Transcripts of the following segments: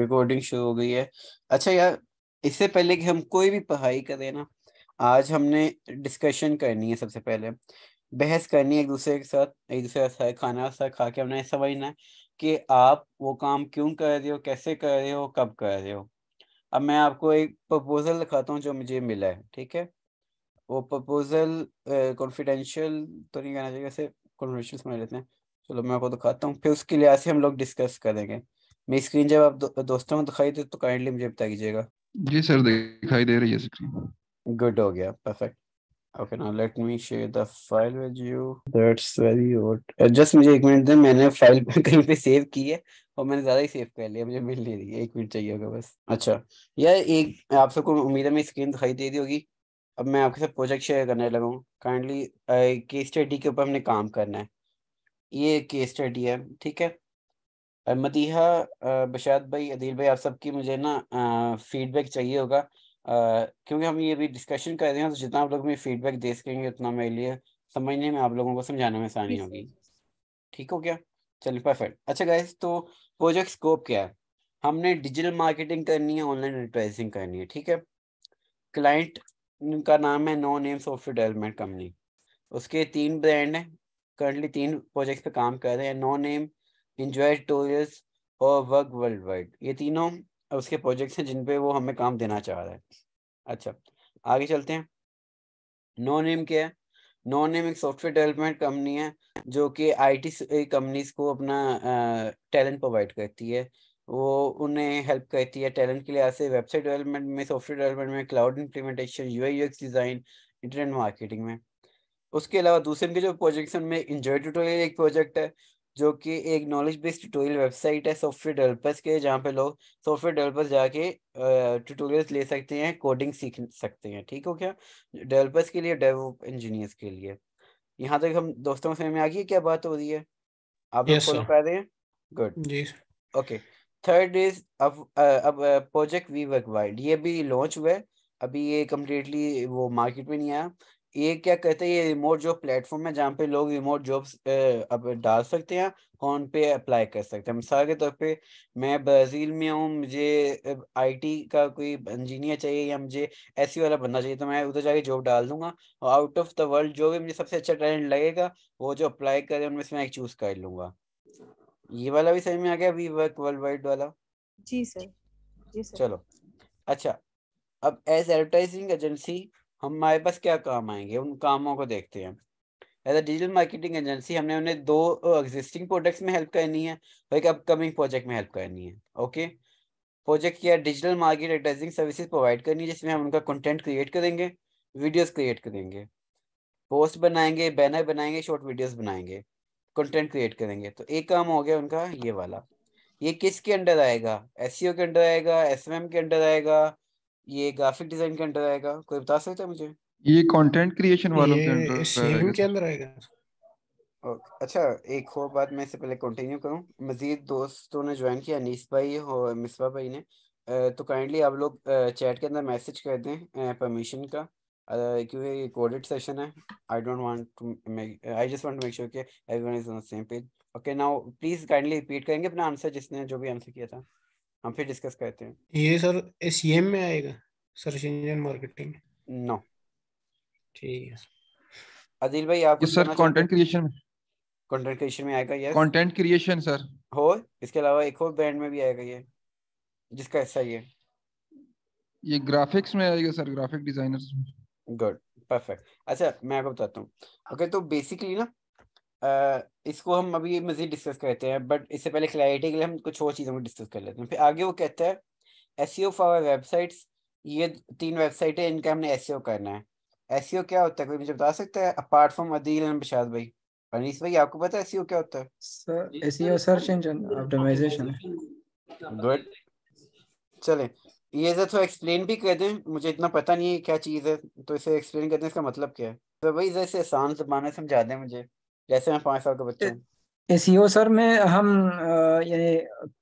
Recording शुरू हो गई है अच्छा यार इससे पहले कि हम कोई भी पढ़ाई करें ना आज हमने डिस्कशन करनी है सबसे पहले बहस करनी है एक दूसरे के साथ एक दूसरे के साथ खाना साथ खा के हमने समझना है कि आप वो काम क्यों कर रहे हो कैसे कर रहे हो कब कर रहे हो अब मैं आपको एक प्रपोजल दिखाता हूँ जो मुझे मिला है ठीक है वो प्रपोजल कॉन्फिडेंशियल तो नहीं कहना चाहिए कॉन्फिडेंशियल समझ लेते हैं चलो मैं आपको दिखाता हूँ फिर उसके लिहाज से हम लोग डिस्कस करेंगे मेरी स्क्रीन जब आप दो, दोस्तों में दिखाई दे तो काइंडली मुझे बता दीजिएगा जी सर दिखाई दे रही है स्क्रीन गुड हो गया perfect okay now let me share the file with you that's very good just मुझे एक मिनट दे मैंने फाइल पे कहीं पे सेव की है और मैंने ज्यादा ही सेव कर लिया मुझे मिल नहीं रही एक मिनट चाहिए होगा बस अच्छा यार एक आप सबको उम्मीद है मेरी स्क्रीन दिखाई दे रही होगी अब मैं आपके साथ प्रोजेक्ट शेयर करने लगा हूँ काइंडली केस स्टडी के ऊपर हमने काम करना है ये केस स्टडी है ठीक है मदीहा बशात भाई अदील भाई आप सबकी मुझे ना फीडबैक चाहिए होगा क्योंकि हम ये भी डिस्कशन कर रहे हैं तो जितना आप लोग मुझे फीडबैक दे सकेंगे उतना मेरे लिए समझने में आप लोगों को समझाने में आसानी होगी ठीक हो गया चलिए परफेक्ट अच्छा गाइस तो प्रोजेक्ट स्कोप क्या है हमने डिजिटल मार्केटिंग करनी है ऑनलाइन एडवर्टाइजिंग करनी है ठीक है क्लाइंट का नाम है no name software development company उसके तीन ब्रांड हैं करंटली तीन प्रोजेक्ट पे काम कर रहे हैं नो नेम इंजॉय टूरिस्ट और वर्क वर्ल्ड वाइड ये तीनों उसके प्रोजेक्ट्स हैं जिन पे वो हमें काम देना चाह रहा है अच्छा आगे चलते हैं नो नेम क्या है नो नेम एक सॉफ्टवेयर डेवलपमेंट कंपनी है जो कि आईटी कंपनीज को अपना टैलेंट प्रोवाइड करती है वो उन्हें हेल्प करती है टैलेंट के लिए ऐसे वेबसाइट डेवलपमेंट में सॉफ्टवेयर डेवलपमेंट में cloud implementation U I design internet marketing में उसके अलावा दूसरे के जो प्रोजेक्ट्स उनमें इंजॉय ट्यूटोरियल एक प्रोजेक्ट है जो कि एक नॉलेज बेस्ड ट्यूटोरियल वेबसाइट है सॉफ्टवेयर डेवलपर्स के जहाँ पे लोग सॉफ्टवेयर डेवलपर्स जाके ट्यूटोरियल्स ले सकते हैं कोडिंग सीख सकते हैं ठीक हो क्या डेवलपर्स के लिए डेवलप इंजीनियर्स के लिए यहाँ तक हम दोस्तों से में आ गई क्या बात हो रही है आप yes, लोग फॉलो कर रहे हैं गुड ओके थर्ड इज अब अब प्रोजेक्ट वी वर्क वाइड ये भी लॉन्च हुआ है अभी ये कम्प्लीटली वो मार्केट में नहीं आया ये क्या कहते हैं ये रिमोट जॉब प्लेटफॉर्म है जहाँ पे लोग रिमोट जॉब्स अब डाल सकते हैं फोन पे अप्लाई कर सकते हैं मिसाल के तौर पे मैं ब्राज़ील में हूँ मुझे आईटी का कोई इंजीनियर चाहिए या मुझे ऐसी e वाला बंदा चाहिए तो मैं उधर जाके जॉब डाल दूंगा और आउट ऑफ द वर्ल्ड जो भी मुझे सबसे अच्छा टैलेंट लगेगा वो जो अप्लाई करे उनमें से मैं एक चूज कर लूंगा ये वाला भी सही में आ गया वी वर्क वर्ल्ड वाइड वाला जी सर जी सर चलो अच्छा अब एज एडवर्टाइजिंग एजेंसी हमारे पास क्या काम आएंगे उन कामों को देखते हैं as a digital marketing agency हमने उन्हें दो एग्जिस्टिंग प्रोडक्ट्स में हेल्प करनी है और एक अपकमिंग प्रोजेक्ट में हेल्प करनी है ओके प्रोजेक्ट क्या digital market advertising services provide करनी है जिसमें हम उनका कंटेंट क्रिएट करेंगे वीडियोस क्रिएट करेंगे पोस्ट बनाएंगे बैनर बनाएंगे शॉर्ट वीडियोस बनाएंगे कंटेंट क्रिएट करेंगे तो एक काम हो गया उनका ये वाला ये किसके अंडर आएगा एस e के अंडर आएगा एस के अंडर आएगा ये ग्राफिक डिजाइन के अंडर आएगा कोई बता सकता है मुझे ये कंटेंट क्रिएशन वालों के अंडर सेम के अंदर आएगा ओके अच्छा एक और बात मैं इससे पहले कंटिन्यू करूं मजीद दोस्तों ने ज्वाइन किया अनीस भाई और मिसवा भाई ने तो काइंडली आप लोग चैट के अंदर मैसेज कर दें परमिशन का क्योंकि ये कोडेड सेशन है I don't want to make I just want to make sure कि everyone is on the same page okay now please kindly repeat करेंगे अपना आंसर जिसने जो भी आंसर किया था हम फिर डिस्कस करते हैं ये सर एस में आएगा सर्च इंजन मार्केटिंग नो ठीक है अदिल भाई आप सर कंटेंट क्रिएशन में कंटेंट क्रिएशन में आएगा यस कंटेंट क्रिएशन सर हो इसके अलावा एक और ब्रांड में भी आएगा ये जिसका ऐसा ये ये ग्राफिक्स में आएगा सर ग्राफिक डिजाइनर्स में गुड परफेक्ट अच्छा मैं आपको बताता हूँ ओके तो बेसिकली ना इसको हम अभी मज़ीद डिस्कस करते हैं बट इससे पहले क्लैरिटी के लिए हम कुछ और चीज़ों को डिस्कस कर लेते हैं फिर आगे वो कहते हैं एस सी फॉर वेबसाइट्स ये तीन वेबसाइट है इनका हमने एस e करना है एस e क्या होता है कोई मुझे बता सकता है apart from Adeel and Bashad भाई अनीस भाई आपको पता है एस e क्या होता है sir S search engine optimization good चले ये जरा थोड़ा एक्सप्लेन भी कर दें मुझे इतना पता नहीं है क्या चीज़ है तो इसे एक्सप्लेन कर दें इसका मतलब क्या है तो भाई जैसे आसान जबान समझा दें मुझे जैसे मैं पांच साल का बच्चा हूँ सर में हम यानी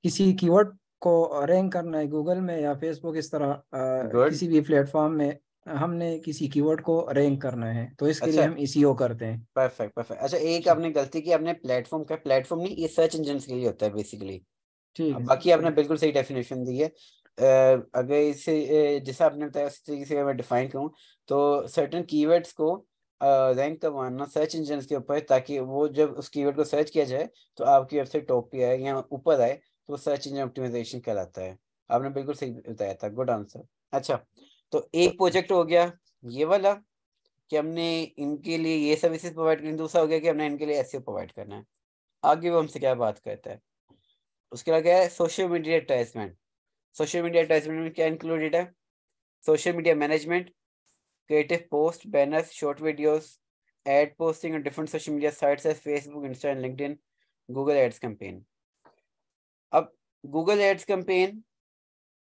किसी कीवर्ड को रैंक करना है गूगल में या फेसबुक इस तरह Good. किसी भी प्लेटफॉर्म में हमने किसी कीवर्ड को रैंक करना है तो इसके अच्छा, लिए हम ईसीओ करते हैं परफेक्ट परफेक्ट अच्छा एक आपने गलती की आपने प्लेटफॉर्म का प्लेटफॉर्म नहीं ये सर्च इंजन के लिए होता है बेसिकली ठीक बाकी आपने बिल्कुल सही डेफिनेशन दी है अगर इसे जैसा आपने बताया उस तरीके से मैं डिफाइन करूँ तो सर्टन कीवर्ड्स को रैंक कमाना सर्च इंजन के ऊपर ताकि वो जब उस कीवर्ड को सर्च किया जाए तो आपकी वेबसाइट टॉप पे आए या ऊपर आए तो सर्च इंजन ऑप्टिमाइजेशन कहलाता है आपने बिल्कुल सही बताया था गुड आंसर अच्छा तो एक प्रोजेक्ट हो गया ये वाला कि हमने इनके लिए ये सर्विसेज प्रोवाइड करनी दूसरा हो गया कि हमने इनके लिए ऐसे प्रोवाइड करना है आगे वो हमसे क्या बात करता है उसके अलावा क्या है social media advertisement social media advertisement में क्या इंक्लूडेड है social media management creative posts, banners, short videos, ad posting on different social media sites as Facebook, Insta, and LinkedIn, Google Ads campaign. अब Google Ads campaign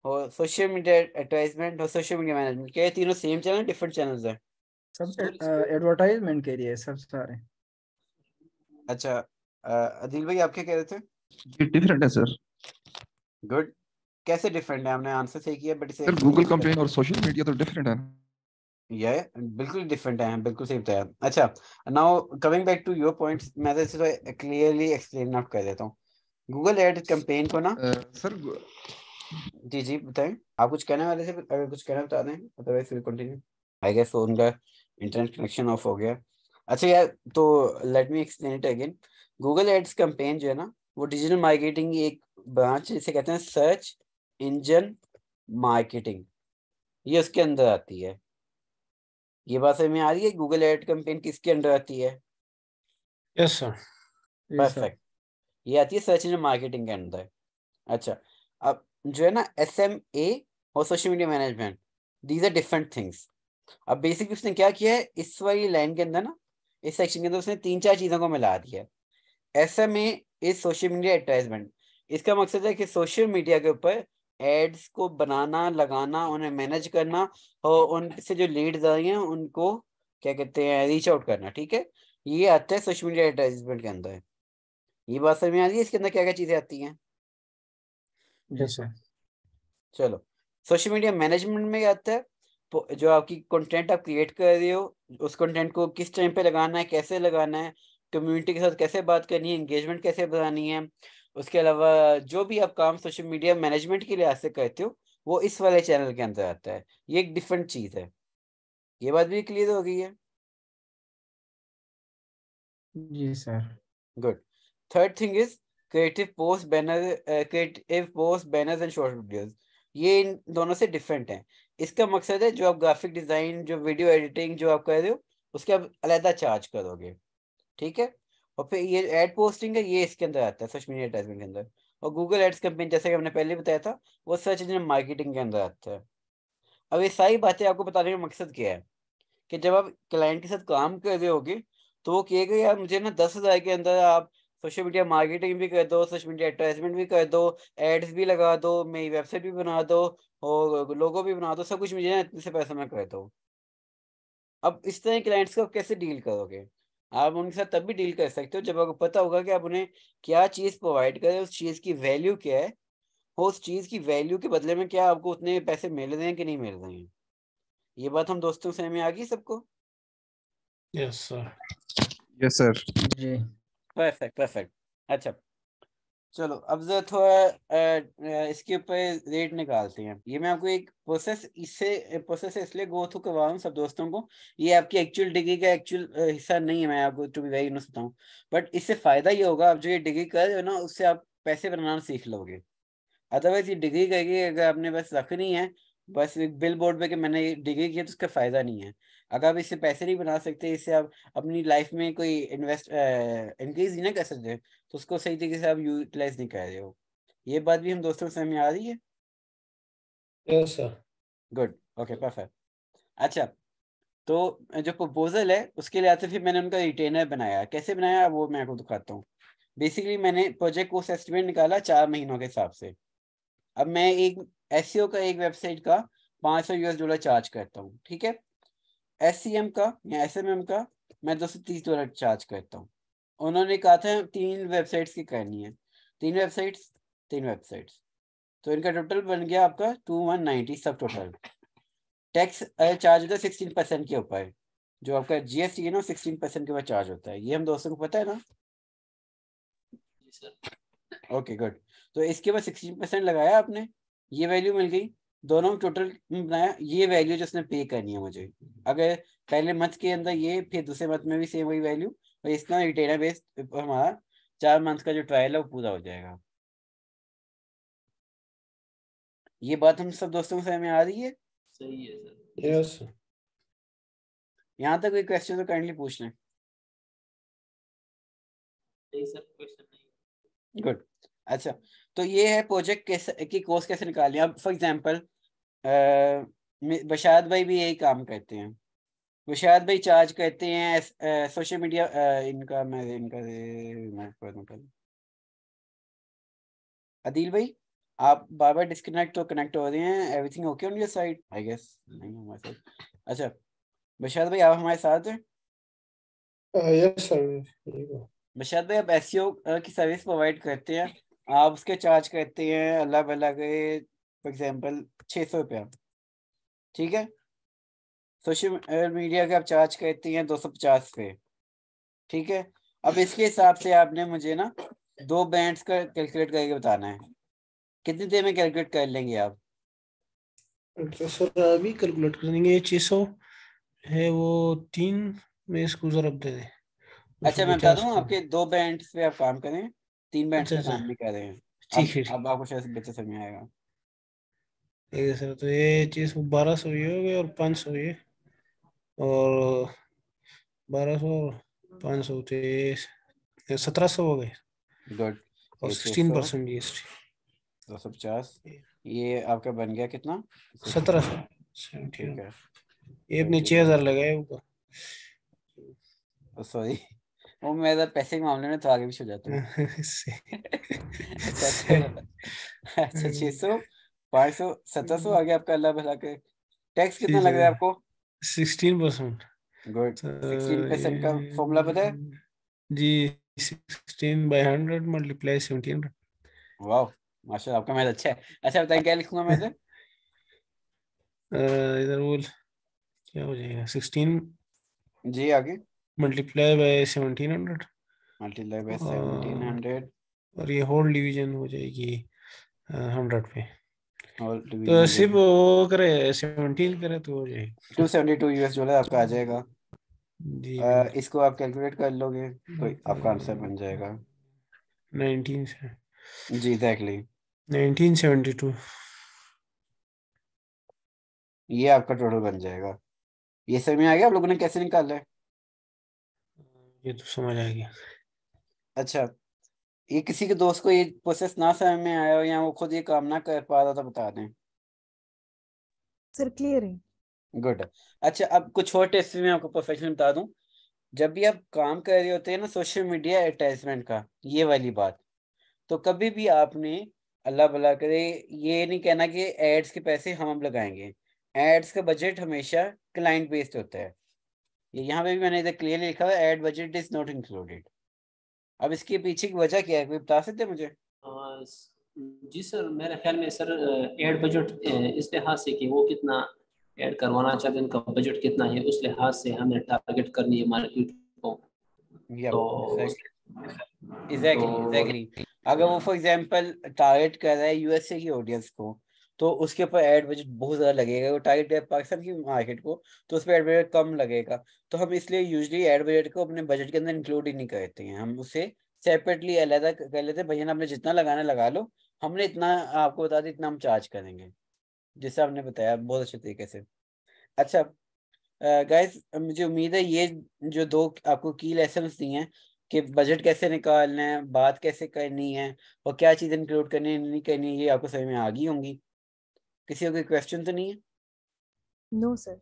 और social media advertisement और social media management क्या तीनों same channel different channels हैं सब advertisement के लिए सब सारे अच्छा अदिल भाई आप क्या कह रहे थे डिफरेंट है सर गुड कैसे डिफरेंट है हमने आंसर सही किया बट इसे गूगल कंप्लेन और सोशल मीडिया तो डिफरेंट है ये बिल्कुल डिफरेंट है बिल्कुल सही बताया अच्छा now coming back to your points मैं तो इसे क्लियरली एक्सप्लेन आउट कर देता हूँ गूगल एड कैंपेन को ना सर uh, जी जी बताएं आप कुछ कहने वाले थे अगर कुछ कहना बता दें अदरवाइज फिर कंटिन्यू आई गेस फोन का इंटरनेट कनेक्शन ऑफ हो गया अच्छा यार तो let me explain it again Google ads campaign जो है ना वो डिजिटल मार्केटिंग एक ब्रांच जिसे कहते हैं सर्च इंजन मार्केटिंग ये उसके अंदर आती है ये बात समझ में आ रही है गूगल एड कैंपेन किसके अंडर आती है यस सर परफेक्ट ये आती है सर्च इंजन मार्केटिंग के अंदर अच्छा अब जो है ना एस एम ए और social media management these are different things अब बेसिकली उसने क्या किया है इस वाली लाइन के अंदर ना इस सेक्शन के अंदर उसने तीन चार चीज़ों को मिला दिया S M A is social media advertisement इसका मकसद है कि सोशल मीडिया के ऊपर एड्स को बनाना लगाना उन्हें मैनेज करना और उनसे जो लीड्स आई हैं उनको क्या कहते हैं रीच आउट करना ठीक है ये आता है सोशल मीडिया एडवर्टाइजमेंट के अंदर ये बात समझ में आ रही है इसके अंदर क्या क्या चीजें आती हैं yes, चलो सोशल मीडिया मैनेजमेंट में आता है जो आपकी कंटेंट आप क्रिएट कर रहे हो उस कंटेंट को किस टाइम पे लगाना है कैसे लगाना है कम्युनिटी के साथ कैसे बात करनी है एंगेजमेंट कैसे बनानी है उसके अलावा जो भी आप काम सोशल मीडिया मैनेजमेंट के लिहाज से करते हो वो इस वाले चैनल के अंदर आता है ये एक डिफरेंट चीज है ये बात भी क्लियर हो गई है जी sir good third thing is creative post banner creative post banners and short videos ये इन दोनों से डिफरेंट है इसका मकसद है जो आप ग्राफिक डिजाइन जो वीडियो एडिटिंग जो आप कर रहे हो उसके आप अलहदा चार्ज करोगे ठीक है और फिर ये एड पोस्टिंग है ये इसके अंदर आता है सोशल मीडिया एडवर्टाइजमेंट के अंदर और गूगल एड्स कंपनी जैसे कि हमने पहले बताया था वो सर्च इंजन मार्केटिंग के अंदर आता है अब ये सारी बातें आपको बताने का मकसद क्या है कि जब आप क्लाइंट के साथ काम कर रहे होगे तो वो कहेगा यार मुझे ना दस हज़ार के अंदर आप सोशल मीडिया मार्केटिंग भी कर दो सोशल मीडिया एडवर्टाइजमेंट भी कर दो एड्स भी लगा दो मेरी वेबसाइट भी बना दो और लोगो भी बना दो सब कुछ मुझे ना इतने से पैसे में कर दो अब इस तरह क्लाइंट्स को आप कैसे डील करोगे आप उनके साथ तब भी डील कर सकते हो जब आपको पता होगा कि आप उन्हें क्या चीज़ प्रोवाइड करें उस चीज़ की वैल्यू क्या है और उस चीज़ की वैल्यू के बदले में क्या आपको उतने पैसे मिल रहे हैं कि नहीं मिल रहे हैं ये बात हम दोस्तों से हमें आ गई सबको यस सर यस सर जी परफेक्ट परफेक्ट अच्छा चलो अब जो थोड़ा इसके ऊपर रेट निकालते हैं ये मैं आपको एक प्रोसेस इससे प्रोसेस इसलिए गो थ्रू करवा रहा हूँ सब दोस्तों को ये आपकी एक्चुअल डिग्री का एक्चुअल हिस्सा नहीं है मैं आपको टू बी वेरी नुस्ता हूँ बट इससे फायदा ये होगा आप जो ये डिग्री कर रहे हो ना उससे आप पैसे बनाना सीख लोगे अदरवाइज ये डिग्री करके अगर आपने बस रखनी है बस बिल बोर्ड पर कि मैंने ये डिग्री की है तो उसका फायदा नहीं है अगर आप इससे पैसे नहीं बना सकते इससे आप अपनी लाइफ में कोई इन्वेस्ट इंक्रीज नहीं ना कर सकते तो उसको सही तरीके से आप यूटिलाइज नहीं कर रहे हो ये बात भी हम दोस्तों से हमें आ रही है गुड ओके परफेक्ट अच्छा तो जो प्रपोजल है उसके लिहाज से फिर मैंने उनका रिटेनर बनाया कैसे बनाया वो मैं आपको दिखाता हूँ बेसिकली मैंने प्रोजेक्ट कोस्ट एस्टिमेट निकाला चार महीनों के हिसाब से अब मैं एक एस e का एक वेबसाइट का पाँच सौ यूएस डॉलर चार्ज करता हूँ ठीक है एस e का या एस का मैं दो सौ तीस डॉलर चार्ज करता हूँ उन्होंने कहा था तीन वेबसाइट्स की करनी है तीन वेबसाइट्स तीन वेबसाइट्स तो इनका टोटल बन गया आपका टू वन नाइन्टी सब टोटल टैक्स चार्ज होता है सिक्सटीन परसेंट के ऊपर जो आपका जीएसटी है ना सिक्सटीन परसेंट के ऊपर चार्ज होता है ये हम दोस्तों को पता है ना ओके गुड okay, तो इसके ऊपर सिक्सटीन परसेंट लगाया आपने ये वैल्यू मिल गई दोनों टोटल बनाया ये वैल्यू जिसने पे करनी है मुझे अगर पहले मंथ के अंदर ये फिर दूसरे मंथ में भी सेम वही वैल्यू और इसका डेटा बेस हमारा चार मंथ का जो ट्रायल है वो पूरा हो जाएगा ये बात हम सब दोस्तों से हमें आ रही है सही है सर यस यहाँ तक कोई क्वेश्चन तो काइंडली पूछ लें गुड अच्छा तो ये है प्रोजेक्ट कैसे की कोर्स कैसे निकालें अब फॉर एग्जांपल बशाद भाई भी यही काम करते हैं बशाद भाई चार्ज करते हैं सोशल मीडिया इनका मैं इनका मैं पहले अदील भाई आप बार बार डिस्कनेक्ट तो कनेक्ट हो रहे हैं everything okay on your side I guess नहीं हमारे साथ अच्छा बशाद भाई आप हमारे साथ हैं uh, यस सर बशाद भाई आप एस e की सर्विस प्रोवाइड करते हैं आप उसके चार्ज करते हैं अल्लाह भला के फॉर एग्जांपल छः सौ रुपया ठीक है सोशल मीडिया के आप चार्ज करते हैं दो सौ पचास रुपये ठीक है अब इसके हिसाब से आपने मुझे ना दो बैंड्स का कैलकुलेट करके बताना है कितनी देर में कैलकुलेट कर लेंगे आप सर अभी कैलकुलेट कर लेंगे छः सौ है वो तीन में इसको जरा दे दें अच्छा मैं बता दूँ आपके दो बैंड्स पे आप काम करें तीन बैंड अच्छा, भी अच्छा। कह रहे हैं ठीक है अब आपको शायद बेहतर समझ में आएगा ठीक है सर तो ये चीज़ बारह सौ ये हो गई और पाँच सौ ये और बारह सौ पाँच सौ तो सत्रह सौ हो गए गुड और sixteen percent G S T दो सौ पचास ये आपका बन गया कितना सत्रह सौ ठीक है ये अपने छः हज़ार लगाए ऊपर सॉरी oh, वो मैं इधर पैसे के मामले में तो आगे पीछे हो जाता हूँ तो अच्छा, अच्छा हम्म। छह सौ पांच सौ सत्रह सौ आगे आपका अल्लाह भला के टैक्स कितना लग रहा है आपको sixteen percent good sixteen percent का फॉर्मूला पता है जी sixteen by hundred multiply seventy hundred माशा आपका मैथ अच्छा है अच्छा बताइए क्या लिखूंगा मैं इधर इधर बोल क्या हो जाएगा सिक्सटीन जी आगे multiply by seventeen hundred multiply by seventeen hundred और ये होल डिवीजन हो जाएगी हंड्रेड पे तो सिर्फ वो करे सेवनटीन करे तो हो जाएगी two seventy two US dollar आपका आ जाएगा जी आ, इसको आप कैलकुलेट कर लोगे तो आपका आंसर बन जाएगा नाइनटीन से जी एग्जैक्टली नाइनटीन सेवेंटी टू ये आपका टोटल बन जाएगा ये समय आ गया आप लोगों ने कैसे निकाला है ये तो समझ आ गया अच्छा ये किसी के दोस्त को ये प्रोसेस ना समझ में आया हो या वो खुद ये काम ना कर पा रहा था बता दें सर क्लियर है गुड अच्छा अब कुछ और टेस्ट में आपको प्रोफेशनल बता दूं जब भी आप काम कर रहे होते हैं ना सोशल मीडिया अटैचमेंट का ये वाली बात तो कभी भी आपने अल्लाह भला करे ये नहीं कहना कि एड्स के पैसे हम लगाएंगे एड्स का बजट हमेशा क्लाइंट बेस्ड होता है ये यहाँ पे भी मैंने इधर क्लियरली लिखा हुआ ad budget is not included अब इसके पीछे की वजह क्या है कोई बता सकते मुझे जी सर मेरे ख्याल में सर एड बजट इस लिहाज से कि वो कितना एड करवाना चाहते हैं उनका बजट कितना है उस लिहाज से हमें टारगेट करनी है मार्केट को तो एग्जैक्टली एग्जैक्टली तो अगर वो फॉर एग्जाम्पल टारगेट कर रहा है यूएसए की ऑडियंस को तो उसके ऊपर एड बजट बहुत ज़्यादा लगेगा वो टारगेट है पाकिस्तान की मार्केट को तो उस पर एड बजट कम लगेगा तो हम इसलिए यूजली एड बजट को अपने बजट के अंदर इंक्लूड ही नहीं करते हैं हम उसे सेपरेटली अलहदा कर लेते हैं भैया आपने जितना लगाना लगा लो हमने इतना आपको बता दें इतना हम चार्ज करेंगे जैसे आपने बताया बहुत अच्छे तरीके से अच्छा गाइस मुझे उम्मीद है ये जो दो आपको की लेसन दिए हैं कि बजट कैसे निकालना है बात कैसे करनी है और क्या चीज़ इंक्लूड करनी है नहीं करनी है ये आपको समझ में आ गई होंगी किसी को कोई क्वेश्चन तो नहीं है नो सर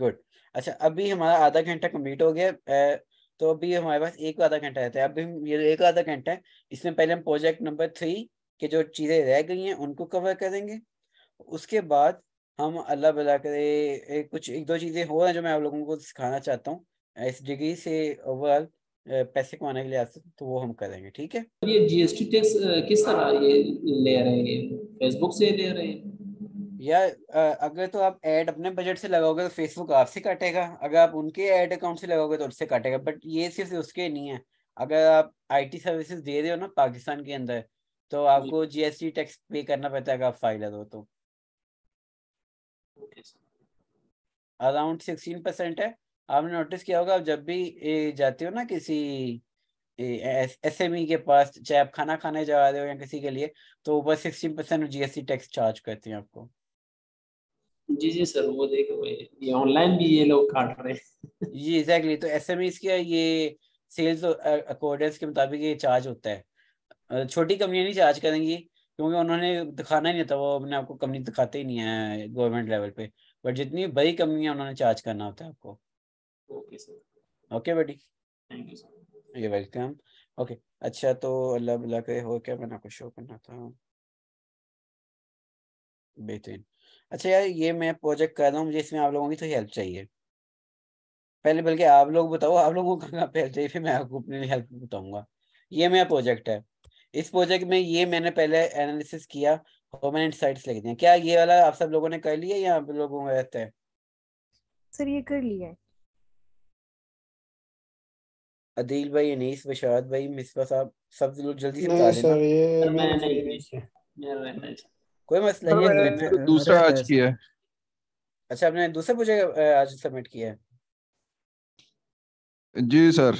गुड अच्छा अभी हमारा आधा घंटा कंप्लीट हो गया ए, तो अभी हमारे पास एक आधा घंटा रहता है अभी ये एक आधा घंटा है इसमें पहले हम प्रोजेक्ट नंबर थ्री के जो चीज़ें रह गई हैं उनको कवर करेंगे उसके बाद हम अल्लाह बला करे कुछ एक दो चीज़ें हो रहा जो मैं आप लोगों को सिखाना चाहता हूँ इस डिग्री से ओवरऑल पैसे कमाने के लिए आते तो वो हम करेंगे ठीक है ये जीएसटी टैक्स किस तरह ये ले रहे हैं फेसबुक से ले रहे हैं या अगर तो आप एड अपने बजट से लगाओगे तो फेसबुक आपसे काटेगा अगर आप उनके एड अकाउंट से लगाओगे तो उससे काटेगा बट ये सिर्फ उसके नहीं है अगर आप आईटी सर्विसेज दे रहे हो ना पाकिस्तान के अंदर तो आपको जीएसटी टैक्स पे करना पड़ता है अगर आप फाइल हो तो अराउंड सिक्सटीन परसेंट है आपने नोटिस किया होगा आप जब भी जाते हो ना किसी एस एम ई e के पास चाहे आप खाना खाने जा रहे हो या किसी के लिए तो ऊपर sixteen percent GST tax charge करते हैं आपको जी जी सर वो देखो ये ऑनलाइन भी ये लोग काट रहे हैं जी एग्जैक्टली तो एस एम ईज ये सेल्स अकॉर्डेंस के मुताबिक ये चार्ज होता है छोटी कंपनियां नहीं चार्ज करेंगी क्योंकि उन्होंने दिखाना ही नहीं था वो अपने आपको कंपनी दिखाते ही नहीं है गवर्नमेंट लेवल पे बट जितनी बड़ी कंपनी है उन्होंने चार्ज करना होता है आपको okay sir okay buddy thank you sir ये वेलकम ओके अच्छा तो अल्लाह बुला के हो क्या मैंने आपको शो करना था बेहतरीन अच्छा यार ये मैं प्रोजेक्ट कर रहा हूँ मुझे इसमें आप लोगों की थोड़ी हेल्प चाहिए पहले बल्कि आप लोग बताओ आप लोगों को कहाँ पे हेल्प चाहिए फिर मैं आपको अपनी हेल्प बताऊंगा ये मेरा प्रोजेक्ट है इस प्रोजेक्ट में ये मैंने पहले एनालिसिस किया और मैंने इंसाइट्स लिख दिया क्या ये वाला आप सब लोगों ने कर लिया या आप लोगों को रहता है सर ये कर लिया है अदील भाई अनीस बशारत भाई मिसबा साहब सब लोग जल्दी से बता देना सर ये मैंने नहीं किया कोई मसला नहीं है तो दूसरा आज किया है अच्छा आपने दूसरे पूछे आज सबमिट किया है जी सर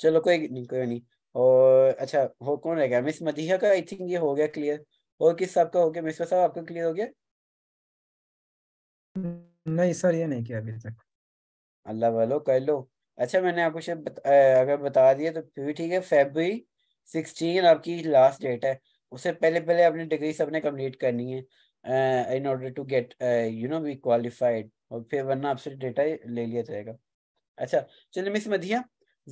चलो कोई नहीं कोई नहीं और अच्छा हो कौन रह गया मिस मदीहा का आई थिंक ये हो गया क्लियर और किस साहब का हो गया मिस साहब आपका क्लियर हो गया नहीं सर ये नहीं किया अभी तक अल्लाह वालो कर लो अच्छा मैंने आपको शायद बत, अगर बता दिया तो फिर ठीक है फेबरी सिक्सटीन आपकी लास्ट डेट है उससे पहले पहले अपनी डिग्री सबने कंप्लीट करनी है in order to get you know be qualified और फिर वरना आपसे डेटा ले लिया जाएगा अच्छा चलिए मिस मधिया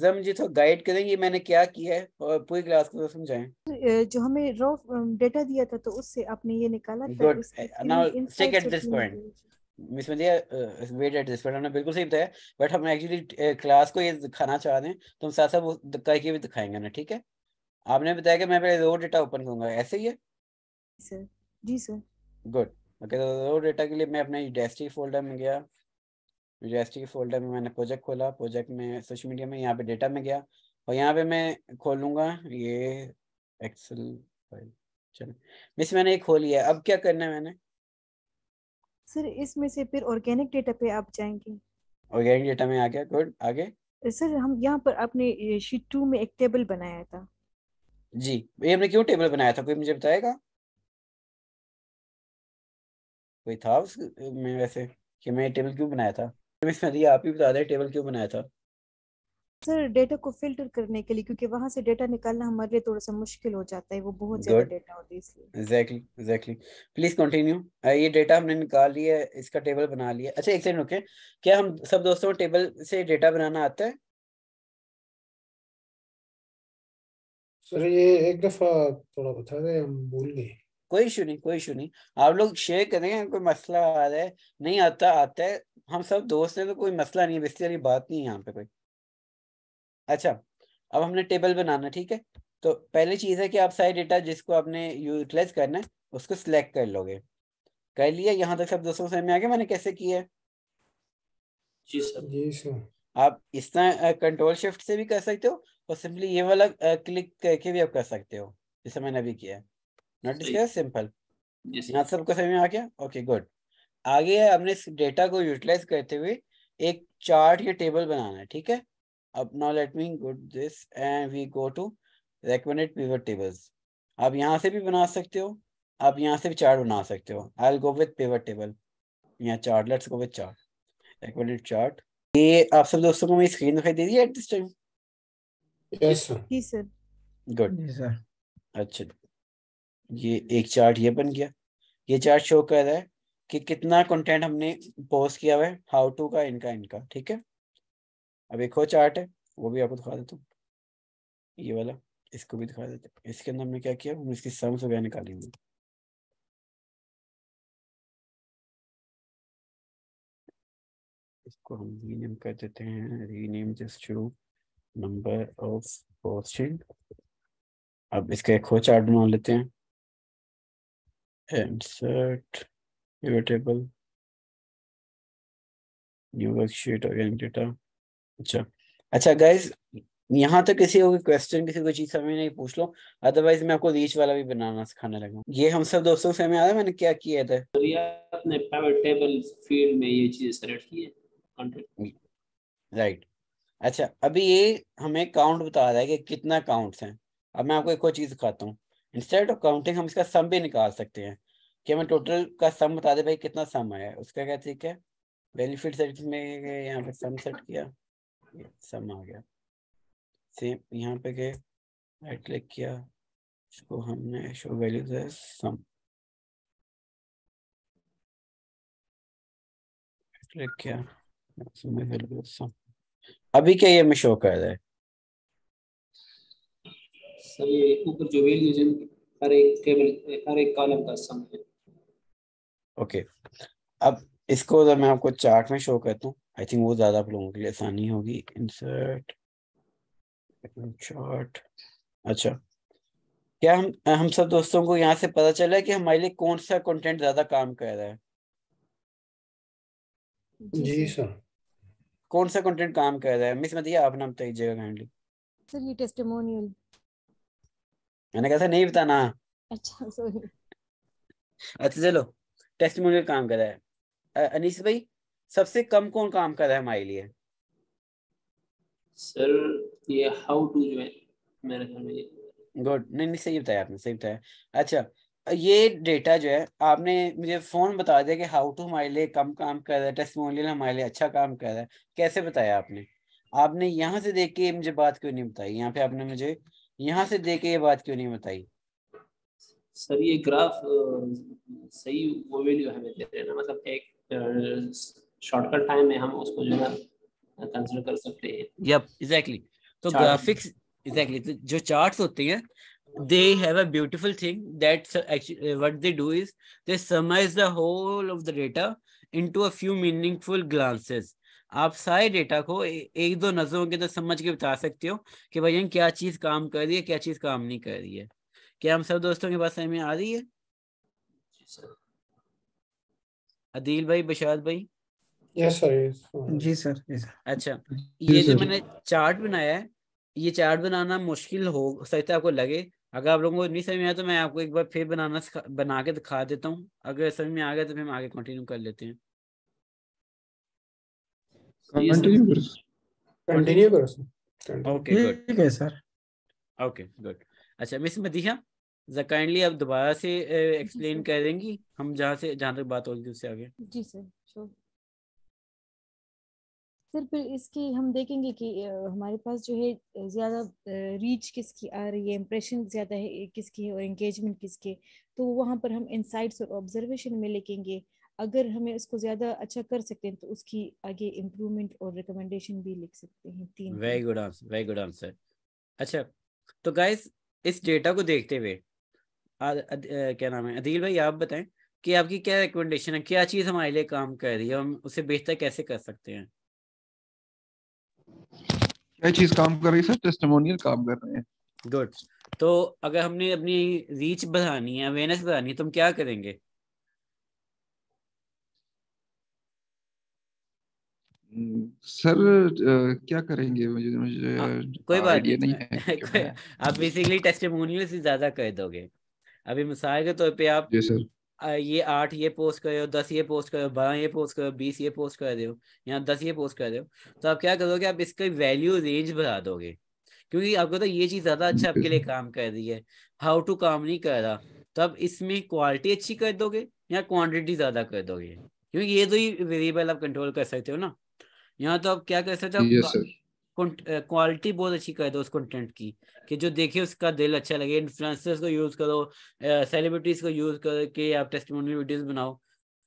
जरा मुझे थोड़ा गाइड करेंगे मैंने क्या किया है और पूरी क्लास को समझाएं जो हमें रॉ डेटा दिया था तो उससे आपने ये निकाला good now stick at this point miss Madiha wait at this point हमने बिल्कुल सही बताया बट हम एक्चुअली क्लास को ये दिखाना चाह रहे हैं तो हम साथ साथ वो करके भी दिखाएंगे ना ठीक है आपने बताया कि मैं पहले रो डेटा ओपन करूंगा ऐसे ही है सर जी सर गुड ओके तो रो डेटा के लिए मैं अपने डेस्टी फोल्डर में गया डेस्टी फोल्डर में मैंने प्रोजेक्ट खोला प्रोजेक्ट में सोशल मीडिया में यहाँ पे डेटा में गया और यहाँ पे मैं खोलूंगा ये एक्सेल फाइल चलो मिस मैंने ये खोल लिया अब क्या करना है मैंने सर इसमें से फिर ऑर्गेनिक डेटा पे आप जाएंगे ऑर्गेनिक डेटा में आ गया गुड आगे सर हम यहाँ पर अपने शीट टू में एक टेबल बनाया था जी ये हमने क्यों टेबल बनाया था कोई मुझे बताएगा कोई था उस में वैसे कि मैं टेबल क्यों बनाया था इसमें दिया आप ही बता दें टेबल क्यों बनाया था सर डेटा को फिल्टर करने के लिए क्योंकि वहां से डेटा निकालना हमारे लिए थोड़ा सा मुश्किल हो जाता है वो बहुत ज्यादा डेटा होता है इसलिए एग्जैक्टली एग्जैक्टली प्लीज कंटिन्यू ये डेटा हमने निकाल लिया इसका टेबल बना लिया अच्छा एक सेकंड रुके क्या हम सब दोस्तों टेबल से डेटा बनाना आता है सर ये एक दफा थोड़ा बता दे हम भूल गए कोई इशू नहीं कोई इशू नहीं आप लोग शेयर करें कोई मसला आ रहा है नहीं आता आता है हम सब दोस्त हैं तो कोई मसला नहीं है इसलिए बात नहीं है यहाँ पे कोई अच्छा अब हमने टेबल बनाना ठीक है तो पहली चीज़ है कि आप सारे डेटा जिसको आपने यूटिलाइज करना है उसको सिलेक्ट कर लोगे कर लिया यहाँ तक सब दोस्तों समझ में आ गया मैंने कैसे किया है जी सर जी सर आप इस तरह कंट्रोल शिफ्ट से भी कर सकते हो और सिंपली ये वाला क्लिक करके भी आप कर सकते हो जैसे मैंने अभी किया है नोटिस किया सिंपल यहाँ सबको समझ में आ गया ओके गुड आगे हमने इस डेटा को यूटिलाइज करते हुए एक चार्ट या टेबल बनाना है ठीक है अब now let me go this end we go to recommended pivot tables आप यहाँ से भी बना सकते हो आप यहाँ से भी चार्ट बना सकते हो I go with pivot table यहाँ chart let's go with chart recommended chart ये आप सब दोस्तों को मेरी स्क्रीन दिखाई दे रही है एट दिस टाइम गुड अच्छा ये एक चार्ट ये बन गया ये चार्ट शो कर रहा है कि कितना कंटेंट हमने पोस्ट किया हुआ है हाउ टू का इनका इनका ठीक है अब एक और चार्ट है वो भी आपको दिखा देता हूँ ये वाला इसको भी दिखा देते हैं इसके अंदर हमने क्या किया हम इसकी सम्स वगैरह निकाली हुई इसको हम रीनेम कर देते हैं रीनेम जस्ट शुरू नंबर ऑफ पोस्टेड अब इसका एक और चार्ट बना लेते हैं insert your table new worksheet organic data अच्छा अच्छा गाइज यहाँ तक किसी को क्वेश्चन किसी को चीज समझ नहीं पूछ लो अदरवाइज मैं आपको रीच वाला भी बनाना सिखाने लगा ये हम सब दोस्तों से हमें आया मैंने क्या किया था तो आपने पावर टेबल फील्ड में ये चीजें सेलेक्ट की है राइट अच्छा अभी ये हमें काउंट बता रहा है कि कितना काउंट्स हैं अब मैं आपको एक और चीज़ दिखाता हूँ इंस्टेड ऑफ काउंटिंग हम इसका सम भी निकाल सकते हैं कि हमें टोटल का सम बता दे भाई कितना सम आया उसका क्या ठीक है बेनिफिट सेट में यहाँ पे सम सेट किया सम आ गया सेम यहाँ पे गए राइट क्लिक किया इसको हमने शो वैल्यू है सम क्लिक किया सम अभी के ये में शो कर रहा है सर ये ऊपर जो हर एक हर एक कॉलम का सम है ओके अब इसको अगर मैं आपको चार्ट में शो करता हूँ आई थिंक वो ज्यादा आप लोगों के लिए आसानी होगी इंसर्ट चार्ट अच्छा क्या हम हम सब दोस्तों को यहाँ से पता चला है कि हमारे लिए कौन सा कंटेंट ज्यादा काम कर रहा है जी सर कौन सा कंटेंट काम कर रहा है मिस मदिया आप नाम तो बताइएगा काइंडली सर ये टेस्टिमोनियल मैंने कहा था नहीं बताना अच्छा सॉरी अच्छा चलो टेस्टिमोनियल काम कर रहा है अनीस भाई सबसे कम कौन काम कर रहा है हमारे लिए सर ये हाउ टू ज्वाइन मेरे ख्याल में गुड नहीं नहीं सही बताया आपने सही बताया अच्छा ये डेटा जो है आपने मुझे फोन बता दिया कि हाउ टू हमारे लिए कम काम कर रहा है टेस्टमोनियल हमारे लिए अच्छा काम कर रहा है कैसे बताया आपने आपने यहाँ से देख के मुझे बात क्यों नहीं बताई यहाँ पे आपने मुझे यहाँ से देख के ये बात क्यों नहीं बताई सर ये ग्राफ सही वो वैल्यू हमें दे रहे हैं मतलब एक शॉर्टकट टाइम में हम उसको जो है कंसीडर कर सकते हैं यप एग्जैक्टली तो ग्राफिक्स एग्जैक्टली तो जो चार्ट्स होते हैं they have a beautiful thing that actually uh, what they do is they summarize the whole of the data into a few meaningful glances आप सारे डेटा को ए, एक दो नजरों के अंदर समझ के बता सकते हो कि भैया क्या चीज काम कर रही है क्या चीज काम नहीं कर रही है क्या हम सब दोस्तों के पास समय में आ रही है अदील भाई बशाद भाई यस सर जी सर अच्छा ये जो मैंने चार्ट बनाया है ये चार्ट बनाना मुश्किल हो सकता तो है आपको लगे अगर आप लोगों को नहीं समझ में आया तो मैं आपको एक बार फिर बनाना बना के दिखा देता हूँ अगर समझ में आ गया तो फिर हम आगे कंटिन्यू कर लेते हैं कंटिन्यू करो सर ओके गुड अच्छा मिस मदीहा दोबारा से एक्सप्लेन कर हम जहाँ से जहाँ तक बात होगी उससे आगे जी सर फिर फिर इसकी हम देखेंगे कि हमारे पास जो है ज़्यादा रीच किसकी आ रही है इम्प्रेशन ज़्यादा है किसकी है और एंगेजमेंट किसके तो वहाँ पर हम इंसाइट्स और ऑब्जर्वेशन में लिखेंगे अगर हमें उसको ज़्यादा अच्छा कर सकते हैं तो उसकी आगे इम्प्रूवमेंट और रिकमेंडेशन भी लिख सकते हैं तीन very good answer very good answer अच्छा तो गाइस इस डेटा को देखते हुए क्या नाम है अदील भाई आप बताएं कि आपकी क्या रिकमेंडेशन है क्या चीज़ हमारे लिए काम कर रही है हम उसे बेहतर कैसे कर सकते हैं क्या चीज काम कर रही है सर टेस्टिमोनियल काम कर रहे हैं गुड तो अगर हमने अपनी रीच बढ़ानी है अवेयरनेस बढ़ानी है तो हम क्या करेंगे सर hmm, uh, क्या करेंगे मुझे मुझे आ, हाँ, कोई बात नहीं, नहीं है, आप बेसिकली टेस्टिमोनियल से ज्यादा कह दोगे अभी मिसाल के तौर पे आप जी सर ये आठ ये पोस्ट करो हो दस ये पोस्ट करो बारह ये पोस्ट करो हो बीस ये पोस्ट कर रहे हो या दस ये पोस्ट कर रहे हो तो आप क्या करोगे आप इसका वैल्यू रेंज बढ़ा दोगे क्योंकि आपको तो ये चीज़ ज़्यादा अच्छा आपके लिए काम कर रही है हाउ टू काम नहीं कर रहा तो आप इसमें क्वालिटी अच्छी कर दोगे या क्वान्टिटी ज़्यादा कर दोगे क्योंकि ये तो ही वेरिएबल आप कंट्रोल कर सकते हो ना यहाँ तो आप क्या कर सकते हो क्वालिटी बहुत अच्छी कर दो उस कंटेंट की कि जो देखे उसका दिल अच्छा लगे इन्फ्लुएंसर्स को यूज करो सेलिब्रिटीज को यूज करके आप टेस्टमोनियल वीडियोस बनाओ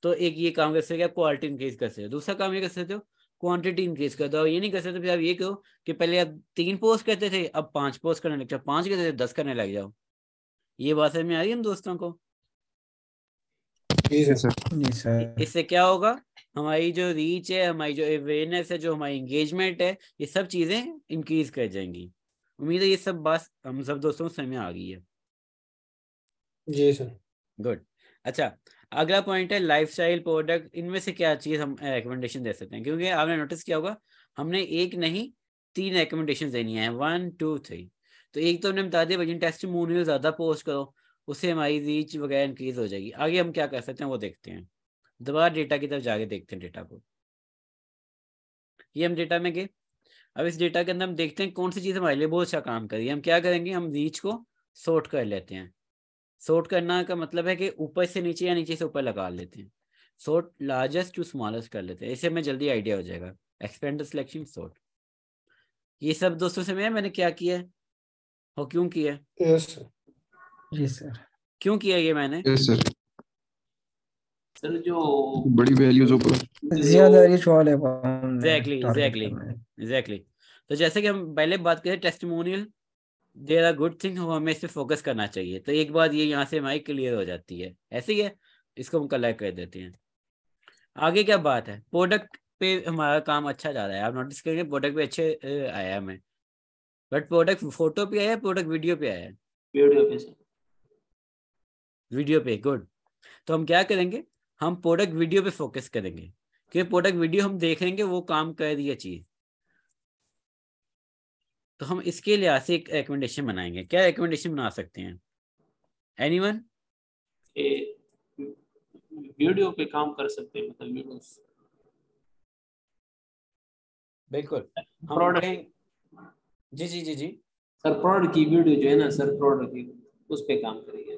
तो एक ये काम कर सकते हो आप क्वालिटी इंक्रीज कर सकते हो दूसरा काम ये कर सकते हो क्वांटिटी इंक्रीज कर दो ये नहीं कर सकते फिर आप ये कहो कि पहले आप तीन पोस्ट करते थे अब पांच पोस्ट करने लग जाओ पांच करते थे दस करने लग जाओ ये बात समझ में आ रही है दोस्तों को जी सर इससे क्या होगा हमारी जो रीच है हमारी जो अवेयरनेस है जो हमारी इंगेजमेंट है ये सब चीज़ें इंक्रीज कर जाएंगी उम्मीद है ये सब बात हम सब दोस्तों समय आ गई है जी सर गुड अच्छा अगला पॉइंट है लाइफ स्टाइल प्रोडक्ट इनमें से क्या चीज़ हम रिकमेंडेशन दे सकते हैं क्योंकि आपने नोटिस किया होगा हमने एक नहीं तीन रिकमेंडेशन देनी है वन टू थ्री तो एक तो हमने बता दिया भजन टेस्ट ज़्यादा पोस्ट करो उससे हमारी रीच वगैरह इंक्रीज हो जाएगी आगे हम क्या कर सकते हैं वो देखते हैं दोबारा डेटा की तरफ जाके देखते हैं डेटा को ये हम डेटा में गए अब इस डेटा के अंदर हम देखते हैं कौन सी चीज़ हमारे लिए बहुत अच्छा काम करी हम क्या करेंगे हम रीच को सोर्ट कर लेते हैं सोर्ट करना का मतलब है कि ऊपर से नीचे या नीचे से ऊपर लगा लेते हैं सोर्ट लार्जेस्ट टू स्मॉलेस्ट कर लेते हैं इसे हमें जल्दी आइडिया हो जाएगा एक्सपेंड सिलेक्शन सोर्ट ये सब दोस्तों से मैं मैंने क्या किया है और क्यों किया yes, sir. Yes, sir. क्यों किया ये मैंने yes, sir. सर जो बड़ी वैल्यूज ऊपर ज्यादा रिच वाले एग्जैक्टली एग्जैक्टली एग्जैक्टली तो जैसे कि हम पहले बात करें testimonial there are good thing हमें इस फोकस करना चाहिए तो एक बात ये यहाँ से माइक क्लियर हो जाती है ऐसे ही है इसको हम कलेक्ट कर देते हैं आगे क्या बात है प्रोडक्ट पे हमारा काम अच्छा जा रहा है आप नोटिस करेंगे प्रोडक्ट पे अच्छे आया हमें बट प्रोडक्ट फोटो पे आया प्रोडक्ट वीडियो पे आया वीडियो पे सर वीडियो पे गुड तो हम क्या करेंगे हम प्रोडक्ट वीडियो पे फोकस करेंगे क्योंकि प्रोडक्ट वीडियो हम देखेंगे वो काम कर रही है चीज तो हम इसके लिहाज से एक रिकमेंडेशन बनाएंगे क्या रिकमेंडेशन बना सकते हैं एनी वन वीडियो पे काम कर सकते हैं मतलब वीडियोस बिल्कुल प्रोडक्ट जी जी जी जी सर प्रोडक्ट की वीडियो जो है ना सर प्रोडक्ट की उस पे काम करेंगे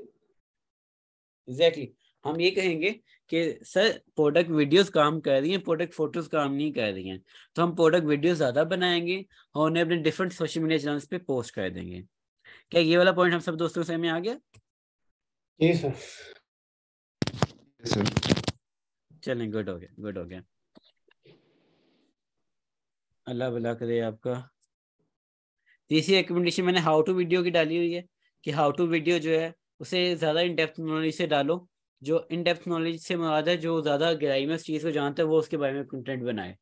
एग्जैक्टली exactly. हम ये कहेंगे कि सर प्रोडक्ट वीडियोस काम कर रही हैं प्रोडक्ट फोटोज काम नहीं कर रही हैं तो हम प्रोडक्ट वीडियोस ज़्यादा बनाएंगे और उन्हें अपने डिफरेंट सोशल मीडिया चैनल्स पे पोस्ट कर देंगे क्या ये वाला पॉइंट हम सब दोस्तों से में आ गया जी सर चलें गुड हो गया गुड हो गया अल्लाह भला करे आपका तीसरी रिकमेंडेशन मैंने हाउ टू वीडियो की डाली हुई है कि हाउ टू वीडियो जो है उसे ज़्यादा इन डेप्थ से डालो जो इन डेप्थ नॉलेज से मुराद है जो ज़्यादा गहराई में उस चीज़ को जानते हैं वो उसके बारे में कंटेंट बनाए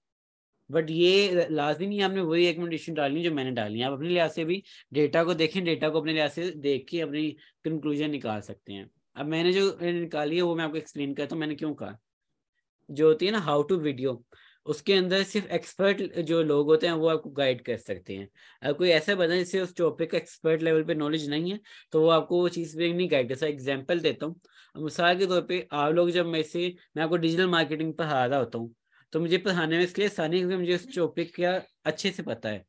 बट ये लाजमी नहीं आपने वही रिकमेंडेशन डालनी जो मैंने डाली है आप अपने लिहाज से भी डेटा को देखें डेटा को अपने लिहाज से देख के अपनी कंक्लूजन निकाल सकते हैं अब मैंने जो निकाली है वो मैं आपको एक्सप्लेन करता हूँ मैंने क्यों कहा जो होती है ना हाउ टू वीडियो उसके अंदर सिर्फ एक्सपर्ट जो लोग होते हैं वो आपको गाइड कर सकते हैं अगर कोई ऐसा बता जिससे उस टॉपिक का एक्सपर्ट लेवल पे नॉलेज नहीं है तो वो आपको वो चीज़ पे नहीं गाइड कर सकता एग्जाम्पल देता हूँ मिसाल के तौर पे आप लोग जब मैं से मैं आपको डिजिटल मार्केटिंग पर रहा होता हूँ तो मुझे पढ़ाने में इसलिए आसानी क्योंकि मुझे उस टॉपिक का अच्छे से पता है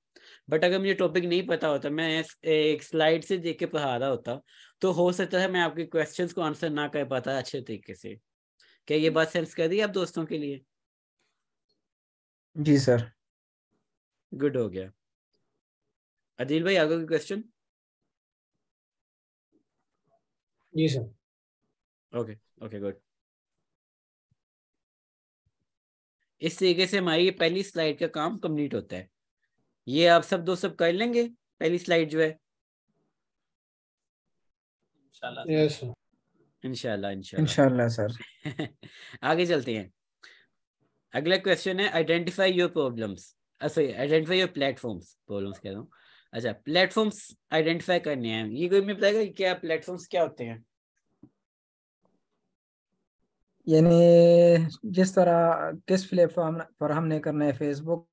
बट अगर मुझे टॉपिक नहीं पता होता मैं एक स्लाइड से देख के पढ़ा रहा होता तो हो सकता है मैं आपके क्वेश्चंस को आंसर ना कर पाता अच्छे तरीके से क्या ये बात सेंस कर दी आप दोस्तों के लिए जी सर गुड हो गया अदिल भाई आगे क्वेश्चन जी सर ओके ओके गुड इस तरीके से हमारी पहली स्लाइड का काम कंप्लीट होता है ये आप सब दो सब कर लेंगे पहली स्लाइड जो है इनशाला इनशाला सर आगे चलते हैं अगला क्वेश्चन है identify your problems sorry identify your platforms problems कह रहा हूँ अच्छा प्लेटफॉर्म्स आइडेंटिफाई करने हैं ये कोई मैं बताएगा क्या प्लेटफॉर्म्स क्या होते हैं यानी जिस तरह किस प्लेटफॉर्म पर हमने करना है फेसबुक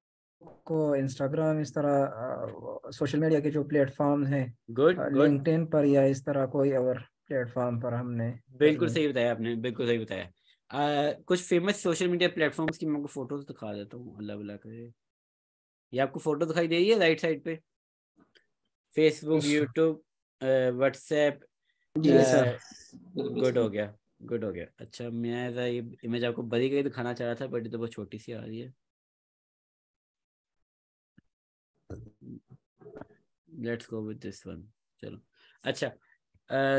को इंस्टाग्राम इस तरह सोशल मीडिया के जो प्लेटफॉर्म है गुड लिंक्डइन पर या इस तरह कोई और प्लेटफॉर्म पर हमने बिल्कुल सही बताया आपने बिल्कुल सही बताया आ, कुछ फेमस सोशल मीडिया प्लेटफॉर्म्स की मैं आपको फोटोज दिखा देता हूँ अल्लाह भला करे ये आपको फोटो दिखाई दे रही है राइट साइड पे फेसबुक यूट्यूब व्हाट्सएप गुड हो गया गुड हो गया अच्छा मैं ये इमेज आपको बड़ी कहीं दिखाना चाह रहा था बट तो बहुत छोटी सी आ रही है let's go with this one चलो अच्छा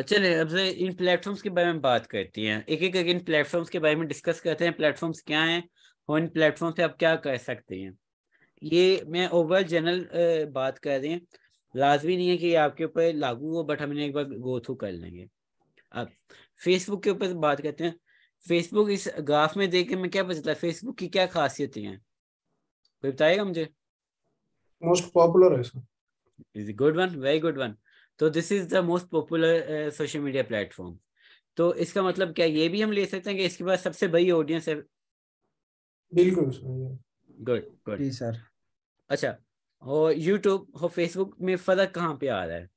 चले अब से इन प्लेटफॉर्म्स के बारे में बात करती हैं एक एक इन प्लेटफॉर्म्स के बारे में डिस्कस करते हैं प्लेटफॉर्म्स क्या हैं और इन प्लेटफॉर्म से आप क्या कर सकते हैं ये मैं ओवरऑल जनरल बात कर रही हैं लाजमी नहीं है कि आपके ऊपर लागू हो बट हम इन्हें एक बार गो थ्रू कर लेंगे अब फेसबुक के ऊपर बात करते हैं फेसबुक इस ग्राफ में देख के मैं क्या पता फेसबुक की क्या खासियतें हैं कोई बताएगा मुझे मोस्ट पॉपुलर है is good one very good one तो this is the most popular social media platform तो इसका मतलब क्या ये भी हम ले सकते हैं कि इसके पास सबसे बड़ी ऑडियंस है बिल्कुल गुड गुड जी सर अच्छा और यूट्यूब और फेसबुक में फर्क कहाँ पे आ रहा है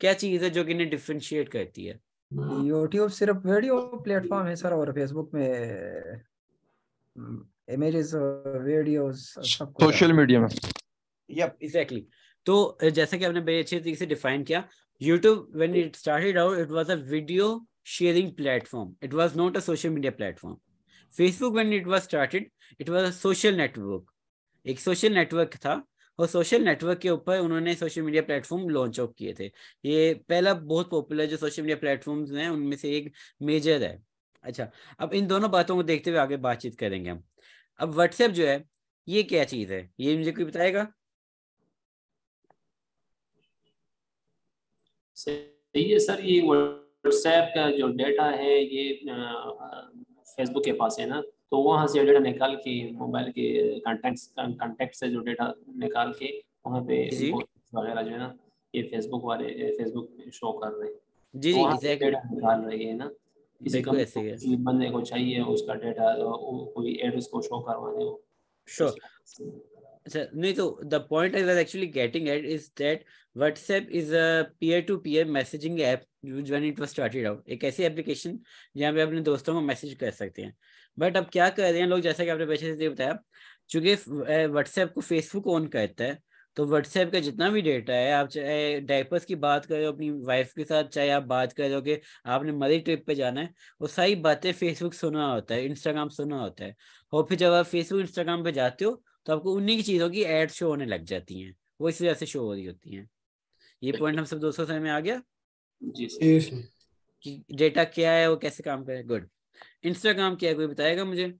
क्या चीज़ है जो कि इन्हें डिफ्रेंशिएट करती है हाँ। YouTube सिर्फ वीडियो प्लेटफॉर्म है सर और फेसबुक में इमेजेस हम्म, वीडियोस सब सोशल मीडिया में यप एग्जैक्टली तो जैसे कि आपने बड़े अच्छे तरीके से डिफाइन किया YouTube when it started out it was a video sharing platform it was not a social media platform Facebook when it was started it was a social network एक सोशल नेटवर्क था और social network के ऊपर उन्होंने social media platform launch out किए थे ये पहला बहुत पॉपुलर जो सोशल मीडिया प्लेटफॉर्म हैं उनमें से एक मेजर है अच्छा अब इन दोनों बातों को देखते हुए आगे बातचीत करेंगे हम अब व्हाट्सएप जो है ये क्या चीज है ये मुझे कोई बताएगा सही है सर ये व्हाट्सएप का जो डेटा है ये फेसबुक के पास है ना तो वहाँ से डेटा निकाल के मोबाइल के कंटेंट्स कंटेक्ट से जो डेटा निकाल के वहाँ पे वगैरह जो है ना ये फेसबुक वाले फेसबुक शो कर रहे हैं जी जी एग्जैक्टली तो निकाल रही है ना किसी कंपनी बंदे को चाहिए उसका डेटा तो कोई एड उसको शो करवाने हो अच्छा, तो एक ऐसी पे अपने दोस्तों को मैसेज कर सकते हैं. बट अब क्या कर रहे हैं लोग जैसा कि आपने पैसे से बताया चूंकि व्हाट्सएप को फेसबुक ऑन करता है तो व्हाट्सएप का जितना भी डेटा है आप चाहे डायपर्स की बात हो अपनी वाइफ के साथ चाहे आप बात कर रहे हो कि आपने मरी ट्रिप पे जाना है वो सारी बातें फेसबुक सुना होता है इंस्टाग्राम सुना होता है और फिर जब आप फेसबुक इंस्टाग्राम पे जाते हो तो आपको उन्हीं की चीज़ों की एड शो होने लग जाती हैं वो इस वजह से शो हो रही होती हैं ये पॉइंट हम सब दोस्तों समय में आ गया जी कि डेटा क्या है वो कैसे काम करे गुड इंस्टाग्राम क्या है कोई बताएगा मुझे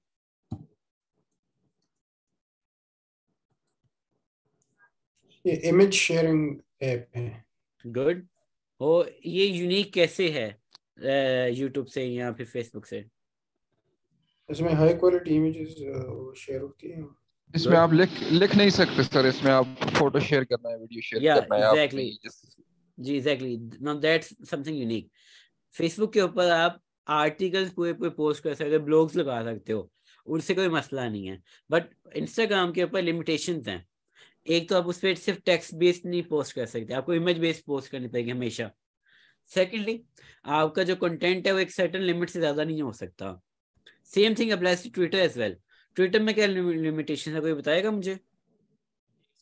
इमेज शेयरिंग ऐप है गुड ओ ये यूनिक कैसे है यूट्यूब से या फिर फेसबुक से इसमें हाई क्वालिटी इमेजेस शेयर होती हैं इसमें आप लिख लिख नहीं सकते सर इसमें आप फोटो शेयर करना है वीडियो शेयर yeah, करना है exactly. आप जी exactly now that's something unique Facebook के ऊपर आप आर्टिकल्स पूरे पूरे पोस्ट कर सकते हो ब्लॉग्स लगा सकते हो उससे कोई मसला नहीं है बट इंस्टाग्राम के ऊपर लिमिटेशन हैं एक तो आप उस पर सिर्फ टेक्स्ट बेस्ड नहीं पोस्ट कर सकते आपको इमेज बेस्ड पोस्ट करनी पड़ेगी हमेशा सेकेंडली आपका जो कंटेंट है वो एक सर्टन लिमिट से ज़्यादा नहीं हो सकता same thing applies to Twitter as well Twitter में क्या लिमिटेशन है कोई बताएगा मुझे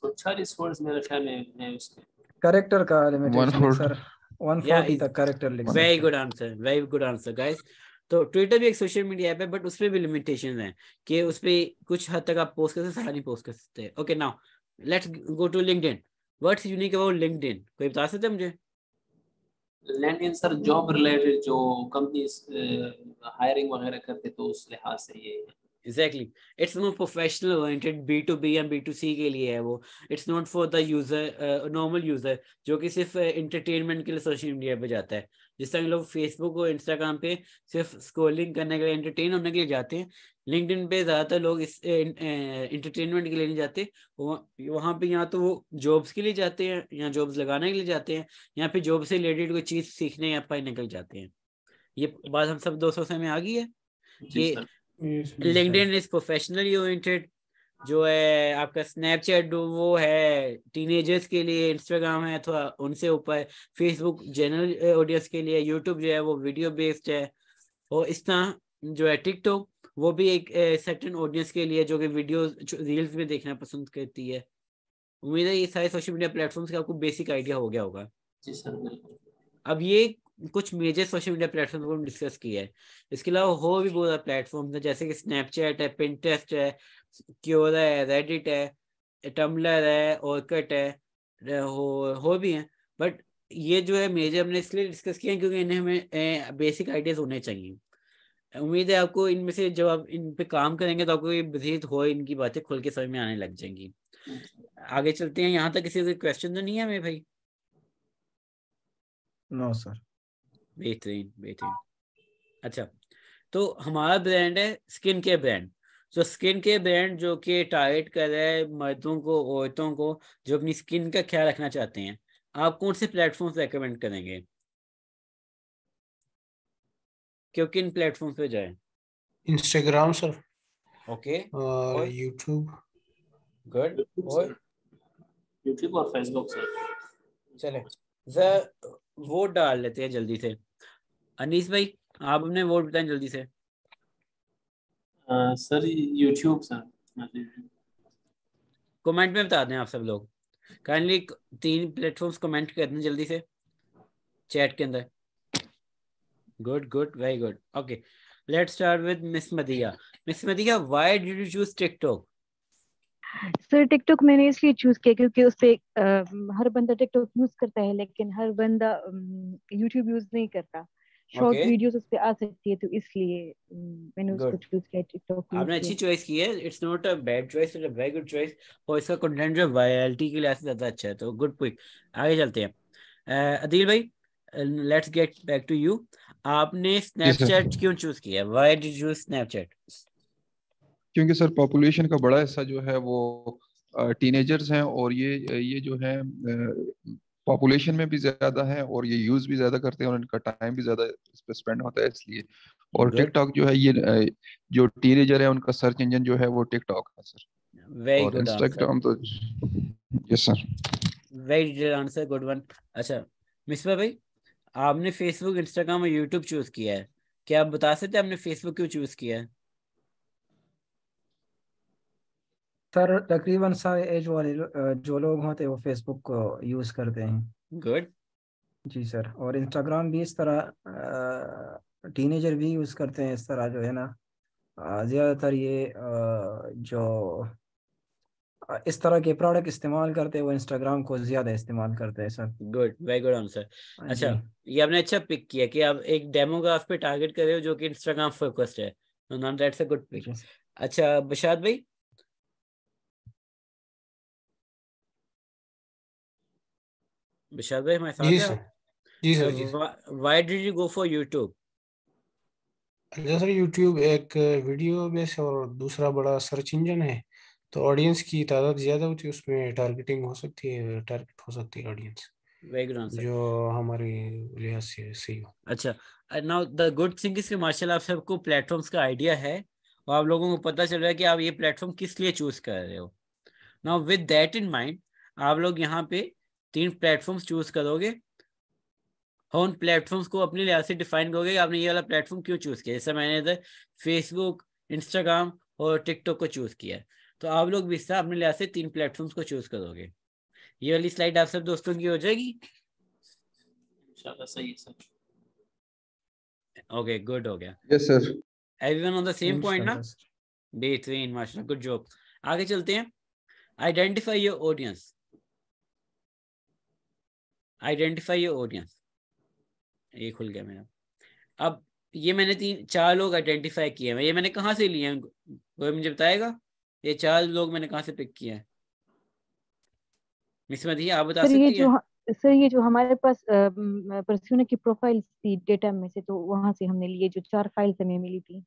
अच्छा तो रिस्पांस मेरे ख्याल में है उसके कैरेक्टर का लिमिटेशन सर 140 तक correct very good answer very good answer guys तो ट्विटर भी एक सोशल मीडिया ऐप है बट उसमें भी लिमिटेशन है कि उस पर कुछ हद तक आप पोस्ट कर सकते सारा नहीं पोस्ट कर सकते okay now let's go to in what's unique about in कोई बता सकते हैं मुझे लैंडइन सर जॉब रिलेटेड जो कंपनीज हायरिंग वगैरह करते तो उस लिहाज से ये exactly it's more professional oriented B to B या बी टू सी के लिए है वो it's not for the user normal user जो कि सिर्फ इंटरटेनमेंट uh, के लिए सोशल मीडिया पे जाता है जिस तरह लोग फेसबुक और इंस्टाग्राम पे सिर्फ स्क्रोलिंग करने के लिए एंटरटेन होने के लिए जाते हैं लिंकड पे ज़्यादातर लोग इस इंटरटेनमेंट uh, uh, के लिए नहीं जाते वहाँ पे या तो वो जॉब्स के लिए जाते हैं या जॉब्स लगाने के लिए जाते हैं या फिर जॉब से रिलेटेड कोई चीज़ सीखने या पाई निकल जाते हैं ये बात हम सब दोस्तों से में आ गई है कि लिंक्डइन इज प्रोफेशनल ओरिएंटेड जो है आपका स्नैपचैट वो है टीनेजर्स के लिए इंस्टाग्राम है थोड़ा तो उनसे ऊपर फेसबुक जनरल ऑडियंस के लिए यूट्यूब जो है वो वीडियो बेस्ड है और इस तरह जो है टिकटॉक वो भी एक सर्टेन ऑडियंस के लिए जो कि वीडियो रील्स में देखना पसंद करती है उम्मीद है ये सारे सोशल मीडिया प्लेटफॉर्म्स का आपको बेसिक आइडिया हो गया होगा जी सर अब ये कुछ मेजर सोशल मीडिया प्लेटफॉर्म को डिस्कस किया है इसके अलावा हो भी बहुत सारे प्लेटफॉर्म है जैसे कि स्नैपचैट है पिंटेस्ट है क्योरा है रेडिट है टम्बलर है ओरकट है हो हो भी हैं बट ये जो है मेजर हमने इसलिए डिस्कस किया क्योंकि इन्हें हमें बेसिक आइडियाज होने चाहिए उम्मीद है आपको इनमें से जब आप इन पे काम करेंगे तो आपको ये मजीद तो हो इनकी बातें खुल के समझ में आने लग जाएंगी आगे चलते हैं यहाँ तक किसी क्वेश्चन तो नहीं है मेरे भाई नो no, सर बेहतरीन बेहतरीन अच्छा तो हमारा ब्रांड है skin care brand so skin care brand जो कि टारगेट कर रहे हैं मर्दों को औरतों को जो अपनी स्किन का ख्याल रखना चाहते हैं आप कौन से प्लेटफॉर्म रेकमेंड करेंगे क्यों किन प्लेटफॉर्म पे जाए इंस्टाग्राम सर ओके और यूट्यूब गुड और यूट्यूब और फेसबुक सर चले सर वो डाल लेते हैं जल्दी से अनीस भाई आप अपने वोट बताएं जल्दी से सर यूट्यूब सर कमेंट में बता दें आप सब लोग काइंडली तीन प्लेटफॉर्म्स कमेंट कर दें जल्दी से चैट के अंदर good good very good okay let's start with miss Madiha miss Madiha why did you choose TikTok sir TikTok मैंने इसलिए चूज किया क्योंकि उससे हर बंदा टिकटॉक यूज करता है लेकिन हर बंदा यूट्यूब यूज नहीं करता शॉर्ट वीडियोस उस पे आ सकती है तो इसलिए मैंने उसको चूज किया टिकटॉक आपने अच्छी चॉइस की है it's not a bad choice it's a very good choice और इसका कंटेंट जो वायरलिटी के लिए ऐसे ज्यादा अच्छा है तो गुड क्विक आगे चलते हैं अदील भाई let's get back to you आपने स्नैपचैट क्यों चूज किया व्हाई डिड यू स्नैपचैट क्योंकि सर पॉपुलेशन का बड़ा हिस्सा जो है वो टीनेजर्स हैं और ये ये जो है पॉपुलेशन में भी ज्यादा है और ये यूज भी ज्यादा करते हैं और इनका टाइम भी ज्यादा इस पर स्पेंड होता है इसलिए और टिकटॉक जो है ये जो टीनेजर है उनका सर्च इंजन जो है वो टिकटॉक है सर वेरी गुड इंस्टाग्राम तो yes sir very good answer good one अच्छा मिसबा भाई आपने फेसबुक इंस्टाग्राम और यूट्यूब चूज किया है क्या आप बता सकते हैं आपने फेसबुक क्यों चूज किया है सर तकरीबन सारे एज वाले जो लोग होते हैं वो फेसबुक को यूज करते हैं गुड जी सर और इंस्टाग्राम भी इस तरह टीनेजर भी यूज करते हैं इस तरह जो है ना ज़्यादातर ये जो इस तरह के प्रोडक्ट इस्तेमाल करते हैं वो इंस्टाग्राम को ज्यादा इस्तेमाल करते हैं sir good very good answer अच्छा ये आपने अच्छा पिक किया कि आप एक डेमोग्राफ पे टारगेट कर रहे हो जो कि इंस्टाग्राम फोकस्ड है not that's a good pick अच्छा बशाद भाई Bishabhai, my father? Yes, sir. जी सर जी why did you go for YouTube जैसे यूट्यूब एक वीडियो बेस और दूसरा बड़ा सर्च इंजन है तो ऑडियंस की तादाद ज्यादा होती है उसमें टारगेटिंग हो सकती है टारगेट हो सकती है ऑडियंस जो हमारी लिहाज से सही हो अच्छा now the good thing is कि मार्शल आप सबको प्लेटफॉर्म्स का आइडिया है और आप लोगों को पता चल रहा है कि आप ये प्लेटफॉर्म किस लिए चूज कर रहे हो now with that in mind आप लोग यहाँ पे तीन प्लेटफॉर्म्स चूज करोगे और उन प्लेटफॉर्म्स को अपने लिहाज से डिफाइन करोगे आपने ये वाला प्लेटफॉर्म क्यों चूज किया जैसे मैंने इधर फेसबुक इंस्टाग्राम और टिकटॉक को चूज किया तो आप लोग भी इससे अपने लिहाज से तीन प्लेटफॉर्म्स को चूज करोगे ये वाली स्लाइड आप सब दोस्तों की हो जाएगी ओके गुड हो गया yes sir everyone on the same point ना बेहतरीन माशाल्लाह गुड जॉब आगे चलते हैं identify your audience identify your audience ये खुल गया मेरा अब ये मैंने तीन चार लोग आइडेंटिफाई किए हैं ये मैंने कहाँ से लिए हैं कोई मुझे बताएगा ये चार लोग मैंने कहाँ से पिक किया है मिस ये आप बता सकती हैं सर ये जो हमारे पास परस्यूना की प्रोफाइल थी डेटा में से तो वहां से हमने लिए जो चार फाइल्स हमें मिली थी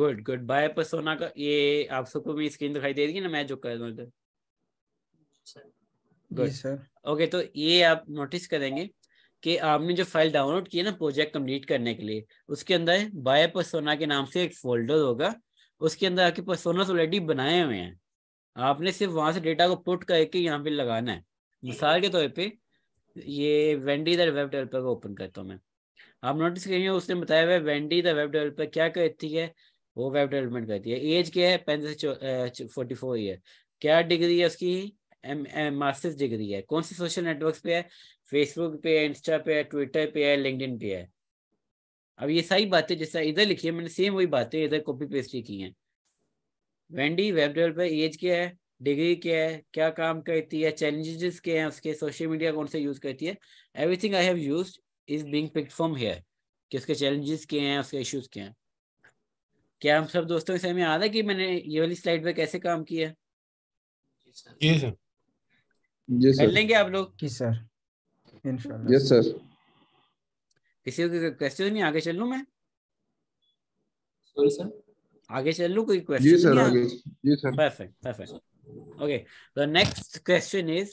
गुड गुड बाय पर्सोना का ये आप सबको भी स्क्रीन दिखाई दे रही है ना मैं जो कर रहा हूं हूँ ओके तो ये आप नोटिस करेंगे कि आपने जो फाइल डाउनलोड की है ना प्रोजेक्ट कंप्लीट करने के लिए उसके अंदर बाय पर्सोना के नाम से एक फोल्डर होगा उसके अंदर आपके पर्सोनास ऑलरेडी बनाए हुए हैं आपने सिर्फ वहां से डेटा को पुट करके यहाँ पे लगाना है मिसाल के तौर पे ये वेंडी द वेब डेवलपर को ओपन करता हूँ मैं आप नोटिस करेंगे उसने बताया हुआ वेंडी द वेब डेवलपर क्या करती है वो वेब डेवलपमेंट करती है एज क्या है पैंतीस से फोर्टी फोर ईयर क्या डिग्री है उसकी मास्टर्स डिग्री है कौन से सोशल नेटवर्क पे है फेसबुक पे है इंस्टा पे है ट्विटर पे है लिंकड पे है अब ये सारी बातें जैसा इधर लिखी है मैंने सेम वही बातें इधर कॉपी पेस्ट ही की हैं वेंडी वेब डेवलपर एज क्या है डिग्री क्या है क्या काम करती है चैलेंजेस क्या हैं उसके सोशल मीडिया कौन से यूज करती है everything I have used is being picked from here कि उसके चैलेंजेस क्या हैं उसके इश्यूज क्या हैं क्या हम सब दोस्तों के समझ में आ रहा है कि मैंने ये वाली स्लाइड पर कैसे काम किया जी सर कर लेंगे आप लोग सर यस सर किसी को क्वेश्चन नहीं आगे चल मैं सॉरी सर आगे चल कोई क्वेश्चन जी सर आगे जी sir perfect perfect okay next question is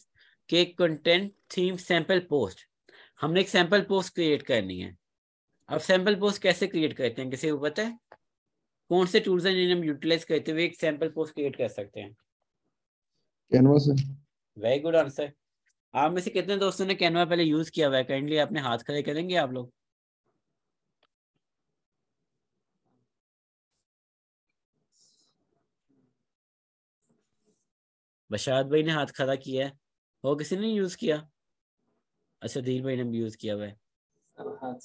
के कंटेंट थीम सैंपल पोस्ट हमने एक सैंपल पोस्ट क्रिएट करनी है अब सैंपल पोस्ट कैसे क्रिएट करते हैं किसी को पता है कौन से टूल्स हैं जिन्हें हम यूटिलाइज करते हुए एक सैंपल पोस्ट क्रिएट कर सकते हैं कैनवास वेरी गुड आंसर आप में से कितने दोस्तों ने कैनवा पहले यूज किया हुआ है काइंडली अपने हाथ खड़े करेंगे आप लोग बशाद भाई ने हाथ खड़ा किया है वो किसी ने यूज किया अच्छा धीर भाई ने भी यूज किया हुआ है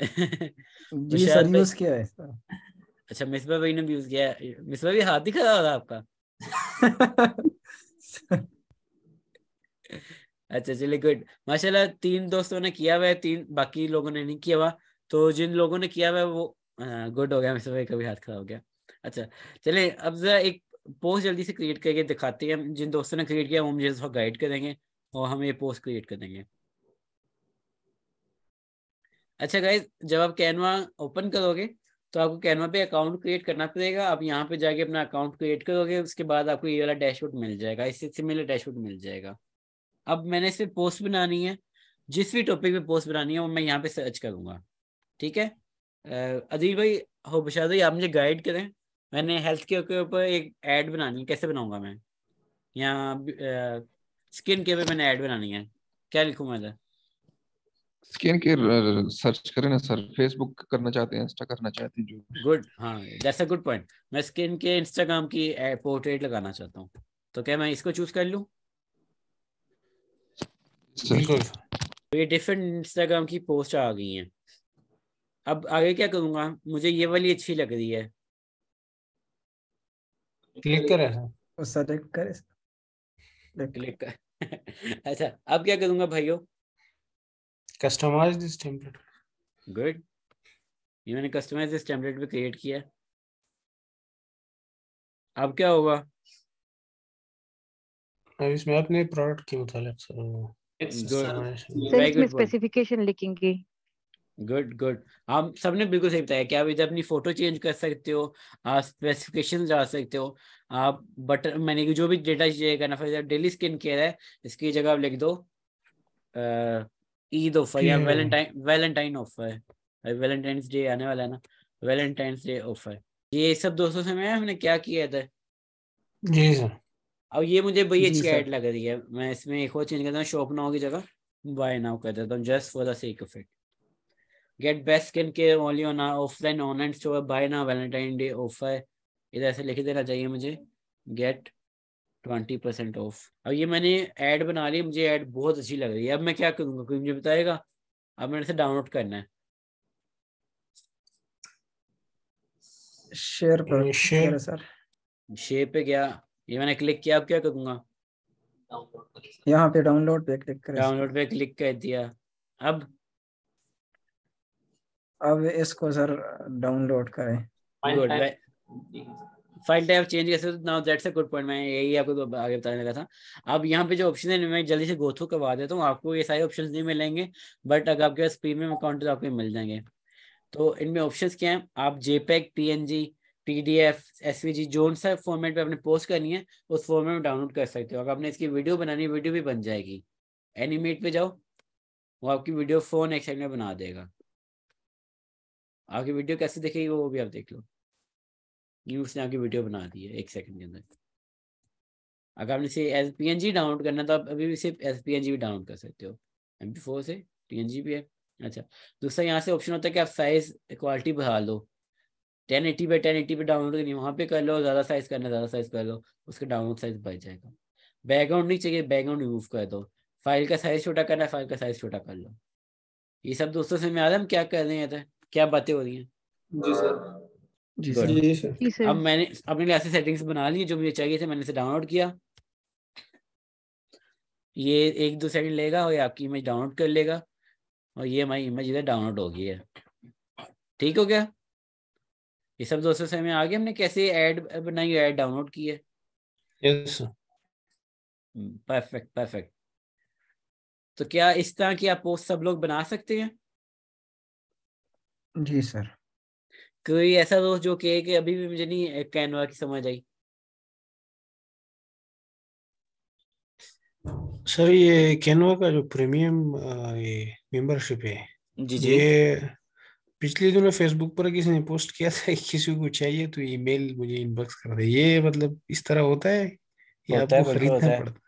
सर यूज किया है अच्छा मिसबा भाई ने भी यूज किया है मिसबा भी हाथ ही खड़ा हो रहा है आपका अच्छा चलिए गुड माशाल्लाह तीन दोस्तों ने किया हुआ है तीन बाकी लोगों ने नहीं किया हुआ तो जिन लोगों ने किया हुआ है वो गुड हो गया मैं भाई कभी हाथ खड़ा हो गया अच्छा चलिए अब जरा एक पोस्ट जल्दी से क्रिएट करके दिखाते हैं जिन दोस्तों ने क्रिएट किया वो मुझे थोड़ा गाइड करेंगे और हम ये पोस्ट क्रिएट कर देंगे अच्छा गाइज जब आप कैनवा ओपन करोगे तो आपको कैनवा पे अकाउंट क्रिएट करना पड़ेगा आप यहाँ पे जाके अपना अकाउंट क्रिएट करोगे उसके बाद आपको ये वाला डैशबोर्ड मिल जाएगा इससे सिमिलर डैशबोर्ड मिल जाएगा अब मैंने इस पर पोस्ट बनानी है जिस भी टॉपिक पे पोस्ट बनानी है वो मैं यहाँ पे सर्च करूँगा ठीक है अजीत भाई हो बशाद भाई आप मुझे गाइड करें मैंने हेल्थ केयर के ऊपर एक ऐड बनानी है कैसे बनाऊंगा मैं यहाँ स्किन केयर पे मैंने ऐड बनानी है क्या लिखूँ मैं स्किन केयर सर्च करें ना सर फेसबुक करना चाहते हैं इंस्टा करना चाहते हैं जो गुड हाँ दैट्स अ गुड पॉइंट मैं स्किन के इंस्टाग्राम की पोर्ट्रेट लगाना चाहता हूँ तो क्या मैं इसको चूज कर लूँ बिल्कुल तो ये डिफरेंट इंस्टाग्राम की पोस्ट आ गई हैं अब आगे क्या करूँगा मुझे ये वाली अच्छी लग रही है क्लिक करें सर क्लिक कर क्लिक कर अच्छा अब क्या करूँगा भाइयों कस्टमाइज दिस टेम्पलेट गुड ये मैंने कस्टमाइज दिस टेम्पलेट भी क्रिएट किया अब क्या होगा अब इसमें अपने प्रोडक्ट के मुताबिक स्पेसिफिकेशन लिखेंगे गुड गुड आप सबने बिल्कुल सही बताया कि आप इधर अपनी फोटो चेंज कर सकते हो आप स्पेसिफिकेशन जा सकते हो आप बटर मैंने जो भी डेटा चाहिए करना फिर डेली स्किन केयर है इसकी जगह आप लिख दो आ, uh, ईद ऑफर या valentine valentine offer valentine's day आने वाला है ना वैलेंटाइंस डे ऑफर ये सब दोस्तों से मैं हमने क्या किया था जी सर अब ये मुझे बड़ी अच्छी ऐड लग रही है मैं इसमें एक और चेंज करता हूँ शॉप नाउ की जगह बाय नाउ कर देता हूँ just for the sake of it get best skin care only on offline online store buy now valentine day offer इधर ऐसे लिख देना चाहिए मुझे गेट ट्वेंटी परसेंट ऑफ अब ये मैंने ऐड बना ली मुझे ऐड बहुत अच्छी लग रही है अब मैं क्या करूँगा कोई मुझे बताएगा अब मैंने इसे डाउनलोड करना है शेयर पर शेयर सर शेयर पे क्या ये मैंने क्लिक किया अब क्या करूंगा यहाँ पे डाउनलोड पे क्लिक कर डाउनलोड पे क्लिक कर दिया अब अब इसको सर डाउनलोड करें गुड फाइल टाइप चेंज कैसे now that's a good point मैं यही आपको तो आगे बताने लगा था अब यहाँ पे जो ऑप्शन है मैं जल्दी से गोथू करवा देता हूँ आपको ये सारे ऑप्शन नहीं मिलेंगे बट अगर आपके पास प्रीमियम अकाउंट तो आपको मिल जाएंगे तो इनमें ऑप्शन क्या हैं आप P N G D F S V G जो सा फॉर्मेट पर आपने पोस्ट करनी है उस फॉर्मेट में डाउनलोड कर सकते हो अगर आपने इसकी वीडियो बनानी है वीडियो भी बन जाएगी एनिमेट पे जाओ वो आपकी वीडियो फोन एक्साइट में बना देगा आपकी वीडियो कैसे दिखेगी वो भी आप देख लो ये उसने आपकी वीडियो बना दी है एक सेकंड के अंदर अगर आपने इसे S P N G download करना तो आप अभी भी सिर्फ एस पी एन जी भी डाउनलोड कर सकते हो एम पी फोर से टी एन जी भी है अच्छा दूसरा यहाँ से ऑप्शन होता है कि आप साइज क्वालिटी बढ़ा लो ten eighty by ten eighty पर डाउनलोड करनी वहाँ पे कर लो ज़्यादा साइज करना ज़्यादा साइज कर लो उसका डाउनलोड साइज बढ़ जाएगा बैकग्राउंड नहीं चाहिए बैकग्राउंड रिमूव कर दो फाइल का साइज छोटा करना है फाइल का साइज छोटा कर लो ये सब दोस्तों से मैं आदम क्या कर रहे हैं क्या बातें हो रही हैं जी सर जी सर अब मैंने अपने लिए ऐसी सेटिंग्स बना ली जो मुझे चाहिए थे मैंने इसे डाउनलोड किया ये एक दो सेकंड लेगा और ये आपकी इमेज डाउनलोड कर लेगा और ये हमारी इमेज इधर डाउनलोड हो गई है ठीक हो गया ये सब दोस्तों से हमें आगे हमने कैसे ऐड बनाई ऐड डाउनलोड की है यस परफेक्ट परफेक्ट तो क्या इस तरह की आप पोस्ट सब लोग बना सकते हैं जी सर कोई ऐसा दोस्त जो कहे कि अभी भी मुझे नहीं कैनवा की समझ आई सर ये कैनवा का जो प्रीमियम ये मेंबरशिप है जी जी ये पिछले दिनों फेसबुक पर किसी ने पोस्ट किया था किसी को चाहिए तो ईमेल मुझे इनबॉक्स कर दे ये मतलब इस तरह होता है या होता आपको है, खरीदना पड़ता है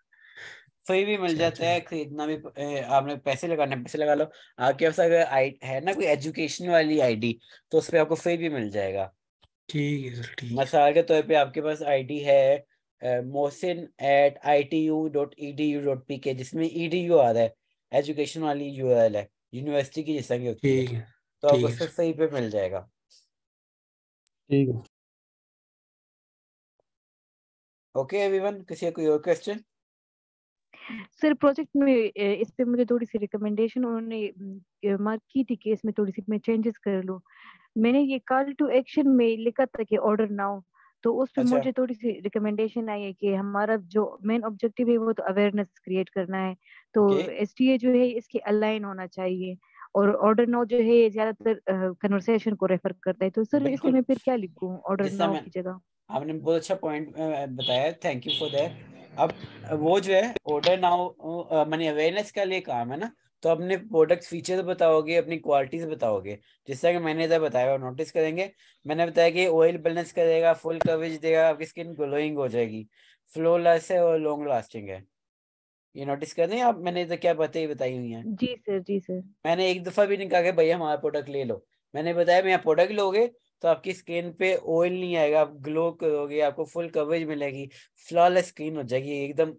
फ्री भी मिल जाता है खरीदना भी आपने पैसे लगाने पैसे लगा लो आपके पास अगर आई है ना कोई एजुकेशन वाली आईडी तो उस पर आपको फ्री भी मिल जाएगा ठीक है सर ठीक मिसाल के तौर पे आपके पास आईडी है Mohsin at I T U dot E D U dot P K जिसमें ई डी यू आ रहा है एजुकेशन वाली यू एल है यूनिवर्सिटी की जिसमें की होती है तो आपको उस पर फ्री पे मिल जाएगा ठीक है ओके एवरीवन किसी कोई और क्वेश्चन सर प्रोजेक्ट में इस पे मुझे थोड़ी सी रिकमेंडेशन उन्होंने मार्क की थी कि इसमें थोड़ी सी मैं चेंजेस कर लूँ मैंने ये कॉल टू एक्शन में लिखा था कि ऑर्डर नाउ तो उस पर अच्छा। मुझे थोड़ी सी रिकमेंडेशन आई है कि हमारा जो मेन ऑब्जेक्टिव है वो तो अवेयरनेस क्रिएट करना है तो एस जो है इसके अलाइन होना चाहिए और ऑर्डर नो जो है ज्यादातर कन्वर्सेशन को रेफर करता है तो सर इसमें फिर क्या लिखूं ऑर्डर नो की जगह आपने बहुत अच्छा पॉइंट बताया थैंक यू फॉर दैट अब वो जो है ऑर्डर नाउ मैंने अवेयरनेस का लिए काम है ना तो अपने प्रोडक्ट फीचर्स बताओगे अपनी क्वालिटीज बताओगे जिस कि मैंने इधर बताया और नोटिस करेंगे मैंने बताया कि ऑयल बैलेंस करेगा फुल कवरेज देगा आपकी स्किन ग्लोइंग हो जाएगी फ्लोलेस है और लॉन्ग लास्टिंग है ये नोटिस कर रहे हैं आप मैंने इधर क्या बातें बताई हुई हैं जी सर जी सर मैंने एक दफा भी नहीं कहा कि भैया हमारा प्रोडक्ट ले लो मैंने बताया मेरा प्रोडक्ट लोगे तो आपकी स्किन पे ऑयल नहीं आएगा आप ग्लो करोगे आपको फुल कवरेज मिलेगी फ्लॉलेस स्किन हो जाएगी एकदम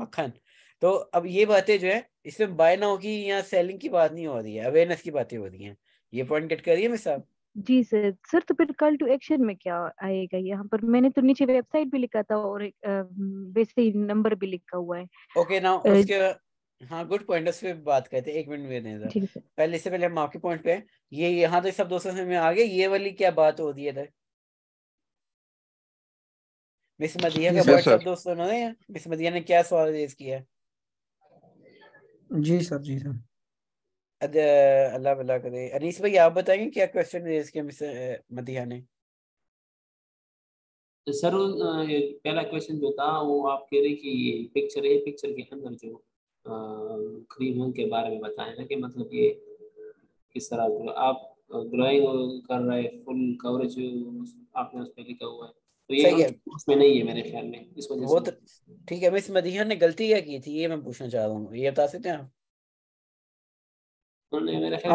मक्खन तो अब ये बातें जो है इसमें बाय नाउ की या सेलिंग की बात नहीं हो रही है अवेयरनेस की बातें हो रही है ये पॉइंट गेट करिए मैं साहब जी सर सर तो फिर कल टू एक्शन में क्या आएगा यहाँ पर मैंने तो नीचे वेबसाइट भी लिखा था और वैसे ही नंबर भी लिखा हुआ है ओके okay, नाउ उसके हाँ गुड पॉइंट उस बात करते एक मिनट में नहीं पहले से पहले हम आपके पॉइंट पे ये यहाँ तो सब दोस्तों से में आ गए ये वाली क्या बात हो रही है मिस मदिया का पॉइंट सब दोस्तों ने मिस मदिया ने क्या सवाल रेज किया जी सर जी सर अल्लाह भला करे अनीस भाई आप बताएंगे क्या क्वेश्चन रेज किया मिस मदिया ने तो सर पहला क्वेश्चन जो था वो आप कह रहे कि ये पिक्चर है पिक्चर के अंदर जो क्रीमों के बारे में बताएं ना कि मतलब ये किस तरह आप ग्रोइंग कर रहे फुल कवरेज आपने उस पर लिखा हुआ है तो ये उसमें नहीं है मेरे ख्याल में इस वजह से तो ठीक है मिस मदीहा ने गलती क्या की थी ये मैं पूछना चाह रहा हूँ ये बता सकते हैं आप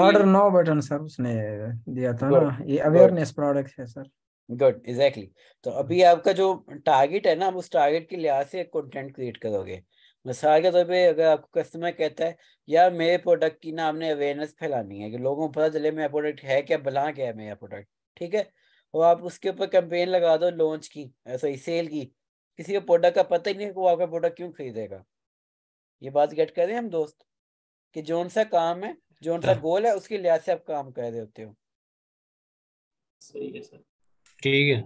ऑर्डर नो बटन सर उसने दिया था ना ये अवेयरनेस प्रोडक्ट है सर गुड एग्जैक्टली exactly. तो अभी आपका जो टारगेट है ना आप उस टारगेट के लिहाज से कंटेंट क्रिएट करोगे मिसाल के तौर पर अगर आपको कस्टमर कहता है यार मेरे प्रोडक्ट की ना आपने अवेयरनेस फैलानी है कि लोगों को पता चले मेरा प्रोडक्ट है क्या बना क्या है मेरा प्रोडक्ट ठीक है और आप उसके ऊपर कैंपेन लगा दो लॉन्च की सॉरी सेल की किसी को प्रोडक्ट का पता ही नहीं है वो आपका प्रोडक्ट क्यों खरीदेगा ये बात गेट कर रहे हैं हम दोस्त कि जोन सा काम है जोन सा गोल है उसके लिहाज से आप काम कर रहे होते हो सही है सर ठीक है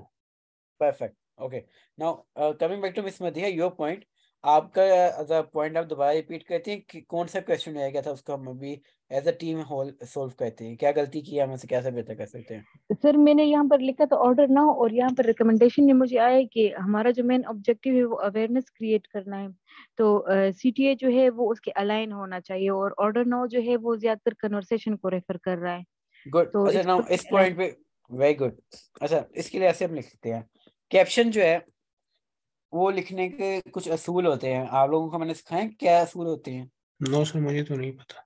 perfect okay now coming back to miss Madiha your point आपका पॉइंट आप दोबारा रिपीट करते हैं कि कौन सा क्वेश्चन रह गया था उसको हम अभी as a team whole solve करते हैं क्या गलती की है हम कैसे बेहतर कर सकते हैं सर मैंने यहाँ पर लिखा था ऑर्डर नाउ और यहाँ पर रिकमेंडेशन में मुझे आया कि हमारा जो मेन ऑब्जेक्टिव है वो अवेयरनेस क्रिएट करना है तो सी uh, जो है वो उसके अलाइन होना चाहिए और ऑर्डर नाउ जो है वो ज्यादातर कन्वर्सेशन को रेफर कर रहा है गुड तो अच्छा इस पॉइंट पे वेरी गुड अच्छा इसके लिए ऐसे हम लिख सकते हैं कैप्शन जो है वो लिखने के कुछ असूल होते हैं आप लोगों को मैंने सिखाए क्या असूल होते हैं नो सर मुझे तो नहीं पता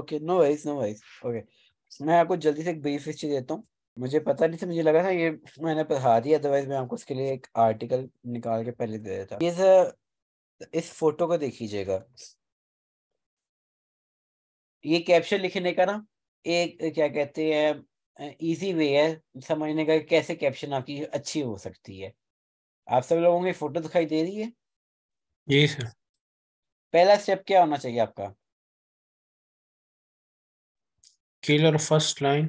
okay no wise no wise okay मैं आपको जल्दी से एक ब्रीफ हिस्ट्री देता हूँ मुझे पता नहीं था मुझे लगा था ये मैंने पढ़ा दिया अदरवाइज मैं आपको इसके लिए एक आर्टिकल निकाल के पहले दे देता ये सर इस फोटो को देखीजिएगा ये कैप्शन लिखने का ना एक क्या कहते हैं इजी वे है समझने का कैसे कैप्शन आपकी अच्छी हो सकती है आप सब लोगों की फोटो दिखाई दे रही है जी सर पहला स्टेप क्या होना चाहिए आपका killer first line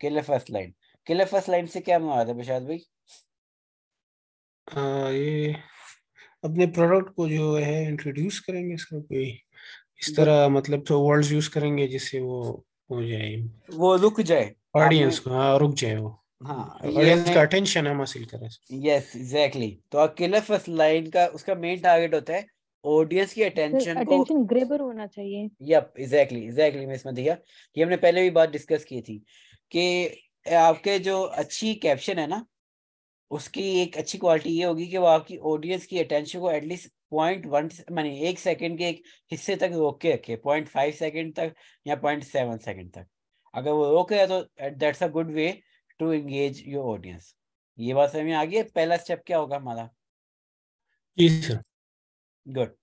killer first line killer first line से क्या मंगा रहे प्रसाद भाई आ, ये अपने प्रोडक्ट को जो है इंट्रोड्यूस करेंगे सर कोई इस तरह मतलब तो वर्ड्स यूज करेंगे जिससे वो हो जाए वो रुक जाए ऑडियंस को हाँ रुक जाए वो हाँ ऑडियंस का तो अकेला फर्स्ट लाइन का उसका मेन टारगेट होता है ऑडियंस की अटेंशन अटेंशन ग्रेबर होना चाहिए यप एग्जैक्टली एग्जैक्टली मैं इसमें दिया ये हमने पहले भी बात डिस्कस की थी कि आपके जो अच्छी कैप्शन है ना उसकी एक अच्छी क्वालिटी ये होगी कि वो आपकी ऑडियंस की अटेंशन को एटलीस्ट पॉइंट वन मानी एक सेकंड के एक हिस्से तक रोक के रखे पॉइंट फाइव सेकेंड तक या पॉइंट सेवन सेकेंड तक अगर वो रोक गया तो that's a good way to engage your audience ये बात समझ में आ गई पहला स्टेप क्या होगा हमारा जी सर गुड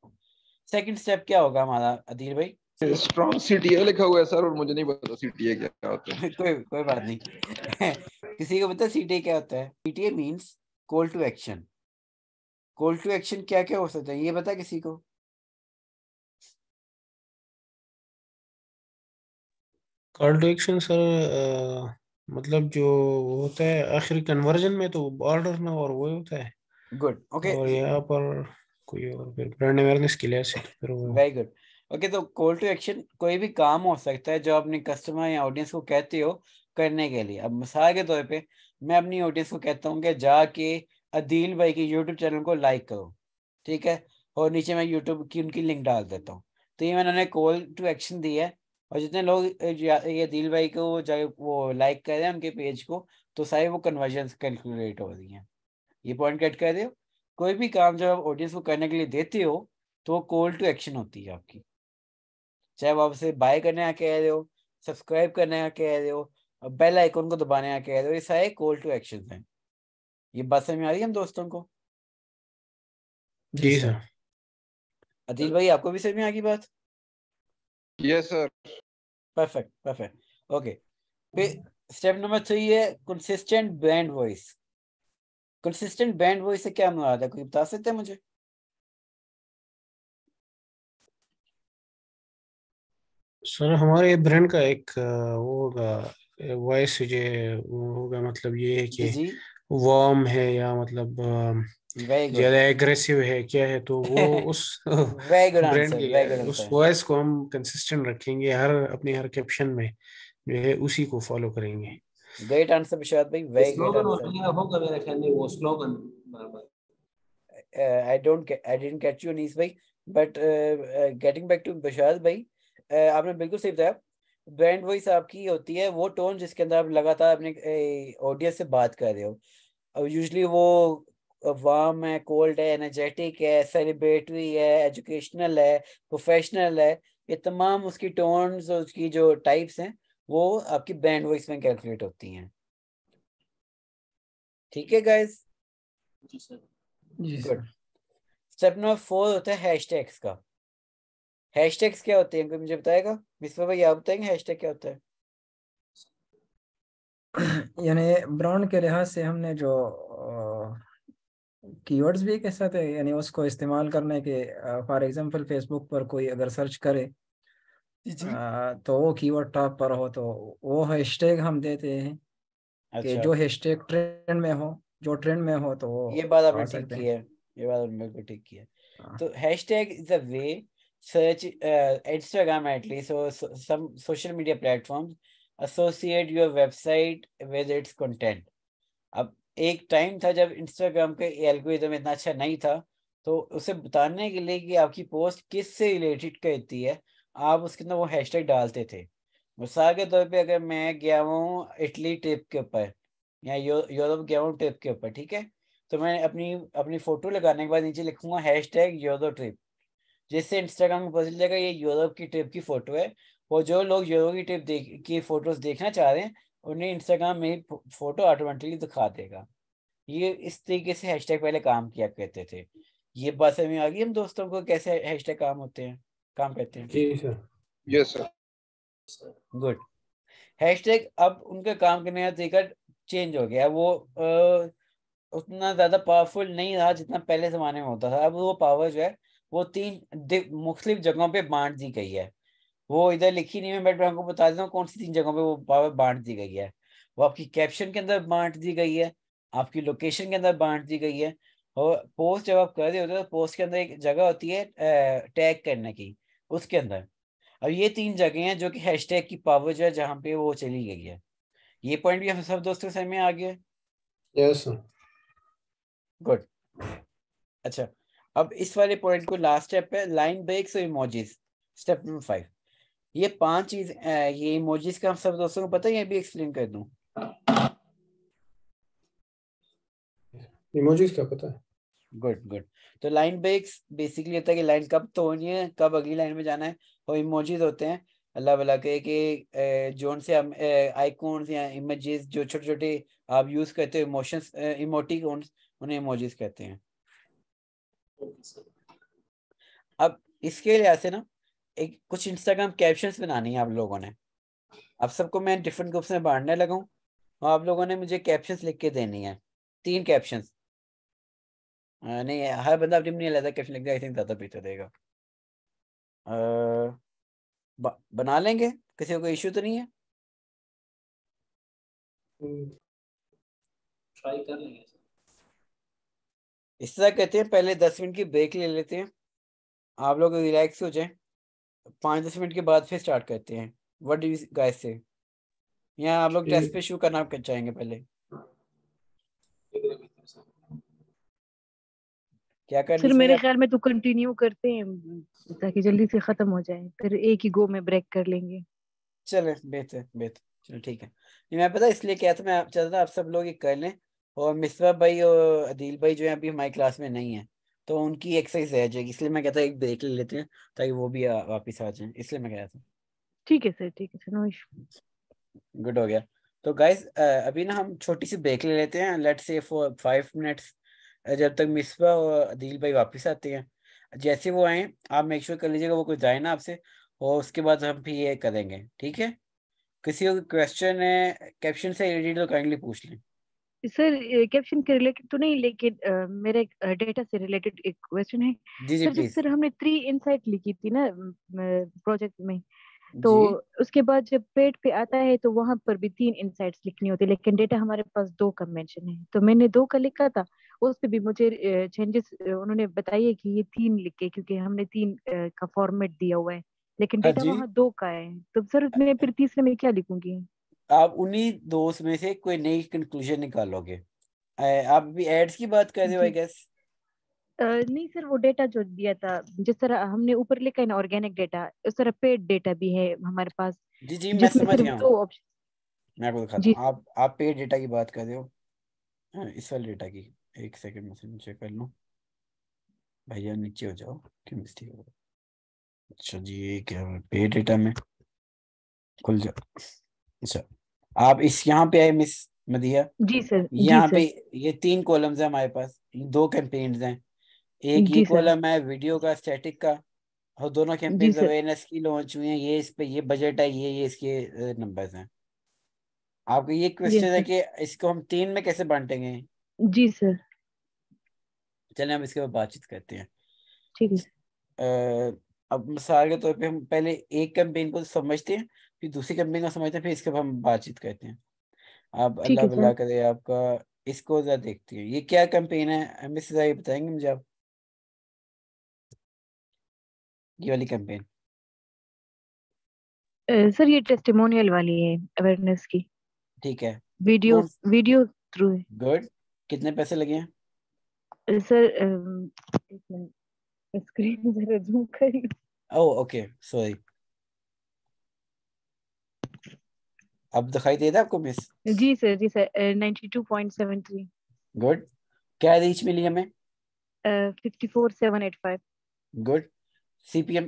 सेकंड स्टेप क्या होगा हमारा अधीर भाई स्ट्रॉन्ग सीटीए लिखा हुआ है सर और मुझे नहीं पता सीटीए क्या होता है कोई कोई बात नहीं किसी को पता सीटीए क्या होता है CTA means call to action call to action क्या क्या हो सकता है ये पता किसी को कॉल टू एक्शन सर मतलब जो होता है आखिर कन्वर्जन में तो बॉर्डर में और वो होता है गुड ओके okay. और यहाँ पर कोई और फिर ब्रांड अवेयरनेस के लिए वेरी गुड ओके तो कॉल टू एक्शन कोई भी काम हो सकता है जो अपने कस्टमर या ऑडियंस को कहते हो करने के लिए अब मिसाल के तौर पे मैं अपनी ऑडियंस को कहता हूँ कि जाके अदील भाई के यूट्यूब चैनल को लाइक करो ठीक है और नीचे मैं यूट्यूब की उनकी लिंक डाल देता हूँ तो ये मैंने कॉल टू एक्शन दिया है और जितने लोग ये दिल भाई को वो लाइक कर रहे हैं उनके पेज को तो सारे वो कन्वर्जन कैलकुलेट हो रही हैं ये पॉइंट कट कर रहे हो कोई भी काम जब आप ऑडियंस को करने के लिए देते हो तो वो कॉल टू एक्शन होती है आपकी चाहे वो आपसे बाय करने का कह रहे हो सब्सक्राइब करने का कह रहे हो बेल आइकन को दबाने का कह रहे हो ये सारे कॉल टू एक्शन हैं ये बात समझ में आ रही है हम दोस्तों को जी सर अदिल भाई आपको भी समझ में आ गई बात yes sir perfect perfect okay step number three consistent brand voice consistent brand voice से क्या मुराद है कोई बता सकते हैं मुझे सर हमारे ब्रांड का एक वो होगा वॉइस जो होगा मतलब ये है कि वार्म है या मतलब ज़्यादा एग्रेसिव है क्या है तो वो उस ब्रांड की उस वॉइस को हम कंसिस्टेंट रखेंगे हर अपने हर कैप्शन में जो है उसी को फॉलो करेंगे ग्रेट आंसर बिशाद भाई वेरी गुड स्लोगन होगा मेरा ख्याल में वो slogan I don't I didn't catch you Anees भाई but getting back to Bishad भाई uh, आपने बिल्कुल सही बताया ब्रांड वॉइस आपकी होती है वो टोन जिसके अंदर आप लगातार अपने ऑडियंस से बात कर रहे हो अब यूजली वो वार्म है कोल्ड है एनर्जेटिक है सेलिब्रेटरी है एजुकेशनल है प्रोफेशनल है ये तमाम उसकी टोन्स और उसकी जो टाइप्स हैं वो आपकी बैंड वॉइस में कैलकुलेट होती हैं ठीक है guys good step number four होता है हैशटैग्स का हैशटैग्स क्या होते हैं कोई मुझे बताएगा मिसवा भाई आप बताएंगे हैशटैग क्या होता है यानी ब्रांड के लिहाज से हमने जो कीवर्ड्स भी एक ऐसा थे यानी उसको इस्तेमाल करने के फॉर एग्जांपल फेसबुक पर कोई अगर सर्च करे आ, तो वो कीवर्ड टॉप पर हो तो वो हैशटैग हम देते हैं अच्छा। कि जो हैशटैग ट्रेंड में हो जो ट्रेंड में हो तो वो ये बात आपने ठीक की है ये बात आपने बिल्कुल ठीक की है हाँ। तो hashtag is a way search Instagram at least और some social media platforms associate your website with its content एक टाइम था जब इंस्टाग्राम का एल्गोरिदम इतना अच्छा नहीं था तो उसे बताने के लिए कि आपकी पोस्ट किस से रिलेटेड करती है आप उसके अंदर वो हैश डालते थे मिसाल के तौर पर अगर मैं गया हूँ इटली ट्रिप के ऊपर या यूरोप गया हूँ ट्रिप के ऊपर ठीक है तो मैं अपनी अपनी फ़ोटो लगाने के बाद नीचे लिखूंगा हैश टैग यूरो ट्रिप जिससे इंस्टाग्राम में पता चलेगा जाएगा ये यूरोप की ट्रिप की फ़ोटो है और जो लोग यूरोप की ट्रिप देख की फ़ोटोज़ देखना चाह रहे हैं उन्हें इंस्टाग्राम में ही फोटो ऑटोमेटिकली दिखा देगा ये इस तरीके से हैशटैग पहले काम किया करते थे ये बात समझ में आ गई हम दोस्तों को कैसे हैशटैग काम होते हैं काम करते हैं जी sir yes sir good hashtag अब उनका काम करने का तरीका चेंज हो गया वो आ, उतना ज्यादा पावरफुल नहीं रहा जितना पहले जमाने में होता था अब वो पावर जो है वो तीन मुख्तलिफ जगहों पे बांट दी गई है वो इधर लिखी नहीं है मैं आपको बता देता हूँ कौन सी तीन जगहों पे वो पावर बांट दी गई है वो आपकी कैप्शन के अंदर बांट दी गई है आपकी लोकेशन के अंदर बांट दी गई है और पोस्ट जब आप कर रहे होते हो तो पोस्ट के अंदर एक जगह होती है टैग करने की उसके अंदर अब ये तीन जगह हैं जो कि हैश की पावर जो है जहाँ पे वो चली गई है ये पॉइंट भी हम सब दोस्तों से आ गया yes, गुड अच्छा अब इस वाले पॉइंट को लास्ट स्टेप है लाइन ब्रेक्स और इमोजिस स्टेप नंबर फाइव ये पांच चीज ये इमोजीज का हम सब दोस्तों को पता है ये भी एक्सप्लेन कर दूं इमोजीज का पता है गुड गुड तो लाइन ब्रेक्स बेसिकली होता है कि लाइन कब तो होनी है कब अगली लाइन में जाना है और इमोजीज होते हैं अल्लाह भला के कि जोन से हम आइकॉन्स या इमेजेस जो छोटे छोटे आप यूज करते हो इमोशंस इमोटिकॉन्स उन्हें इमोजीज कहते हैं अब इसके लिहाज से ना एक कुछ इंस्टाग्राम कैप्शंस बनानी है आप लोगों ने अब सबको मैं डिफरेंट ग्रुप्स में बांटने लगा और आप लोगों ने मुझे कैप्शंस लिख के देनी है तीन कैप्शंस नहीं हर बंदा अपनी अपनी अलग कैप्शन लिख आई थिंक ज़्यादा बेहतर रहेगा बना लेंगे किसी को कोई इशू तो नहीं है ट्राई हम्म। कर लेंगे इस तरह कहते हैं पहले दस मिनट की ब्रेक ले लेते हैं आप लोग रिलैक्स हो जाए पाँच दस मिनट के बाद फिर स्टार्ट करते हैं व्हाट डू यू गाइस से या आप लोग टेस्ट पे शुरू करना चाहेंगे पहले क्या कर फिर मेरे ख्याल में तो कंटिन्यू करते हैं ताकि जल्दी से खत्म हो जाए फिर एक ही गो में ब्रेक कर लेंगे चले बेहतर बेहतर चलो ठीक है मैं पता इसलिए कहता था मैं चल रहा आप सब लोग ये कर लें और मिसवा भाई और अदील भाई जो है अभी हमारी क्लास में नहीं है तो उनकी एक्सरसाइज रह जाएगी इसलिए मैं कहता एक ब्रेक ले लेते हैं ताकि वो भी वापस आ जाए इसलिए मैं कह रहा था ठीक है सर ठीक है सर नो इशू गुड हो गया तो गाइस अभी ना हम छोटी सी ब्रेक ले लेते हैं let's say for five minutes जब तक मिसबा और अदील भाई वापस आते हैं जैसे वो आए आप मेक श्योर कर लीजिएगा वो कुछ जाए ना आपसे और उसके बाद हम फिर ये करेंगे ठीक है किसी को क्वेश्चन है कैप्शन से रिलेटेड तो काइंडली पूछ लें सर कैप्शन के रिलेटेड तो नहीं लेकिन uh, मेरे डेटा से रिलेटेड एक क्वेश्चन है जी जी सर, जी, सर हमने थ्री इनसाइट लिखी थी ना प्रोजेक्ट में तो उसके बाद जब पेट पे आता है तो वहां पर भी तीन इनसाइट्स लिखनी होती है लेकिन डेटा हमारे पास दो का मेंशन है तो मैंने दो का लिखा था उस पे भी मुझे चेंजेस उन्होंने बताइए कि ये तीन लिखे क्योंकि हमने तीन का फॉर्मेट दिया हुआ है लेकिन डेटा हाँ वहाँ दो का है तो सर मैं फिर तीसरे में क्या लिखूंगी आप उन्हीं दोस्त में से कोई नई कंक्लूजन निकालोगे आप भी एड्स की बात कर रहे हो आई गेस नहीं सर वो डेटा जो दिया था जिस तरह हमने ऊपर लिखा है ना ऑर्गेनिक डेटा उस तरह पेड डेटा भी है हमारे पास जी जी मैं समझ गया तो मैं आपको दिखाता हूँ आप आप पेड डेटा की बात कर रहे हो हाँ, इस वाले डेटा की एक सेकंड मैं सिर्फ चेक कर लूं भैया नीचे हो जाओ क्यों केमिस्ट्री हो अच्छा जी क्या पेड डेटा में खुल जाओ अच्छा आप इस यहाँ पे आए मिस मदिया जी सर यहाँ पे ये तीन कॉलम्स है हमारे पास दो कैंपेन हैं एक ये कॉलम है वीडियो का स्टैटिक का और दोनों कैंपेन अवेयरनेस की लॉन्च हुई हैं ये इस पे ये बजट है ये ये इसके नंबर्स हैं आपको ये क्वेश्चन है कि इसको हम तीन में कैसे बांटेंगे जी सर चले हम इसके बाद बातचीत करते हैं ठीक है अब मिसाल के तौर पे हम पहले एक कैंपेन को समझते हैं फिर दूसरी कंपनी को समझते हैं फिर इसके हम बातचीत करते हैं आप अल्लाह भला करे आपका इसको जरा देखती हूँ ये क्या कंपेन है हम इससे ज्यादा बताएंगे मुझे आप ये वाली कंपेन सर ये टेस्टिमोनियल वाली है अवेयरनेस की ठीक है वीडियो वीडियो थ्रू गुड कितने पैसे लगे हैं सर स्क्रीन जरा जूम करिए ओह ओके सॉरी अब दिखाई दे रहा है आपको मिस जी सर जी सर uh, 92.73 गुड क्या रीच मिली हमें uh, 54785 गुड सीपीएम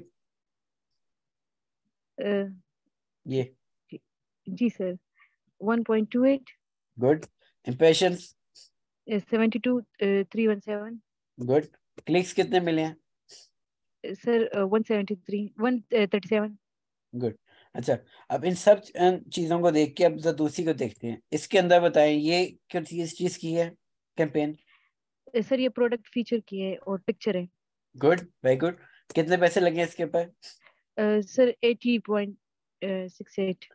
uh, ये जी sir 1.28 good impressions 72317 good clicks कितने मिले हैं सर uh, 173 137 गुड अच्छा अब इन सब चीजों को देख के अब जदूसी को देखते हैं इसके अंदर बताएं ये क्यों इस चीज की है कैंपेन सर ये प्रोडक्ट फीचर की है और पिक्चर है गुड वेरी गुड कितने पैसे लगे इसके ऊपर sir eighty point six eight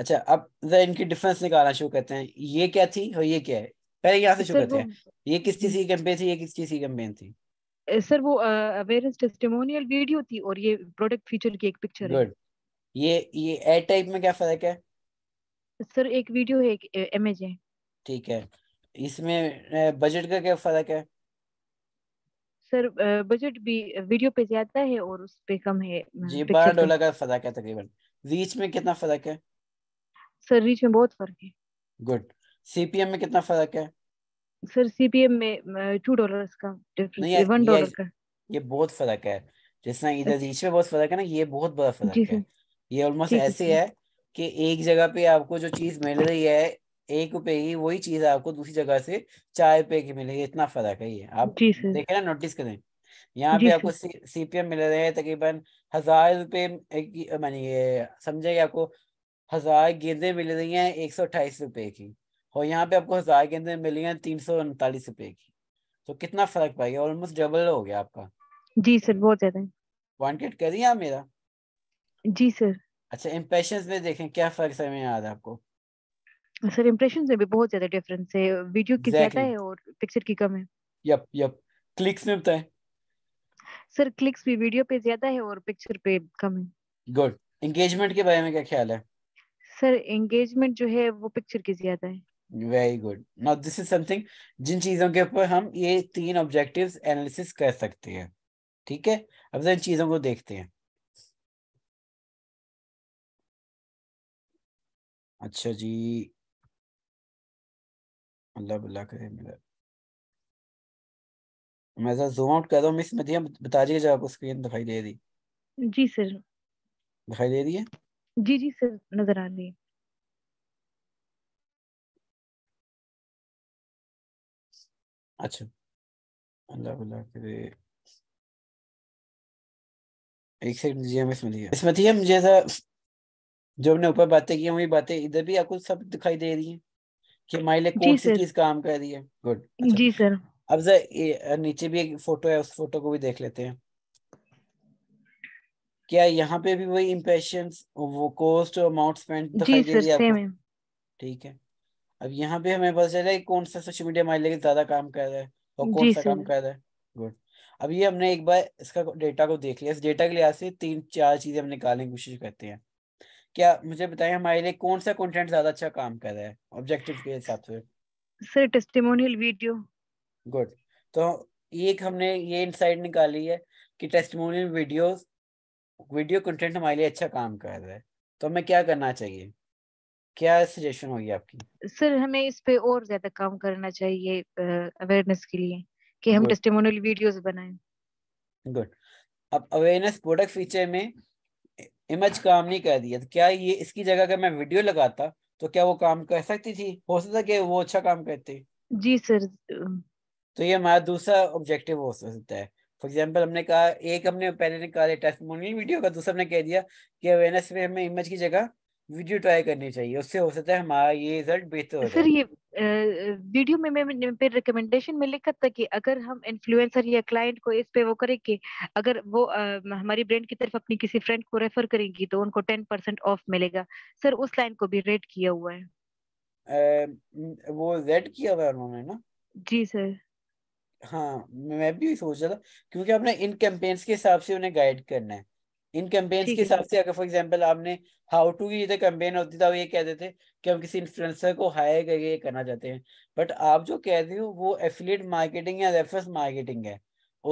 अच्छा अब जरा इनकी डिफरेंस निकालना शुरू करते हैं ये क्या थी और ये क्या है पहले यहाँ से शुरू करते हैं ये किस चीज की कैंपेन थी ये किस चीज की कैंपेन थी सर वो अवेयरनेस टेस्टिमोनियल वीडियो थी और ये प्रोडक्ट फीचर की एक पिक्चर है ये ये एड टाइप में क्या फर्क है सर एक वीडियो है एक इमेज है ठीक है इसमें बजट का क्या फर्क है सर बजट भी वीडियो पे ज्यादा है और उस पे कम है जी बारह डॉलर का फर्क है तकरीबन रीच में कितना फर्क है सर रीच में बहुत फर्क है गुड सीपीएम में कितना फर्क है सर सीपीएम में टू डॉलर का डिफरेंस वन डॉलर का ये बहुत फर्क है जिस तरह इधर रीच में बहुत फर्क है ना ये बहुत बड़ा फर्क है ये ऑलमोस्ट ऐसे है कि एक जगह पे आपको जो चीज मिल रही है एक रुपए की वही चीज आपको दूसरी जगह से चार रुपए की मिलेगी इतना फर्क है ये आप देखे ना नोटिस करें यहाँ पे आपको सीपीएम मिल रहे हैं तकरीबन हजार रुपये मानिए समझे आपको हजार गेंदे मिल रही हैं एक सौ अट्ठाईस रुपए की और यहाँ पे आपको हजार गेंदे मिली हैं तीन सौ उनतालीस रुपए की तो कितना फर्क पाएगा ऑलमोस्ट डबल हो गया आपका जी सर बहुत ज्यादा वांटेड करिए आप मेरा जी सर अच्छा इम्प्रेशन में देखें क्या फर्क समझ है आपको सर इम्प्रेशन में भी बहुत ज्यादा डिफरेंस है वीडियो की exactly. ज्यादा है और पिक्चर की कम है यप यप क्लिक्स में बताएं सर क्लिक्स भी वीडियो पे ज्यादा है और पिक्चर पे कम है गुड एंगेजमेंट के बारे में क्या ख्याल है सर एंगेजमेंट जो है वो पिक्चर की ज्यादा है very good now this is something जिन चीजों के ऊपर हम ये तीन ऑब्जेक्टिव्स एनालिसिस कर सकते हैं ठीक है अब सर इन चीजों को देखते हैं अच्छा जी मतलब अल्लाह भला करे मेरा मतलब। मैं जरा जूम आउट कर रहा मिस मदिया बता दीजिए जब आपको स्क्रीन दिखाई दे रही जी सर दिखाई दे रही है जी जी सर नजर आ रही है अच्छा अल्लाह भला करे एक सेकंड जी मिस मदिया मिस मदिया जैसा जो हमने ऊपर बातें की हुई बातें इधर भी आपको सब दिखाई दे रही है कि माइले कौन सी चीज काम कर रही है गुड अच्छा। जी सर अब जरा नीचे भी एक फोटो है उस फोटो को भी देख लेते हैं क्या यहाँ पे भी वही इम्प्रेशन वो कॉस्ट और अमाउंट स्पेंड दिखाई दे रही है ठीक है अब यहाँ पे हमें पता चला कौन सा सोशल मीडिया माइले ज्यादा काम कर रहा है और कौन सा काम कर रहा है गुड अब ये हमने एक बार इसका डेटा को देख लिया इस डेटा के लिहाज से तीन चार चीजें हम निकालने की कोशिश करते हैं क्या मुझे बताएं हमारे लिए कौन सा कंटेंट ज्यादा अच्छा काम कर रहा है ऑब्जेक्टिव के हिसाब से सर टेस्टिमोनियल वीडियो गुड तो एक हमने ये इनसाइट निकाली है कि टेस्टिमोनियल वीडियोस वीडियो कंटेंट हमारे लिए अच्छा काम कर रहा है तो हमें क्या करना चाहिए क्या सजेशन होगी आपकी सर हमें इस पे और ज्यादा काम करना चाहिए अवेयरनेस के लिए कि हम टेस्टिमोनियल वीडियोस बनाएं गुड अब अवेयरनेस प्रोडक्ट फीचर में इमेज काम नहीं कर दिया तो क्या ये इसकी जगह अगर मैं वीडियो लगाता तो क्या वो काम कर सकती थी हो सकता कि वो अच्छा काम करते जी सर तो ये हमारा दूसरा ऑब्जेक्टिव हो सकता है फॉर एग्जाम्पल हमने कहा एक हमने पहले निकाले टेस्ट वीडियो का दूसरा हमने कह दिया कि अवेयरनेस में हमें इमेज की जगह वीडियो ट्राई करनी चाहिए उससे हो सकता है हमारा ये रिजल्ट बेहतर हो सर ये वीडियो में मैं पे रिकमेंडेशन में लिखा था कि अगर हम इन्फ्लुएंसर या क्लाइंट को इस पे वो करें कि अगर वो आ, हमारी ब्रांड की तरफ अपनी किसी फ्रेंड को रेफर करेंगी तो उनको 10% ऑफ मिलेगा सर उस लाइन को भी रेड किया हुआ है आ, वो रेड किया हुआ है उन्होंने ना जी सर हाँ मैं भी सोच रहा था क्योंकि आपने इन कैंपेन्स के हिसाब से उन्हें गाइड करना है इन कैंपेन्स के हिसाब से अगर फॉर एग्जांपल आपने हाउ टू की कैंपेन होती था वो ये कहते थे कि हम किसी इन्फ्लुएंसर को हायर करके करना चाहते हैं बट आप जो कह रहे हो वो एफिलिएट मार्केटिंग या रेफरेंस मार्केटिंग है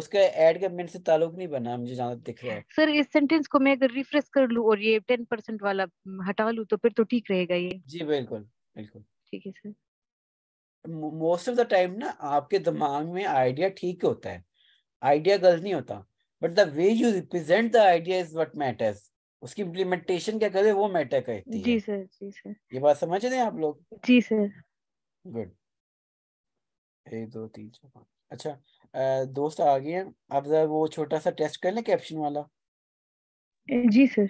उसका एड कैंपेन से ताल्लुक नहीं बना मुझे ज्यादा दिख रहा है सर इस सेंटेंस को मैं अगर रिफ्रेश कर लूं और ये 10% वाला हम्म, हटा लूं तो फिर तो ठीक रहेगा ये जी बिल्कुल बिल्कुल ठीक है sir most of the time ना आपके दिमाग में आइडिया ठीक होता है आइडिया गलत नहीं होता but the way you represent the idea is what matters उसकी इम्प्लीमेंटेशन क्या करे वो मैटर करती जी सर जी सर ये बात समझ रहे हैं आप लोग जी सर गुड एक दो तीन चार पाँच अच्छा दोस्त आ गए हैं आप जरा वो छोटा सा टेस्ट कर लें कैप्शन वाला जी सर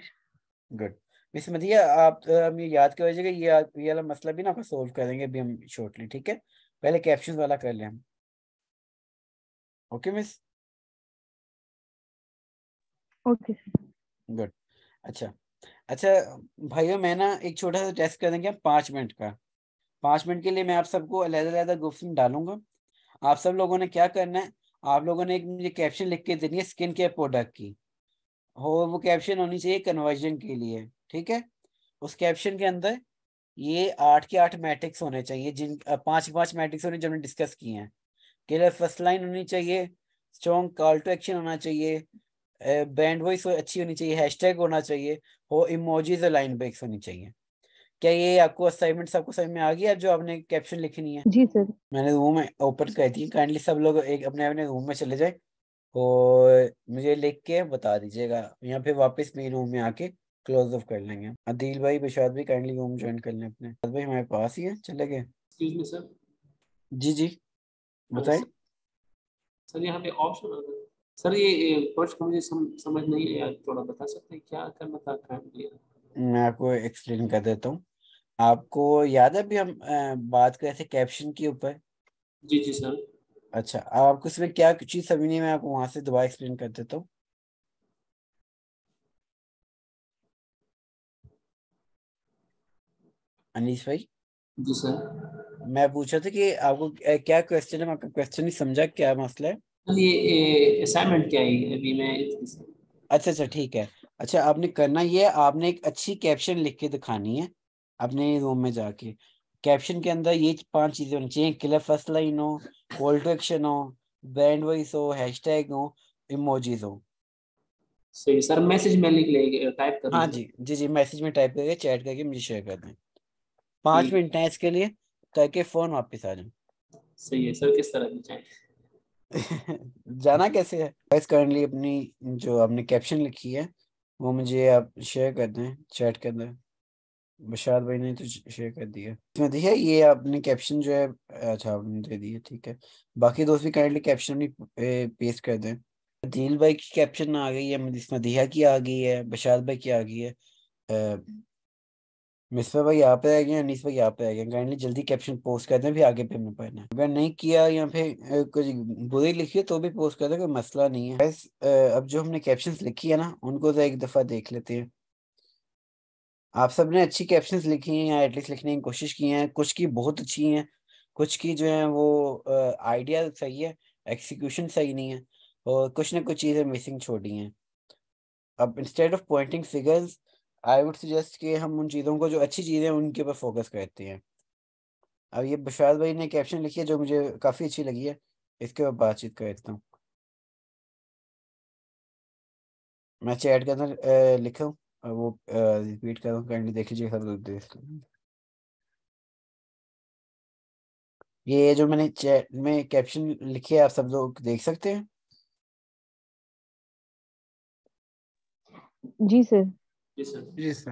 गुड मिस मदिया आप हम ये याद कर लीजिएगा ये ये वाला मसला भी ना आपका सोल्व करेंगे अभी हम शॉर्टली ठीक है पहले कैप्शन वाला कर लें हम ओके मिस ओके गुड अच्छा अच्छा भाइयों मैं ना एक छोटा सा टेस्ट कर देंगे पाँच मिनट का पाँच मिनट के लिए मैं आप सबको अलग अलग ग्रुप्स में डालूंगा आप सब लोगों ने क्या करना है आप लोगों ने एक मुझे कैप्शन लिख के देनी है स्किन केयर प्रोडक्ट की हो वो कैप्शन होनी चाहिए कन्वर्जन के लिए ठीक है उस कैप्शन के अंदर ये आठ के आठ मैट्रिक्स होने चाहिए जिन पांच पांच मैट्रिक्स होने जो हमने डिस्कस किए हैं केवल फर्स्ट लाइन होनी चाहिए स्ट्रॉन्ग कॉल टू एक्शन होना चाहिए बैंड वॉइस अच्छी होनी चाहिए हैशटैग होना चाहिए हो इमोजीज और लाइन ब्रेक्स होनी चाहिए क्या ये आपको असाइनमेंट सबको समझ में आ गया जो आपने कैप्शन लिखनी है जी सर मैंने रूम में ओपन कर दी काइंडली सब लोग एक अपने अपने रूम में चले जाए और मुझे लिख के बता दीजिएगा या फिर वापस मेरे रूम में आके क्लोज ऑफ कर लेंगे अदील भाई बशाद भी काइंडली रूम ज्वाइन कर लें अपने भाई हमारे पास ही है चले गए जी जी बताए सर यहाँ पे ऑप्शन सर ये फर्स्ट मुझे सम, समझ नहीं आया थोड़ा बता सकते हैं क्या करना था क्राइम मैं आपको एक्सप्लेन कर देता हूँ आपको याद है अभी हम बात कर रहे थे कैप्शन के ऊपर जी जी सर अच्छा आपको इसमें क्या चीज समझ नहीं मैं आपको वहां से दोबारा एक्सप्लेन कर देता हूँ अनिश भाई जी सर मैं पूछा था कि आपको क्या क्वेश्चन है आपका क्वेश्चन नहीं समझा क्या मसला है असाइनमेंट क्या है अच्छा अच्छा ठीक है अच्छा आपने करना ये आपने एक अच्छी कैप्शन लिख के दिखानी है अपने रूम में जाके कैप्शन के अंदर ये पांच चीजें होनी चाहिए किलर फर्स्ट लाइन हो कॉल टू एक्शन हो ब्रांड वॉइस हो हैशटैग हो इमोजीज हो सही सर मैसेज में लिख लेंगे टाइप कर हाँ जी जी जी मैसेज में टाइप करके चैट करके मुझे शेयर कर दें पांच मिनट है इसके लिए करके फोन वापस आ जाए सही है सर किस तरह की चाहिए जाना कैसे है करंटली अपनी जो आपने कैप्शन लिखी है वो मुझे आप शेयर कर दें चैट के अंदर बशार भाई ने तो शेयर कर दिया इसमें देखिए ये आपने कैप्शन जो है अच्छा आपने दे दिया ठीक है बाकी दोस्त भी करंटली कैप्शन भी पेस्ट कर दें दिल भाई की कैप्शन आ गई है मतलब इसमें दिया की आ गई है बशार भाई की आ गई है मिसवा भाई यहाँ पे आ गए अनिस भाई यहाँ पे आ गए काइंडली जल्दी कैप्शन पोस्ट कर दें भी आगे पे हमें पढ़ना अगर नहीं किया या फिर कुछ बुरी लिखी है तो भी पोस्ट कर दें कोई मसला नहीं है बस अब जो हमने कैप्शंस लिखी है ना उनको जरा तो एक दफ़ा देख लेते हैं आप सब ने अच्छी कैप्शन लिखी हैं या एटलीस्ट लिखने की कोशिश की है कुछ की बहुत अच्छी हैं कुछ की जो है वो आइडिया सही है एक्सिक्यूशन सही नहीं है और कुछ ना कुछ चीज़ें मिसिंग छोड़ी हैं अब instead of pointing figures I would suggest कि हम उन चीज़ों को जो अच्छी चीज़ें हैं उनके ऊपर फोकस करते हैं अब ये बशाद भाई ने कैप्शन लिखी है जो मुझे काफ़ी अच्छी लगी है इसके ऊपर बातचीत करता हूँ मैं चैट के अंदर लिखा हूँ वो रिपीट कर रहा हूँ देख लीजिए सब ये जो मैंने चैट में कैप्शन लिखे आप सब लोग देख सकते हैं जी सर जी सर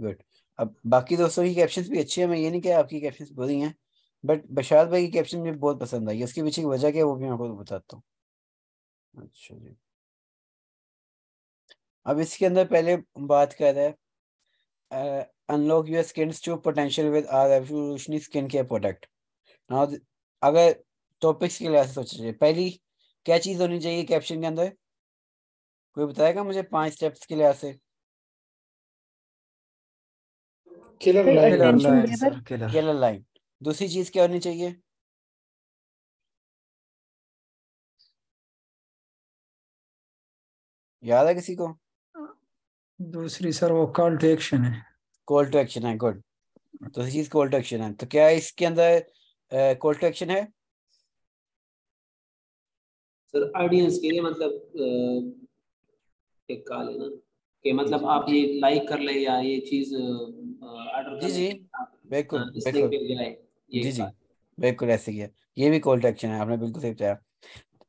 गुड अब बाकी दोस्तों की कैप्शन भी अच्छी है मैं ये नहीं कह आपकी कैप्शन बुरी हैं बट बशात भाई की कैप्शन मुझे बहुत पसंद आई उसके पीछे की वजह क्या है वो भी मैं आपको बताता हूँ अच्छा जी अब इसके अंदर पहले बात कर रहे unlock your skin to potential with our revolutionary skin care product ना अगर टॉपिक्स के लिहाज से सोचा जाए पहली क्या चीज़ होनी चाहिए कैप्शन के अंदर कोई बताएगा मुझे पांच स्टेप्स के लिहाज से किलर लाइन किलर लाइन दूसरी चीज क्या होनी चाहिए याद है किसी को दूसरी सर वो कॉल टू एक्शन है कॉल टू एक्शन है गुड दूसरी चीज कॉल टू एक्शन है तो क्या इसके अंदर कॉल टू एक्शन है सर ऑडियंस के लिए मतलब एक कॉल है ना कि मतलब आप ये लाइक कर ले या ये चीज जी जी बिल्कुल बिल्कुल जी जी बिल्कुल ऐसे ही है ये भी कॉल टू एक्शन है आपने बिल्कुल सही बताया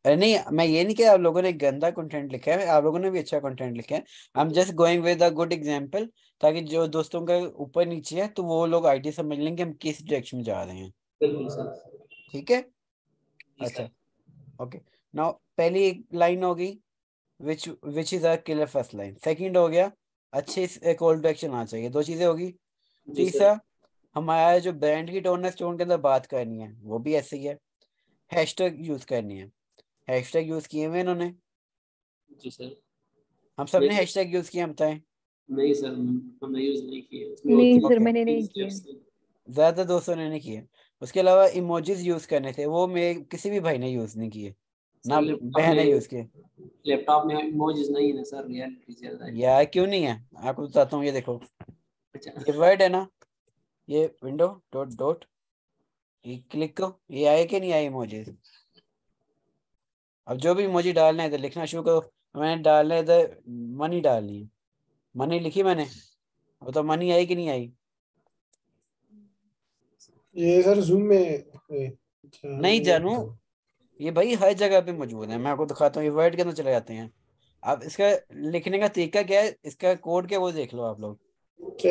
अरे नहीं मैं ये नहीं कि आप लोगों ने गंदा कंटेंट लिखा है आप लोगों ने भी अच्छा कंटेंट लिखा है I am just going with a good example ताकि जो दोस्तों का ऊपर नीचे है तो वो लोग आइडिया समझ लेंगे हम किस डायरेक्शन में जा रहे हैं ठीक है अच्छा ओके नाउ पहली एक लाइन होगी which which is killer first line second हो गया अच्छे कॉल टू एक्शन आना चाहिए दो चीजें होगी तीसरा हमारा जो ब्रांड की टोन है स्टोन के अंदर बात करनी है वो भी ऐसे ही है हैशटैग यूज करनी है हैशटैग यूज किए हुए इन्होंने जी सर हम सब ने हैशटैग यूज किए बताएं नहीं सर हमने यूज नहीं किए नहीं सर मैंने नहीं किए ज्यादा दोस्तों ने नहीं किए उसके अलावा इमोजीज यूज करने थे वो मेरे किसी भी भाई ने यूज नहीं किए ना बहन है उसके लैपटॉप में इमोजीज नहीं है सर रियलिटी ज्यादा है यार क्यों नहीं है आपको बताता हूँ ये देखो अच्छा। ये वर्ड है ना ये विंडो डॉट डॉट ये क्लिक करो ये आए कि नहीं आए इमोजीज अब जो भी इमोजी डालना है इधर लिखना शुरू करो मैंने डालना है तो मनी डालनी है मनी लिखी मैंने अब तो मनी आई कि नहीं आई ये सर जूम में अच्छा, नहीं जानू ये भाई हर जगह पे मौजूद है मैं आपको दिखाता हूँ ये वर्ड के अंदर चले जाते हैं आप इसका लिखने का तरीका क्या है इसका कोड क्या वो देख लो आप लोग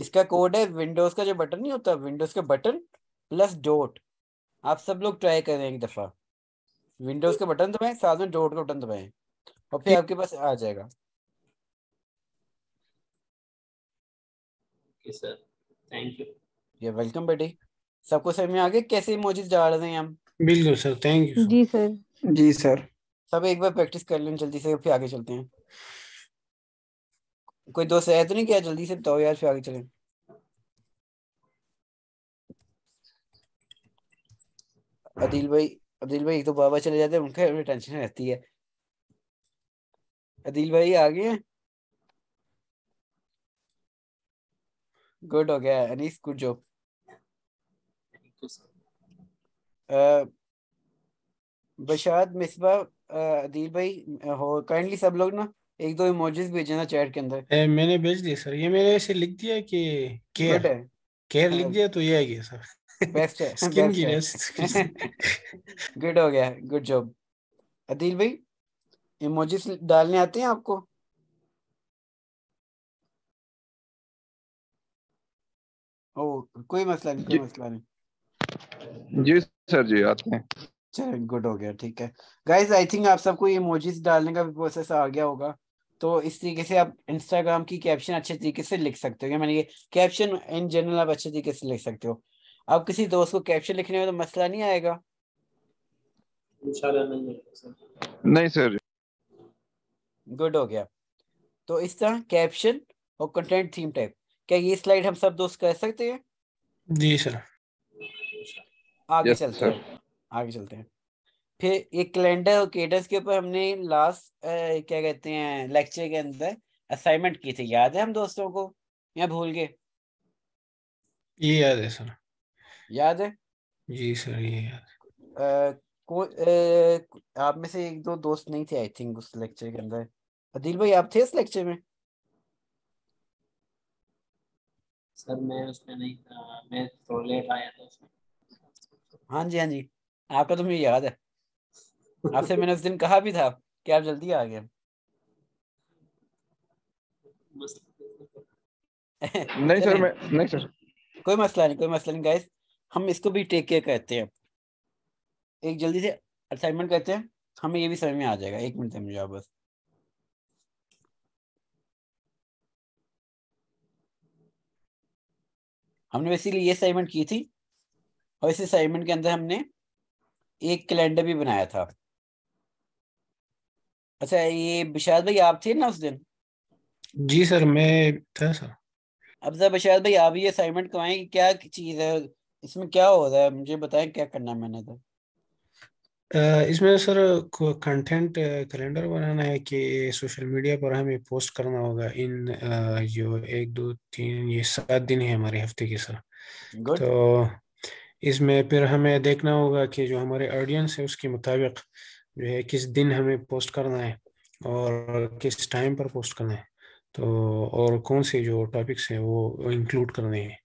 इसका कोड है विंडोज का जो बटन नहीं होता विंडोज का बटन प्लस डोट आप सब लोग ट्राई करें एक दफा विंडोज का बटन दबाएं साथ में डोट का बटन दबाएं और फिर आपके पास आ जाएगा सर थैंक यू ये वेलकम बेटी सबको समझ में आ गया कैसे इमोजीज डाल रहे हैं हम बिल्कुल सर थैंक यू जी सर जी सर सब एक बार प्रैक्टिस कर लें जल्दी से फिर आगे चलते हैं कोई दोस्त है तो नहीं किया जल्दी से बताओ यार फिर आगे चलें अदिल भाई अदिल भाई एक तो बाबा चले जाते हैं उनके उनका टेंशन रहती है अदिल भाई आ गए गुड हो गया Anees good job sir Bashad Misbah Adeel भाई हो काइंडली सब लोग ना एक दो इमोजीज भेजना चैट के अंदर ए, मैंने भेज दिए सर ये मैंने ऐसे लिख दिया कि केयर केयर लिख हाँ। दिया तो ये आ गया सर बेस्ट है स्किन की रेस्ट गुड हो गया गुड जॉब अदील भाई इमोजीज डालने आते हैं आपको ओ कोई मसला नहीं कोई मसला नहीं जी सर जी आते हैं चलिए गुड हो गया ठीक है गाइस आई थिंक आप सबको इमोजीज डालने का भी प्रोसेस आ गया होगा तो इस तरीके से आप इंस्टाग्राम की कैप्शन अच्छे तरीके से लिख सकते हो क्या मैंने ये कैप्शन इन जनरल आप अच्छे तरीके से लिख सकते हो आप किसी दोस्त को कैप्शन लिखने में तो मसला नहीं आएगा नहीं सर गुड हो गया तो इस तरह कैप्शन और कंटेंट थीम टाइप क्या ये स्लाइड हम सब दोस्त कर सकते हैं जी सर आगे yes, चलते हैं आगे चलते हैं फिर एक कैलेंडर और केडर्स के ऊपर हमने लास्ट क्या कहते हैं लेक्चर के अंदर असाइनमेंट की थी याद है हम दोस्तों को या भूल गए ये याद है सर याद है जी सर ये याद को आप में से एक दो दोस्त नहीं थे आई थिंक उस लेक्चर के अंदर अदिल भाई आप थे इस लेक्चर में सर मैं उसमें नहीं था मैं थोड़ा लेट आया था उसमें हाँ जी हाँ जी आपका तो मुझे याद है आपसे मैंने उस दिन कहा भी था कि आप जल्दी आ गए नहीं सर मैं नहीं सर कोई मसला नहीं कोई मसला नहीं गाइस हम इसको भी टेक केयर करते हैं एक जल्दी से असाइनमेंट करते हैं हमें ये भी समझ में आ जाएगा एक मिनट समझो बस हमने वैसे ये असाइनमेंट की थी और इस असाइनमेंट के अंदर हमने एक कैलेंडर भी बनाया था अच्छा ये बिशाद भाई आप थे ना उस दिन जी सर मैं था सर अब सर बिशाद भाई आप ये असाइनमेंट करवाएं कि क्या चीज़ है इसमें क्या हो रहा है मुझे बताएं क्या करना है मैंने तो इसमें सर कंटेंट कैलेंडर बनाना है कि सोशल मीडिया पर हमें पोस्ट करना होगा इन जो एक दो तीन ये सात दिन है हमारे हफ्ते के सर Good. तो इसमें फिर हमें देखना होगा कि जो हमारे ऑडियंस है उसके मुताबिक जो है किस दिन हमें पोस्ट करना है और किस टाइम पर पोस्ट करना है तो और कौन से जो टॉपिक्स हैं वो इंक्लूड करने हैं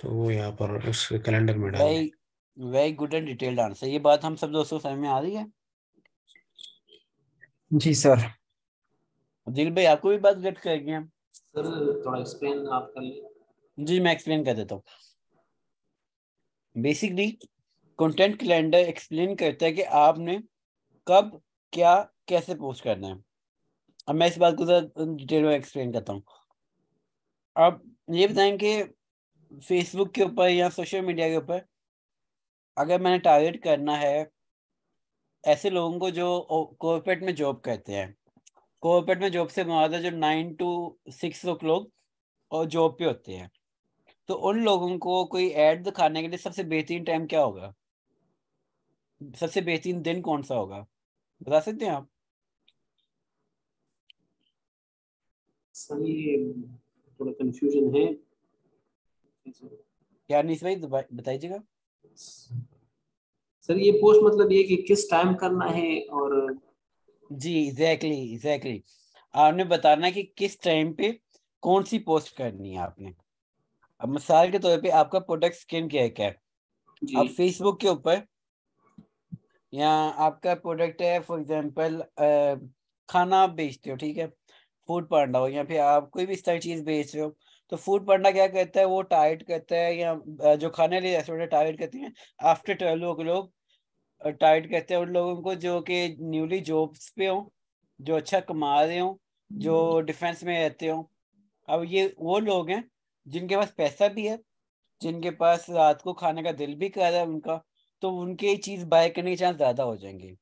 तो वो यहाँ पर उस कैलेंडर में डाल very good and detailed answer ये बात हम सब दोस्तों समझ में आ रही है जी सर दिल भाई आपको भी बात गेट करेंगे हम सर थोड़ा एक्सप्लेन आप कर लीजिए जी मैं एक्सप्लेन कर देता हूँ बेसिकली कंटेंट कैलेंडर एक्सप्लेन करता है कि आपने कब क्या कैसे पोस्ट करना है अब मैं इस बात को ज़रा डिटेल में एक्सप्लेन करता हूँ आप ये बताएं कि फेसबुक के ऊपर या सोशल मीडिया के ऊपर अगर मैंने टारगेट करना है ऐसे लोगों को जो कॉर्पोरेट में जॉब करते हैं कॉर्पोरेट में जॉब से मुआवजा जो nine to six o'clock और जॉब पे होते हैं तो उन लोगों को कोई एड दिखाने के लिए सबसे बेहतरीन टाइम क्या होगा सबसे बेहतरीन दिन कौन सा होगा बता सकते हैं आप थोड़ा कंफ्यूजन है क्या नहीं भाई बताइएगा सर ये पोस्ट मतलब ये कि किस टाइम करना है और जी एग्जैक्टली exactly, एग्जैक्टली exactly. आपने बताना कि किस टाइम पे कौन सी पोस्ट करनी है आपने अब मिसाल के तौर पे आपका प्रोडक्ट स्किन केयर का है आप फेसबुक के ऊपर या आपका प्रोडक्ट है फॉर एग्जांपल खाना आप बेचते हो ठीक है फूड पांडा हो या फिर आप कोई भी इस तरह चीज बेच रहे हो तो फूड पांडा क्या कहता है वो टाइट करता है या जो खाने वाले रेस्टोरेंट टाइट करते हैं आफ्टर ट्वेल्व क्लॉक टाइट करते हैं उन लोगों को जो कि न्यूली जॉब्स पे हो जो अच्छा कमा रहे हो जो डिफेंस हम्म। में रहते हो अब ये वो लोग हैं जिनके पास पैसा भी है जिनके पास रात को खाने का दिल भी कर रहा है उनका तो उनके ये चीज बाय करने के चांस ज्यादा हो जाएंगे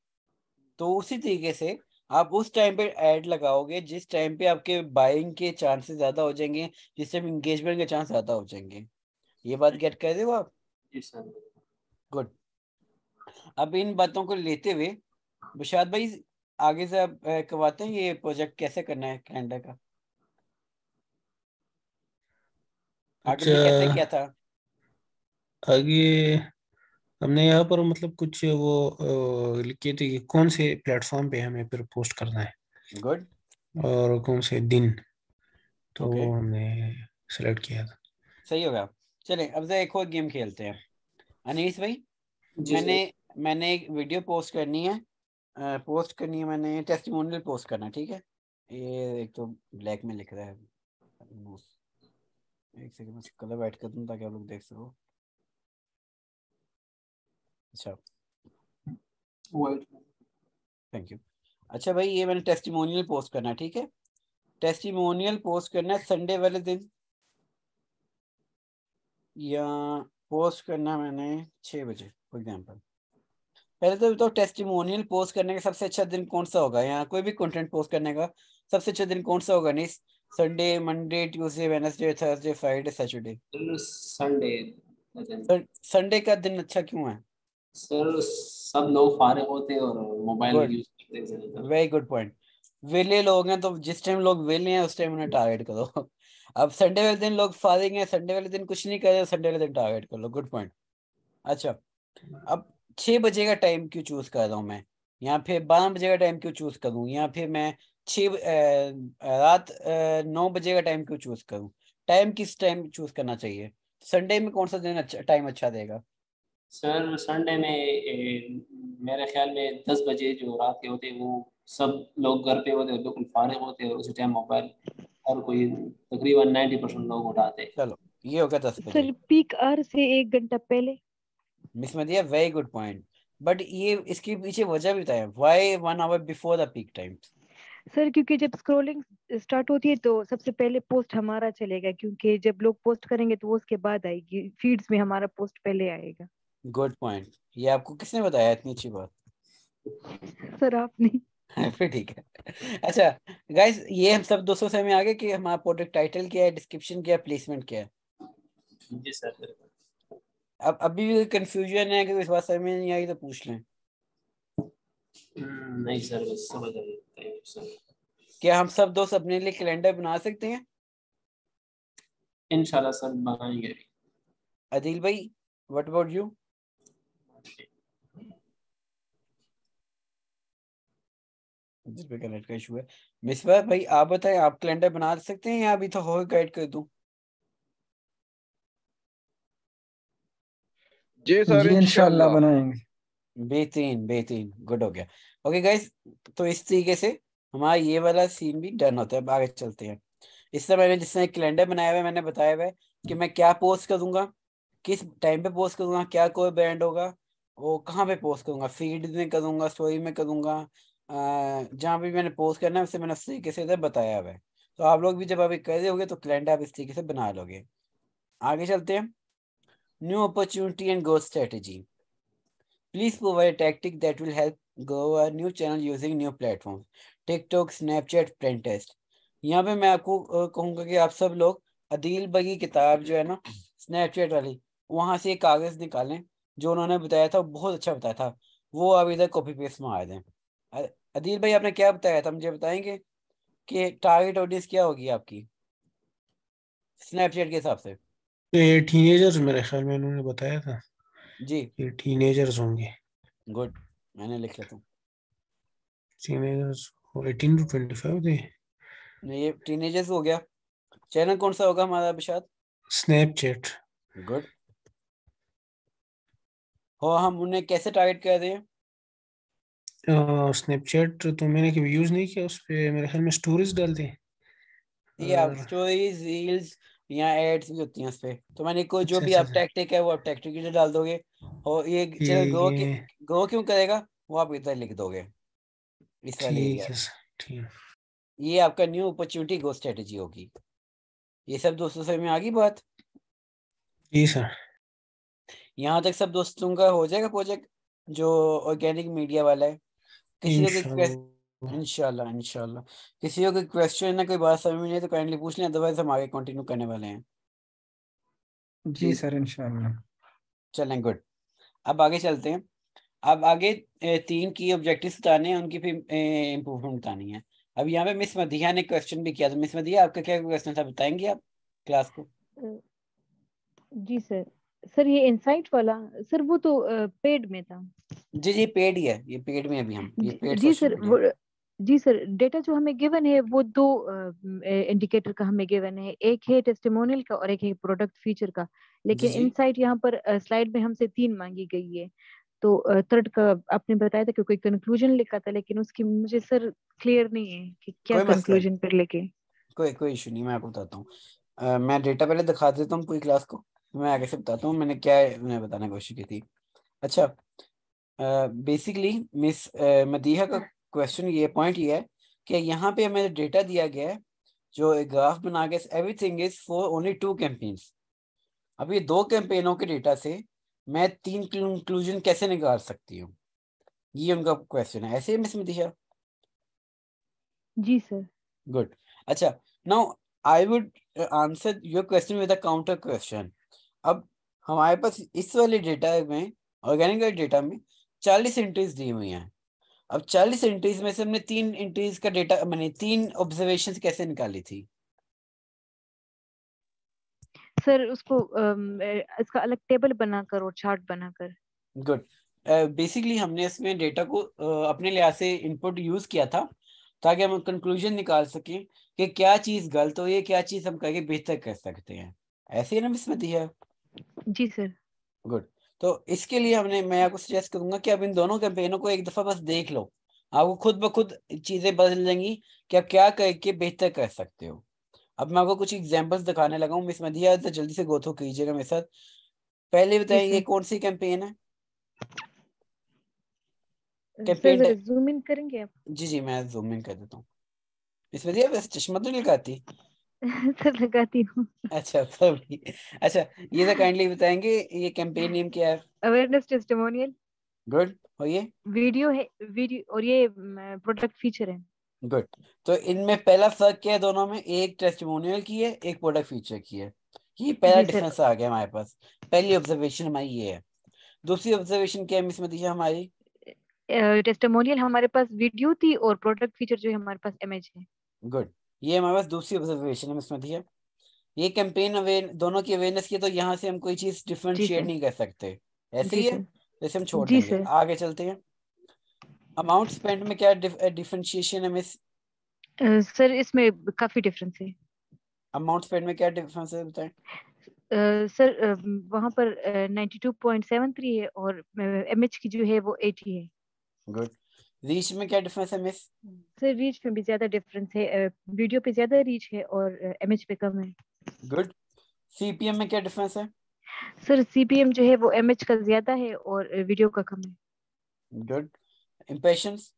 तो उसी तरीके से आप उस टाइम पे ऐड लगाओगे जिस टाइम पे आपके बाइंग के चांसेस ज्यादा हो जाएंगे जिस टाइम इंगेजमेंट के चांस ज्यादा हो जाएंगे ये बात गेट कर रहे हो आप गुड अब इन बातों को लेते हुए बशाद भाई आगे से आप करवाते हैं ये प्रोजेक्ट कैसे करना है कैलेंडर का अच्छा कैसे किया था आगे हमने यहाँ पर मतलब कुछ वो लिखे थे कि कौन से प्लेटफॉर्म पे हमें फिर पोस्ट करना है गुड और कौन से दिन तो okay. हमने सेलेक्ट किया था सही होगा चले अब जरा तो एक और गेम खेलते हैं अनीस भाई मैंने मैंने एक वीडियो पोस्ट करनी है पोस्ट करनी है मैंने टेस्टिमोनियल पोस्ट करना ठीक है ये एक तो ब्लैक में लिख रहा है एक सेकंड मैं कलर ऐड कर दूं ताकि आप लोग देख सको अच्छा थैंक यू अच्छा भाई ये मैंने टेस्टिमोनियल पोस्ट करना है ठीक है टेस्टिमोनियल पोस्ट करना है संडे वाले दिन या पोस्ट करना मैंने छः बजे फॉर एग्जाम्पल पहले तो बताओ टेस्टिमोनियल पोस्ट करने का सबसे अच्छा दिन कौन सा होगा या कोई भी कंटेंट पोस्ट करने का सबसे अच्छा दिन कौन सा होगा नहीं Sunday, Monday, Tuesday, Wednesday, Thursday, Friday, Saturday. Sunday. Sir Sunday का दिन अच्छा क्यों है सर सब लोग फारिग होते हैं और मोबाइल यूज करते हैं वेरी गुड पॉइंट वेले लोग हैं तो जिस टाइम लोग वेले हैं उस टाइम उन्हें टारगेट करो अब संडे वाले दिन लोग फारिग हैं संडे वाले दिन कुछ नहीं कर रहे संडे वाले दिन टारगेट कर लो गुड पॉइंट अच्छा अब छह बजे का टाइम क्यों चूज कर रहा हूँ मैं या फिर बारह बजे का टाइम क्यों चूज करूँ या फिर मैं छ रात नौ बजे का टाइम क्यों चूज करूँ टाइम किस टाइम चूज करना चाहिए संडे में कौन सा दिन अच्छा टाइम अच्छा देगा सर संडे में ए, मेरे ख्याल में दस बजे जो रात के होते हैं वो सब लोग घर पे होते हैं बिल्कुल फारिग होते हैं उसी टाइम मोबाइल हर कोई तकरीबन नाइन्टी परसेंट लोग उठाते हैं चलो ये हो गया दस बजे सर पीक आर से एक घंटा पहले मिस मैं दिया वेरी गुड पॉइंट बट ये इसके पीछे वजह भी बताया why one hour before the peak times sir क्योंकि जब स्क्रोलिंग स्टार्ट होती है तो सबसे पहले पोस्ट हमारा चलेगा क्योंकि जब लोग पोस्ट करेंगे तो वो उसके बाद आएगी फीड्स में हमारा पोस्ट पहले आएगा गुड पॉइंट ये आपको किसने बताया इतनी अच्छी बात सर आपने फिर ठीक है अच्छा गाइस ये हम सब दोस्तों से हमें आगे कि हमारा प्रोडक्ट टाइटल क्या है डिस्क्रिप्शन क्या है प्लेसमेंट क्या है जी सर अब अभी भी कंफ्यूजन है कि इस बात समझ नहीं आई तो पूछ लें हम्म, नहीं सर बस समझ आ क्या हम सब दोस्त अपने लिए कैलेंडर बना सकते हैं इनशाला सर बनाएंगे अदिल भाई व्हाट अबाउट यू जिस पे कनेक्ट का इशू है मिसबा भाई आप बताएं आप कैलेंडर बना सकते हैं या अभी तो हो गाइड कर दूं जी सर इंशाल्लाह बनाएंगे बेहतरीन बेहतरीन गुड हो गया ओके गाइस तो इस तरीके से हमारा ये वाला सीन भी डन होता है अब आगे चलते हैं इस तरह मैंने जिसने कैलेंडर बनाया हुआ है मैंने बताया हुआ है कि मैं क्या पोस्ट करूंगा किस टाइम पे पोस्ट करूंगा क्या कोई ब्रांड होगा वो कहाँ पे पोस्ट करूंगा फीड में करूंगा स्टोरी में करूंगा जहाँ भी मैंने पोस्ट करना है उसे मैंने उस तरीके से बताया हुआ है तो आप लोग भी जब अभी कर रहे होगे तो कैलेंडर आप इस तरीके से बना लोगे आगे चलते हैं new opportunity and growth strategy Please provide a tactic that will help grow a new channel using new platforms. TikTok, Snapchat, Pinterest. यहाँ पे मैं आपको कहूँगा कि आप सब लोग अदील बगी किताब जो है ना स्नैपचैट वाली वहाँ से एक कागज़ निकालें जो उन्होंने बताया था बहुत अच्छा बताया था वो आप इधर कॉपी पेस्ट मार दें अदील भाई आपने क्या बताया था मुझे बताएंगे कि टारगेट ऑडियंस क्या होगी आपकी स्नैपचैट के हिसाब से एट तो ईयर्स मेरे ख्याल में उन्होंने बताया था जी ये टीनेजर्स होंगे गुड मैंने लिख लेता हूँ टीनेजर्स 18 टू 25 थे नहीं ये टीनेजर्स हो गया चैनल कौन सा होगा हमारा अभिषाद स्नैपचैट गुड हो हम उन्हें कैसे टारगेट कर रहे हैं स्नैपचैट तो मैंने कभी यूज नहीं किया उस पे मेरे ख्याल में स्टोरीज डालते हैं या स्टोरीज रील्स या एड्स भी होती हैं उस पर तो मैंने कोई जो अच्छा, भी आप अच्छा, टैक्टिक अच्छा। है वो आप टैक्टिक के लिए डाल दोगे और ये गो ग्रो गो क्यों करेगा वो आप इधर लिख दोगे इस वाले ये आपका न्यू अपॉर्चुनिटी गो स्ट्रेटेजी होगी ये सब दोस्तों से में आ गई बात जी सर यहाँ तक सब दोस्तों का हो जाएगा प्रोजेक्ट जो ऑर्गेनिक मीडिया वाला है किसी ने इनशाला इनशाला किसी को कोई क्वेश्चन ना कोई बात समझ में नहीं तो काइंडली पूछ लें अदरवाइज हम आगे कंटिन्यू करने वाले हैं जी सर इनशाला चलें गुड अब आगे चलते हैं अब आगे तीन की ऑब्जेक्टिव्स बताने हैं उनकी फिर इम्प्रूवमेंट बतानी है अब यहाँ पे मिस मधिया ने क्वेश्चन भी किया था मिस मधिया आपका क्या क्वेश्चन था बताएंगे आप क्लास को जी सर सर ये इनसाइट वाला सर वो तो पेड में था जी जी पेड ही है ये पेड में अभी हम ये पेड जी सर जी सर डेटा जो हमें गिवन है वो दो इंडिकेटर का हमें गिवन है एक है टेस्टिमोनियल का और एक है प्रोडक्ट फीचर का लेकिन इनसाइट यहाँ पर स्लाइड में हमसे तीन मांगी गई है तो थर्ड का आपने बताया था कि कोई कंक्लूजन लिखा था लेकिन उसकी मुझे सर क्लियर नहीं है कि क्या कंक्लूजन पर लेके कोई कोई इशू नहीं मैं आपको बताता हूँ मैं डेटा पहले दिखा देता हूँ पूरी क्लास को मैं आगे से बताता हूँ मैंने क्या उन्हें बताने की कोशिश की थी अच्छा बेसिकली मिस मदीहा का क्वेश्चन ये पॉइंट ये है कि यहाँ पे हमें डेटा दिया गया है जो एक ग्राफ बना के everything is for only two campaigns अब ये दो कैंपेनों के डेटा से मैं तीन कंक्लूजन कैसे निकाल सकती हूँ ये उनका क्वेश्चन है ऐसे ही मिस दिशा जी सर गुड अच्छा now I would answer your question with a counter question अब हमारे पास इस वाले डेटा में ऑर्गेनिक डेटा में चालीस एंट्रीज दी हुई हैं अब चालीस एंट्रीज में से हमने तीन एंट्रीज का डेटा मैंने तीन ऑब्जर्वेशन कैसे निकाली थी सर उसको इसका अलग टेबल बनाकर और चार्ट बनाकर गुड बेसिकली हमने इसमें डेटा को uh, अपने लिहाज से इनपुट यूज किया था ताकि हम कंक्लूजन निकाल सके कि क्या चीज गलत हो या क्या चीज हम करके बेहतर कर सकते हैं ऐसे ही ना इसमें दिया जी सर गुड तो इसके लिए हमने मैं आपको सजेस्ट करूंगा कि आप इन दोनों कैंपेनों को एक दफा बस देख लो आपको खुद ब खुद चीजें बदल जाएंगी कि आप क्या करके बेहतर कर सकते हो अब मैं आपको कुछ एग्जाम्पल्स दिखाने लगा हूँ मिस मधिया तो जल्दी से गोथो कीजिएगा मेरे साथ पहले बताएंगे कौन सी कैंपेन है जूम इन करेंगे आप जी जी मैं जूम इन कर देता हूँ मिस मदिया वैसे चश्मा तो नहीं लगाती सर लगाती हूँ अच्छा सॉरी अच्छा ये सर तो काइंडली बताएंगे ये कैंपेन नेम क्या है अवेयरनेस टेस्टिमोनियल गुड और ये वीडियो है वीडियो और ये प्रोडक्ट फीचर है गुड तो इनमें पहला फर्क क्या है दोनों में एक टेस्टिमोनियल की है एक प्रोडक्ट फीचर की है ये पहला डिफरेंस आ गया हमारे पास पहली ऑब्जर्वेशन हमारी ये है दूसरी ऑब्जर्वेशन क्या है मिस मदीजा हमारी टेस्टिमोनियल हमारे पास वीडियो थी और प्रोडक्ट फीचर जो है हमारे पास इमेज है गुड ये हमारे पास दूसरी ऑब्जर्वेशन है इसमें दिया ये कैंपेन अवेयर दोनों की अवेयरनेस की तो यहाँ से हम कोई चीज डिफ्रेंशिएट नहीं कर सकते ऐसे ही है जैसे हम छोड़ देंगे आगे चलते हैं अमाउंट स्पेंड में क्या डिफरेंशिएशन है मिस सर इसमें काफी डिफरेंस है अमाउंट स्पेंड में क्या डिफरेंस है बताएं सर वहां पर 92.73 है और एमएच की जो है वो 80 है गुड रीच में क्या डिफरेंस है मिस सर रीच में भी ज्यादा डिफरेंस है वीडियो पे ज्यादा रीच है और एमएच पे कम है गुड सीपीएम में क्या डिफरेंस है सर सीपीएम जो है वो एमएच का ज्यादा है और वीडियो का कम है good impressions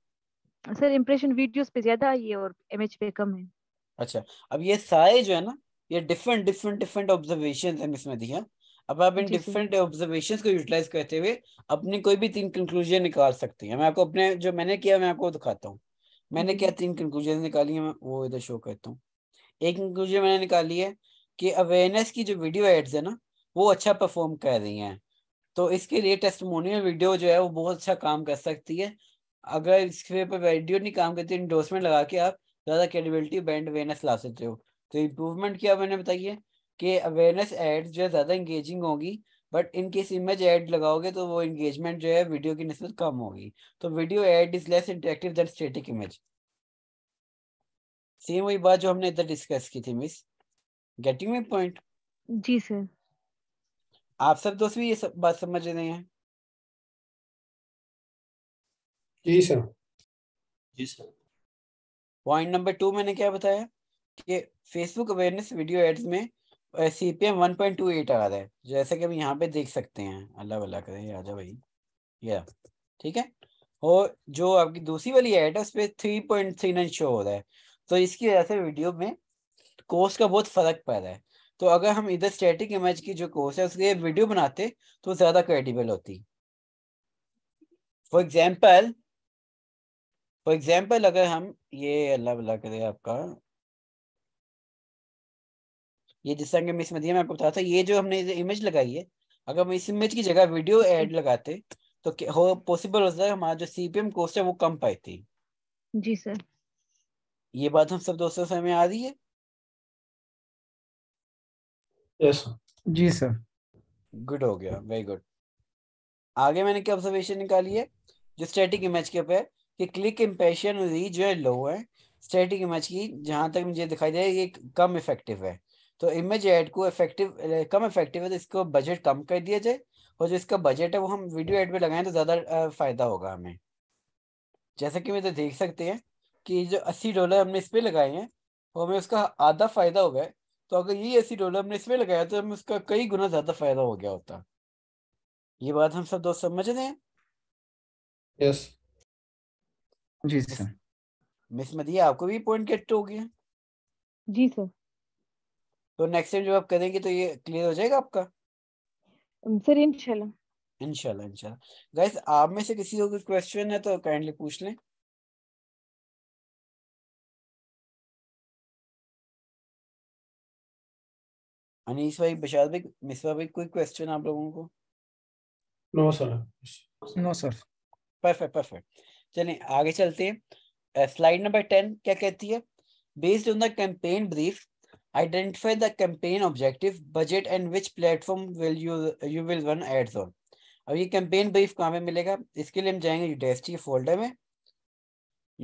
sir impression videos पे ज्यादा आई है और एमएच पे कम है अच्छा अब ये सारे जो है ना ये डिफरेंट डिफरेंट डिफरेंट ऑब्जर्वेशन हम इसमें दिया अब आप इन डिफरेंट ऑब्जर्वेशन को यूटिलाइज करते हुए अपने कोई भी तीन कंक्लूजन निकाल सकते हैं मैं आपको अपने जो मैंने किया मैं आपको दिखाता हूँ मैंने हम्म। क्या तीन कंक्लूजन निकाली है मैं वो इधर शो करता हूँ एक कंक्लूजन मैंने निकाली है कि अवेयरनेस की जो वीडियो एड्स है ना वो अच्छा परफॉर्म कर रही हैं तो इसके लिए टेस्टमोनियल वीडियो जो है वो बहुत अच्छा काम कर सकती है अगर इसके पर वीडियो नहीं काम करती इंडोर्समेंट लगा के आप ज़्यादा क्रेडिबिलिटी बैंड अवेयरनेस ला सकते हो तो इम्प्रूवमेंट क्या मैंने बताइए कि अवेयरनेस एड जो है ज़्यादा इंगेजिंग होगी but in case image ad लगाओगे तो वो इंगेजमेंट जो है वीडियो की नस्बत कम होगी तो video ad is less interactive than static image same वही बात जो हमने इधर डिस्कस की थी मिस गेटिंग माय पॉइंट जी सर आप सब दोस्त भी ये सब बात समझ रहे हैं जी सर जी सर पॉइंट नंबर टू मैंने क्या बताया कि फेसबुक अवेयरनेस वीडियो एड्स में CPM P one point two eight आ रहा है जैसे कि हम यहाँ पे देख सकते हैं अल्लाह वाला करें राजा भाई ये ठीक है और जो आपकी दूसरी वाली ऐड है उस पर three point three nine show हो रहा है तो इसकी वजह से वीडियो में कोर्स का बहुत फर्क पड़ रहा है तो अगर हम इधर स्टैटिक इमेज की जो कोर्स है उसके वीडियो बनाते तो ज्यादा क्रेडिबल होती फॉर एग्जाम्पल फॉर एग्जाम्पल अगर हम ये अल्लाह भला करे आपका ये जिस तरह मिस मदिया मैं आपको बताया था ये जो हमने इमेज लगाई है अगर हम इस इमेज की जगह वीडियो एड हम्म। लगाते तो हो पॉसिबल होता है हमारा जो सीपीएम कॉस्ट है वो कम पाती जी सर ये बात हम सब दोस्तों समय आ रही है यस जी सर गुड हो गया वेरी गुड आगे मैंने क्या ऑब्जर्वेशन निकाली है जो स्टैटिक इमेज के ऊपर कि क्लिक इम्पेशन रीच जो है लो है स्टैटिक इमेज की जहां तक मुझे दिखाई दे रहा है ये कम इफेक्टिव है तो इमेज एड को इफेक्टिव कम इफेक्टिव है तो इसको बजट कम कर दिया जाए और जो इसका बजट है वो हम वीडियो एड पे लगाएं तो ज़्यादा फ़ायदा होगा हमें जैसा कि मैं तो देख सकते हैं कि जो अस्सी डॉलर हमने इस पर लगाए हैं वो हमें उसका आधा फ़ायदा हो गया तो अगर ये अस्सी डॉलर हमने इसमें लगाया तो हमें उसका कई गुना ज़्यादा फ़ायदा हो गया होता ये बात हम सब दोस्त समझ रहे हैं yes. जी सर मिस मदिया आपको भी पॉइंट गेट हो गया जी सर तो नेक्स्ट टाइम जब आप करेंगे तो ये क्लियर हो जाएगा आपका सर इंशाल्लाह इंशाल्लाह इंशाल्लाह गाइस आप में से किसी को कोई क्वेश्चन है तो काइंडली पूछ लें अनीस भाई बशार भाई मिसवा भाई कोई क्वेश्चन आप लोगों को no sir no sir perfect perfect चलिए आगे चलते हैं स्लाइड नंबर टेन क्या कहती है based on the campaign brief Identify the campaign objective, budget and which platform will you you will run ads on. ab ye campaign brief kahan pe milega iske liye hum jayenge udacity folder mein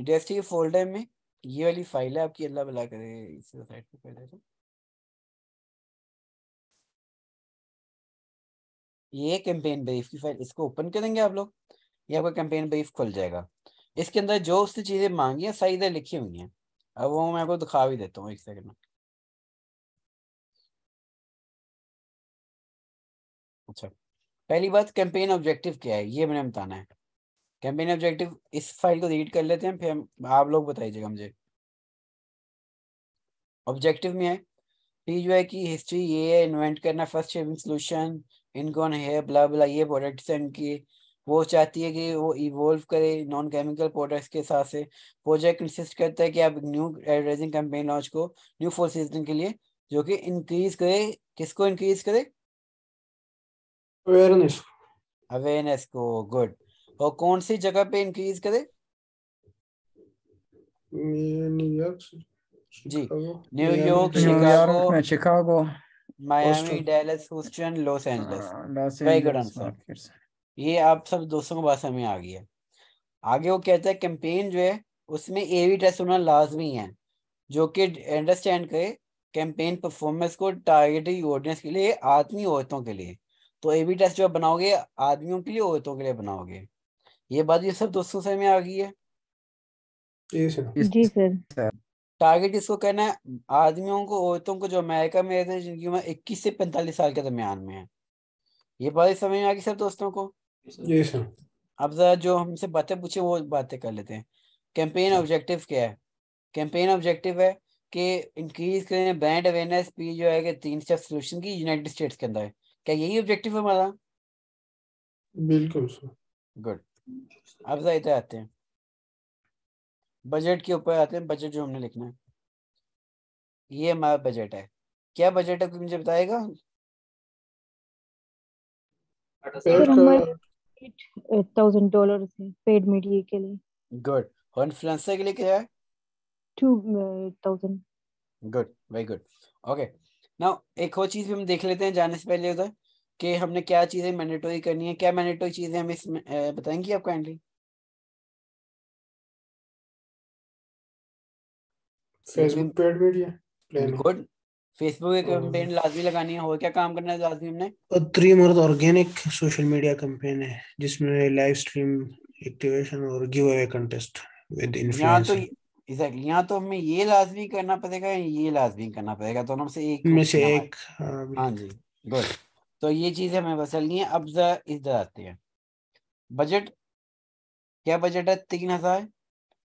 udacity Udacity के folder में ये वाली file है आपकी अल्लाह भला करे इस side पे पहले तो ये कैंपेन ब्रीफ की फाइल इसको ओपन करेंगे आप लोग ये आपका कैंपेन ब्रीफ खुल जाएगा इसके अंदर जो उसने चीज़ें मांगी है सही तरह लिखी हुई हैं अब वो मैं आपको दिखा भी देता हूँ एक सेकंड में अच्छा पहली बात कैंपेन ऑब्जेक्टिव क्या है ये मैंने बताना है कैंपेन ऑब्जेक्टिव इस फाइल को रीड कर लेते हैं फिर हम आप लोग बताइएगा मुझे ऑब्जेक्टिव में है पी जो है कि हिस्ट्री ये है इन्वेंट करना फर्स्ट शेविंग सोल्यूशन इनकॉन है ब्ला बला ये प्रोडक्ट्स हैं इनकी वो चाहती है कि वो इवोल्व करे नॉन केमिकल प्रोडक्ट्स के साथ से प्रोजेक्ट कंसिस्ट करता है कि आप न्यू एडवर्टाइजिंग कैंपेन लॉन्च को न्यू फॉल सीजन के लिए जो कि इंक्रीज करे किसको इंक्रीज करे अवेयरनेस अवेयरनेस को गुड और कौन सी जगह पे इंक्रीज करे न्यूयॉर्क जी New York Chicago Chicago Miami Dallas Houston Los Angeles very good answer ये आप सब दोस्तों को बात समझ आ गई है आगे वो कहता है कैंपेन जो है उसमें एवी टेस्ट होना लाजमी है जो कि अंडरस्टैंड करे कैंपेन परफॉर्मेंस को टारगेटेड ऑडियंस के लिए आत्मी औरतों के लिए तो ए बी टेस्ट जो आप बनाओगे आदमियों के लिए औरतों के लिए बनाओगे ये बात ये सब दोस्तों से में आ गई है टारगेट इसको कहना है आदमियों को औरतों को जो अमेरिका में रहते हैं जिनकी उम्र इक्कीस से पैंतालीस साल के दरमियान में है ये बात समझ में आ गई सर दोस्तों को जी सर अब जरा जो हमसे बातें पूछे वो बातें कर लेते हैं कैंपेन ऑब्जेक्टिव क्या है कैंपेन ऑब्जेक्टिव है कि इंक्रीज करें ब्रांड अवेयरनेस पी जो है कि तीन स्टेप सोल्यूशन की यूनाइटेड स्टेट्स के अंदर क्या यही ऑब्जेक्टिव है हमारा बिल्कुल सर गुड अब जाहिर आते हैं बजट के ऊपर आते हैं बजट जो हमने लिखना है ये हमारा बजट है क्या बजट है कोई मुझे बताएगा डॉलर्स पेड के लिए गुड गुड गुड ओके ना एक और चीज भी हम देख लेते हैं जाने से पहले उधर कि हमने क्या चीजें मैंडेटोरी करनी है क्या मैंडेटोरी चीजें हम इसमें बताएंगी आप kindly Facebook paid media good Facebook पे कैंपेन लाजमी लगानी है और क्या काम करना है लाजमी हमने थ्री मर्द ऑर्गेनिक सोशल मीडिया कैंपेन है जिसमें लाइव स्ट्रीम एक्टिवेशन और give away contest with influencer exactly. यहाँ तो हमें ये लाजमी करना पड़ेगा ये लाजमी करना पड़ेगा दोनों तो से एक में से एक हाँ जी गुड तो ये चीज हमें बसलनी है अब जरा इस आते हैं बजट क्या बजट है तीन हजार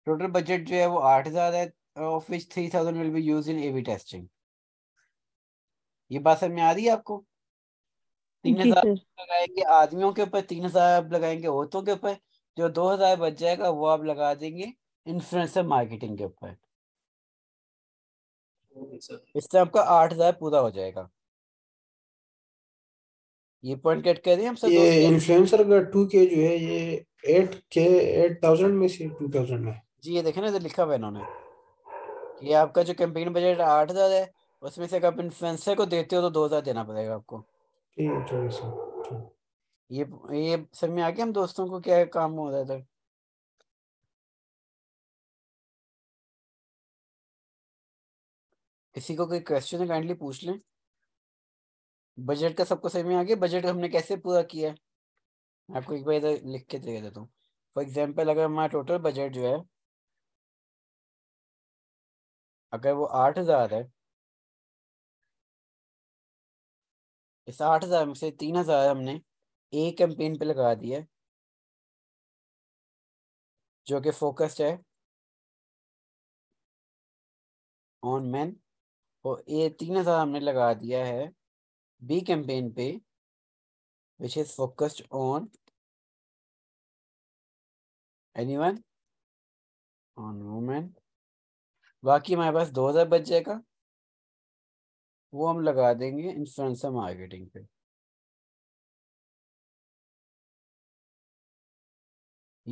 टोटल बजट जो है वो आठ हजार है of which three thousand will be use in A B testing ये बात समझ में आ रही है आपको तीन हजार लगाएंगे आदमियों के ऊपर तीन हजार आप लगाएंगे औरतों के ऊपर जो दो हजार बच जाएगा वो आप लगा देंगे इन्फ्लुएंसर मार्केटिंग के ऊपर इससे आपका आठ हजार पूरा हो जाएगा ये पॉइंट कट कर हम सब ये इन्फ्लुएंसर का टू के जो है ये एट के एट थाउजेंड में से टू थाउजेंड है जी ये देखे ना इधर लिखा हुआ है इन्होंने ये आपका जो कैंपेन बजट आठ हजार है उसमें से आप इन्फ्लुएंसर को देते हो तो दो हजार देना पड़ेगा आपको ठीक है ये ये सब में आ गया हम दोस्तों को क्या काम हो रहा है इधर किसी को कोई क्वेश्चन है काइंडली पूछ लें बजट का सबको समझ में आ गया बजट हमने कैसे पूरा किया है आपको एक बार इधर लिख के दे देता हूँ फॉर एग्जाम्पल अगर हमारा टोटल बजट जो है अगर वो आठ हजार है इस आठ हजार में से तीन हजार हमने एक कैंपेन पे लगा दिया जो कि फोकस्ड है ऑन मैन और तो ये तीन हजार हमने लगा दिया है बी कैंपेन पे which is focused on anyone on women बाकी हमारे पास दो हजार बच जाएगा वो हम लगा देंगे इन्फ्लुएंसर मार्केटिंग पे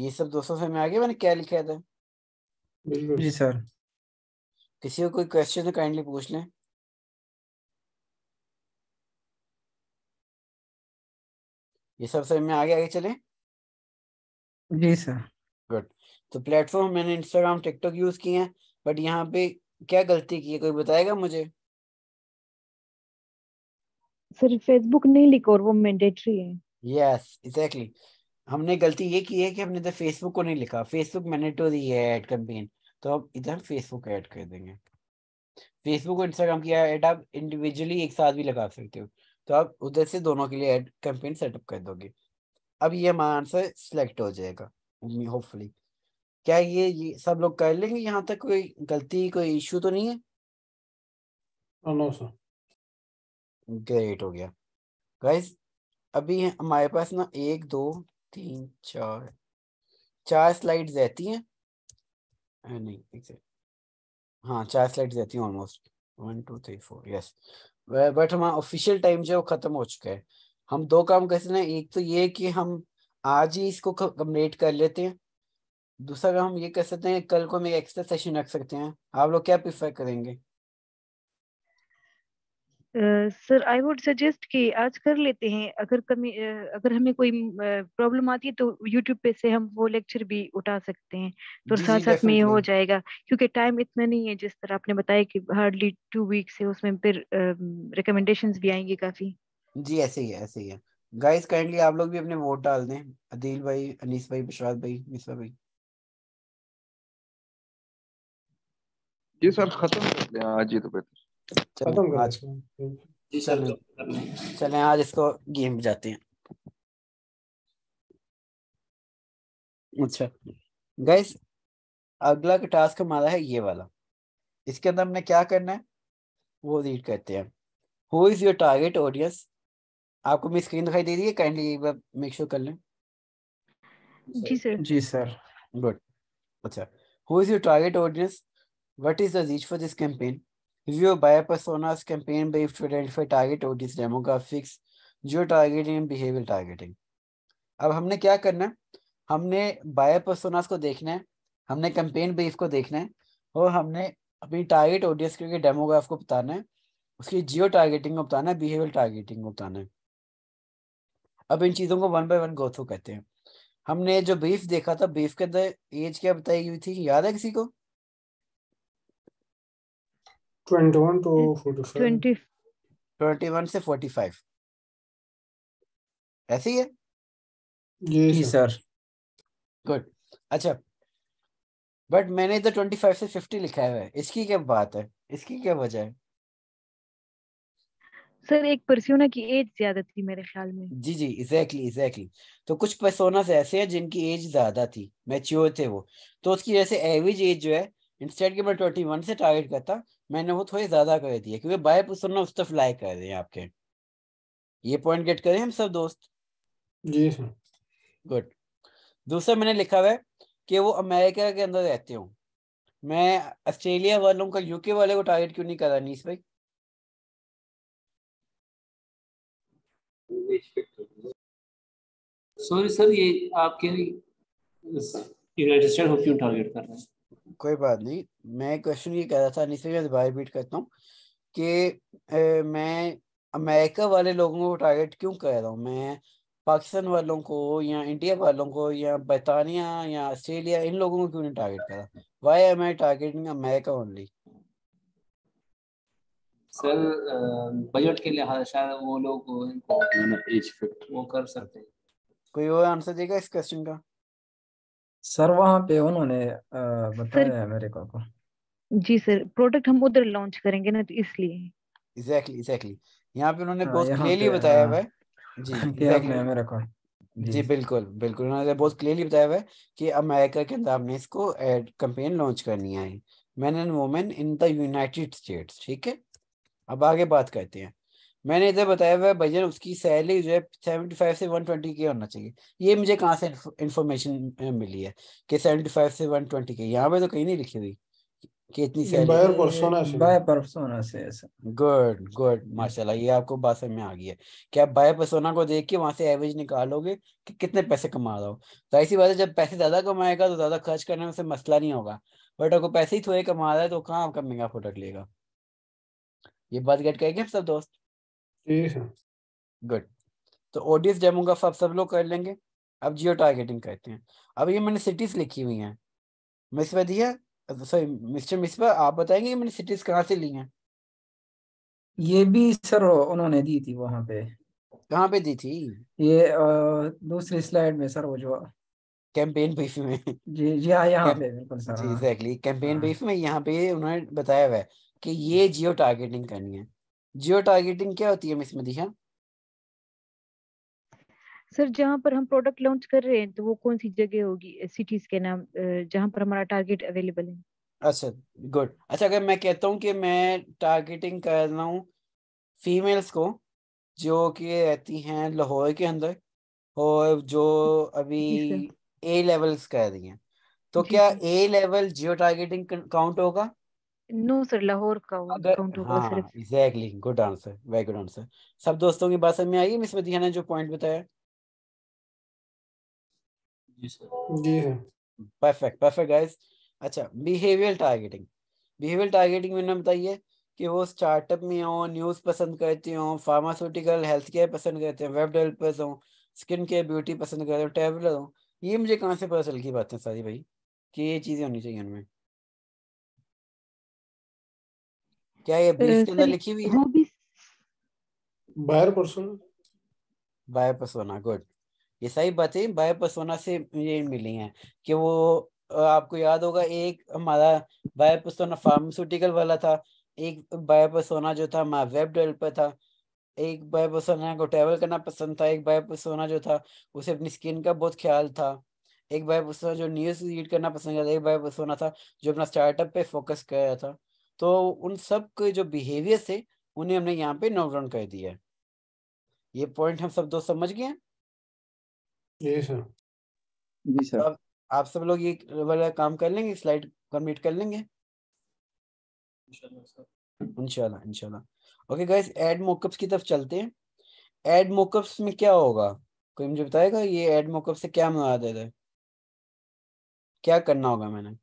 ये सब दोस्तों से मैं आगे मैंने क्या लिखा था जी सर किसी को कोई क्वेश्चन तो काइंडली पूछ लें ये सब सर में आगे आगे चले जी सर गुड तो प्लेटफॉर्म मैंने इंस्टाग्राम टिकटॉक यूज किए हैं बट यहाँ पे क्या गलती की है कोई बताएगा मुझे सर फेसबुक नहीं लिखो और वो मैंडेटरी है यस yes, एग्जैक्टली exactly. हमने गलती ये की है कि हमने तो फेसबुक को नहीं लिखा फेसबुक मैंडेटरी है एड कैंपेन तो अब इधर हम फेसबुक ऐड कर देंगे फेसबुक और इंस्टाग्राम की ऐड आप इंडिविजुअली एक साथ भी लगा सकते हो तो आप उधर से दोनों के लिए ऐड कैंपेन सेटअप कर दोगे अब ये हमारा आंसर सिलेक्ट हो जाएगा होपफुली क्या ये, ये सब लोग कर लेंगे यहाँ तक कोई गलती कोई इश्यू तो नहीं है नो सर ग्रेट हो गया गाइस अभी हमारे पास ना एक दो तीन चार चार स्लाइड्स रहती हैं नहीं हाँ चार स्लाइड देती हूँ almost one two three four yes but हमारा ऑफिशियल टाइम जो है वो खत्म हो चुका है हम दो काम सकते हैं एक तो ये कि हम आज ही इसको कम्प्लीट कर लेते हैं दूसरा हम ये कर सकते हैं कल को हम एक एक्स्ट्रा सेशन रख सकते हैं आप लोग क्या प्रिफर करेंगे सर आई वुड सजेस्ट कि आज कर लेते हैं अगर कमी uh, अगर हमें कोई प्रॉब्लम uh, आती है तो यूट्यूब पे से हम वो लेक्चर भी उठा सकते हैं तो साथ साथ में ये हो जाएगा क्योंकि टाइम इतना नहीं है जिस तरह आपने बताया कि हार्डली टू वीक्स है उसमें फिर रिकमेंडेशंस uh, भी आएंगे काफी जी ऐसे ही है ऐसे ही है गाइस काइंडली आप लोग भी अपने वोट डाल दें अदील भाई अनीस भाई बिशरात भाई मिसवा भाई जी सर खत्म कर दें आज ही तो बेहतर आज चलें आज इसको गेम जाते हैं अच्छा गाइस अगला टास्क हमारा है ये वाला इसके अंदर हमने क्या करना है वो रीड करते हैं who is your target audience आपको मेरी स्क्रीन दिखाई दे रही है काइंडली एक बार मेक श्योर कर लें जी सर जी सर गुड अच्छा who is your target audience what is the reach for this campaign Review buyer personas campaign based to identify target audience demographics, geo targeting behavioral targeting. अब हमने क्या करना है हमने बायर पर्सोनास को देखना है हमने कैंपेन बेस को देखना है और हमने अपनी टारगेट ऑडियंस के डेमोग्राफ को बताना है उसकी जियो टारगेटिंग को बताना है बिहेवियर टारगेटिंग को बताना है अब इन चीज़ों को one by one go through कहते हैं हमने जो ब्रीफ देखा था ब्रीफ के अंदर एज क्या बताई हुई थी याद है किसी को 21 to 45 20 21 से 45 ऐसे ही है जी सर गुड अच्छा बट मैंने तो 25 से 50 लिखा हुआ है इसकी क्या बात है इसकी क्या वजह है सर एक पर्सोना की एज ज्यादा थी मेरे ख्याल में जी जी एग्जैक्टली exactly, एग्जैक्टली exactly. तो कुछ पर्सोना ऐसे हैं जिनकी एज ज्यादा थी मैच्योर थे वो तो उसकी वजह से एवरेज एज जो है इंस्टेड के मैं 21 से टारगेट करता मैंने वो थोड़ी ज्यादा कर दिए क्योंकि बाय सुनना उस तरफ लाइक कर रहे हैं आपके ये पॉइंट गेट करें हम सब दोस्त जी गुड दूसरा मैंने लिखा हुआ है कि वो अमेरिका के अंदर रहते हो मैं ऑस्ट्रेलिया वालों का यूके वाले को टारगेट क्यों नहीं कर रहा नीस भाई सॉरी सर ये आपके रजिस्टर्ड हो क्यों टारगेट कर रहे हैं कोई बात नहीं मैं क्वेश्चन ये कह रहा था निश्चय दोबारा रिपीट करता हूँ कि मैं अमेरिका वाले लोगों को टारगेट क्यों कर रहा हूँ मैं पाकिस्तान वालों को या इंडिया वालों को या बरतानिया या ऑस्ट्रेलिया इन लोगों को क्यों नहीं टारगेट कर रहा why am I targeting America only sir budget के लिहाज शायद वो लोग इनको वो कर सकते हैं कोई और आंसर देगा इस क्वेश्चन का सर वहां पे उन्होंने बताया अमेरिका को जी सर प्रोडक्ट हम उधर लॉन्च करेंगे ना तो इसलिए एग्जैक्टली एग्जैक्टली यहाँ पे उन्होंने बहुत हाँ, क्लियरली बताया हाँ। हुआ है जी एग्जैक्टली अमेरिका जी बिल्कुल बिल्कुल उन्होंने बहुत क्लियरली बताया हुआ है कि अमेरिका के अंदर हमने इसको एड कंपेन लॉन्च करनी है man and women in the United States ठीक है अब आगे बात करते हैं मैंने इधर बताया हुआ भजन उसकी सैलरी जो है सेवेंटी फाइव से वन ट्वेंटी के होना चाहिए ये मुझे कहाँ से इन्फॉर्मेशन मिली है कि सेवेंटी फाइव से वन ट्वेंटी के यहाँ पे तो कहीं नहीं लिखी हुई कि इतनी सैलरी गुड गुड माशाल्लाह ये आपको बात समझ में आ गई है कि आप बाय परसोना को देख के वहां से एवरेज निकालोगे कि कितने पैसे कमा रहा हो तो ऐसी बात है जब पैसे ज्यादा कमाएगा तो ज्यादा खर्च करने में से मसला नहीं होगा बट अगर पैसे ही थोड़े कमा रहा है तो कहाँ आपका महंगा प्रोडक्ट लेगा ये बात गेट कहेंगे सब दोस्त गुड तो ओडीएस डेमो का सब सब लोग कर लेंगे अब जियो टारगेटिंग करते हैं अब ये मैंने सिटीज लिखी हुई हैं मिसवा दिया सॉरी मिस्टर मिसवा आप बताएंगे मैंने सिटीज कहाँ से ली हैं ये भी सर उन्होंने दी थी वहां पे कहाँ पे दी थी ये दूसरी स्लाइड में सर वो जो कैंपेन ब्रीफ में जी जी हाँ यहाँ पे बिल्कुल सर एग्जैक्टली कैंपेन ब्रीफ में यहाँ पे उन्होंने बताया हुआ है कि ये जियो टारगेटिंग करनी है जियो टारगेटिंग क्या होती है मिस मदीहा सर जहाँ पर हम प्रोडक्ट लॉन्च कर रहे हैं तो वो कौन सी जगह होगी सिटीज के नाम जहाँ पर हमारा टारगेट अवेलेबल है अच्छा गुड अच्छा अगर मैं कहता हूँ कि मैं टारगेटिंग कर रहा हूँ फीमेल्स को जो कि रहती हैं लाहौर के अंदर और जो अभी ए लेवल्स कर रही हैं तो क्या a level geo targeting count होगा नो सर लाहौर का अगर तो तो हाँ exactly good answer very good answer सब दोस्तों की बात समझ में आई मिस मदिहा ने जो पॉइंट बताया परफेक्ट परफेक्ट गाइस अच्छा बिहेवियर टारगेटिंग बिहेवियर टारगेटिंग में ना बताइए कि वो स्टार्टअप में हो न्यूज़ पसंद करते हो फार्मास्यूटिकल हेल्थ केयर पसंद करते हैं वेब डेवलपर्स हो स्किन केयर ब्यूटी पसंद करते हो ट्रैवलर हो ये मुझे कहाँ से पता चल गई बातें सारी भाई कि ये चीज़ें होनी चाहिए उनमें क्या ये बीस के अंदर लिखी हुई है buyer persona buyer persona good ये सही बात है बायर परसोना से ये मिली है कि वो आपको याद होगा एक हमारा बायर परसोना फार्मास्यूटिकल वाला था एक बायर परसोना जो था हमारा वेब डेवलपर था एक बाय पर्सोना को ट्रैवल करना पसंद था एक बाय पर्सोना जो था उसे अपनी स्किन का बहुत ख्याल था एक बाय पर्सोना जो न्यूज़ रीड करना पसंद करता एक बाय पर्सोना था जो अपना स्टार्टअप पे फोकस कर रहा था तो उन सब के जो बिहेवियर्स है उन्हें हमने यहाँ पे नोट डाउन कर दिया ये पॉइंट हम सब दोस्त समझ गए जी आप, आप सब लोग ये वाला काम कर लेंगे स्लाइड कंप्लीट कर लेंगे इंशाल्लाह इंशाल्लाह ओके गाइस एड मोकअप्स की तरफ चलते हैं एड मोकअप्स में क्या होगा कोई मुझे बताएगा ये एड मोकअप से क्या मुराद है क्या करना होगा मैंने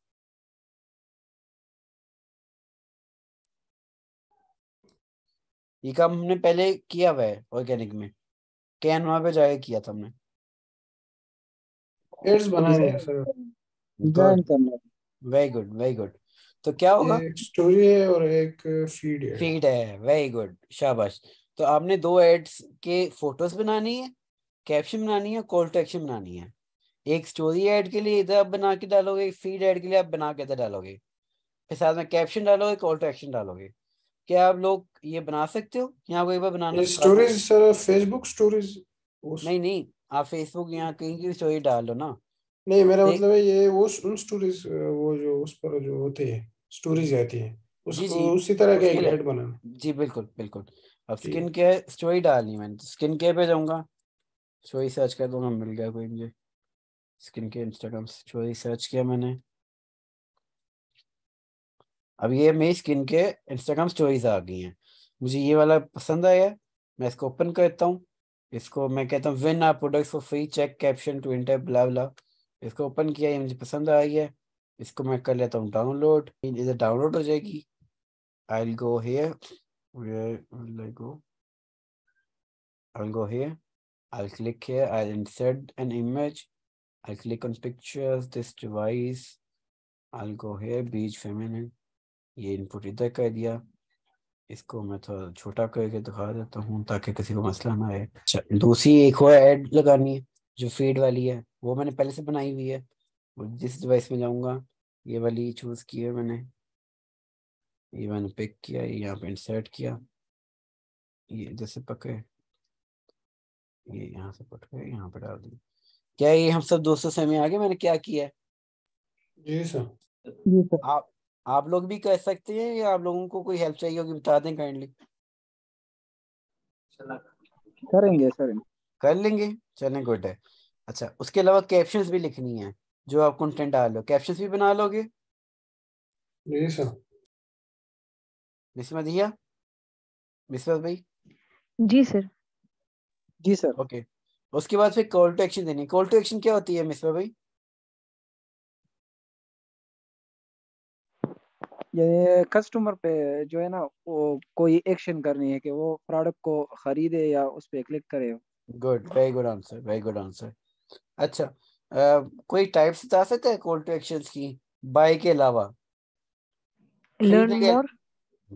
ये काम हमने पहले किया हुआ है ऑर्गेनिक में कैनवा पे जाके किया था हमने एड्स बनाने हैं सर ज्वाइन करना वेरी गुड वेरी गुड तो क्या होगा एक स्टोरी है और एक फीड है फीड है वेरी गुड शाबाश तो आपने दो एड्स के फोटोज बनानी है कैप्शन बनानी है कॉल टू एक्शन बनानी है एक स्टोरी ऐड के लिए इधर बना के डालोगे फीड ऐड के लिए आप बना के इधर डालोगे फिर साथ में कैप्शन डालोगे कॉल टू एक्शन डालोगे क्या आप लोग ये बना सकते हो यहाँ आपको एक बार बनाना स्टोरीज सर फेसबुक स्टोरीज नहीं नहीं आप फेसबुक यहाँ कहीं की स्टोरी डाल लो ना नहीं मेरा मतलब है ये वो उन स्टोरीज वो जो उस पर जो होते हैं स्टोरीज आती है उसको जी, उसी तरह के एक बनाना जी बिल्कुल बिल्कुल अब स्किन केयर स्टोरी डालनी मैंने तो स्किन केयर पे जाऊंगा स्टोरी सर्च कर दूंगा मिल गया कोई मुझे skin care Instagram story search किया मैंने अब ये मेरी स्किन के इंस्टाग्राम स्टोरीज आ गई हैं मुझे ये वाला पसंद आया मैं इसको ओपन करता हूँ इसको मैं कहता हूँ win our products for free check caption to enter blah blah इसको ओपन किया ये मुझे पसंद आ गया इसको मैं कर लेता हूँ डाउनलोड इधर डाउनलोड हो जाएगी I go here go I go here I click here I I'll insert an image. I'll click on pictures, this device. I'll go here, beach feminine. ये इनपुट इधर कर दिया इसको मैं थोड़ा छोटा करके दिखा देता हूँ ताकि किसी को मसला ना आए अच्छा। दूसरी एक और ऐड लगानी है जो फेड वाली है वो मैंने पहले से बनाई हुई है जिस डिवाइस में जाऊंगा ये वाली चूज़ की है मैंने ये मैंने पिक किया ये यहाँ पे इंसर्ट किया ये जैसे पके ये यहाँ से पटके यहाँ पे डाल दिया क्या ये हम सब दोस्तों से आगे मैंने क्या किया है जी सर आप आप लोग भी कह सकते हैं या आप लोगों को कोई हेल्प चाहिए होगी बता दें काइंडली करेंगे सर कर लेंगे चलें गुड है अच्छा उसके अलावा कैप्शंस भी लिखनी है जो आप कंटेंट डाल लो कैप्शंस भी बना लोगे जी सर बिस्मा भाई जी सर जी सर ओके उसके बाद फिर कॉल टू एक्शन देनी कॉल टू एक्शन क्या होती है मिस्वा भाई ये कस्टमर पे जो है ना वो कोई एक्शन करनी है कि वो प्रोडक्ट को खरीदे या उस पर क्लिक करे good very good answer very good answer अच्छा आ, कोई टाइप्स बता सकते हैं कॉल टू एक्शन की बाय के अलावा learn more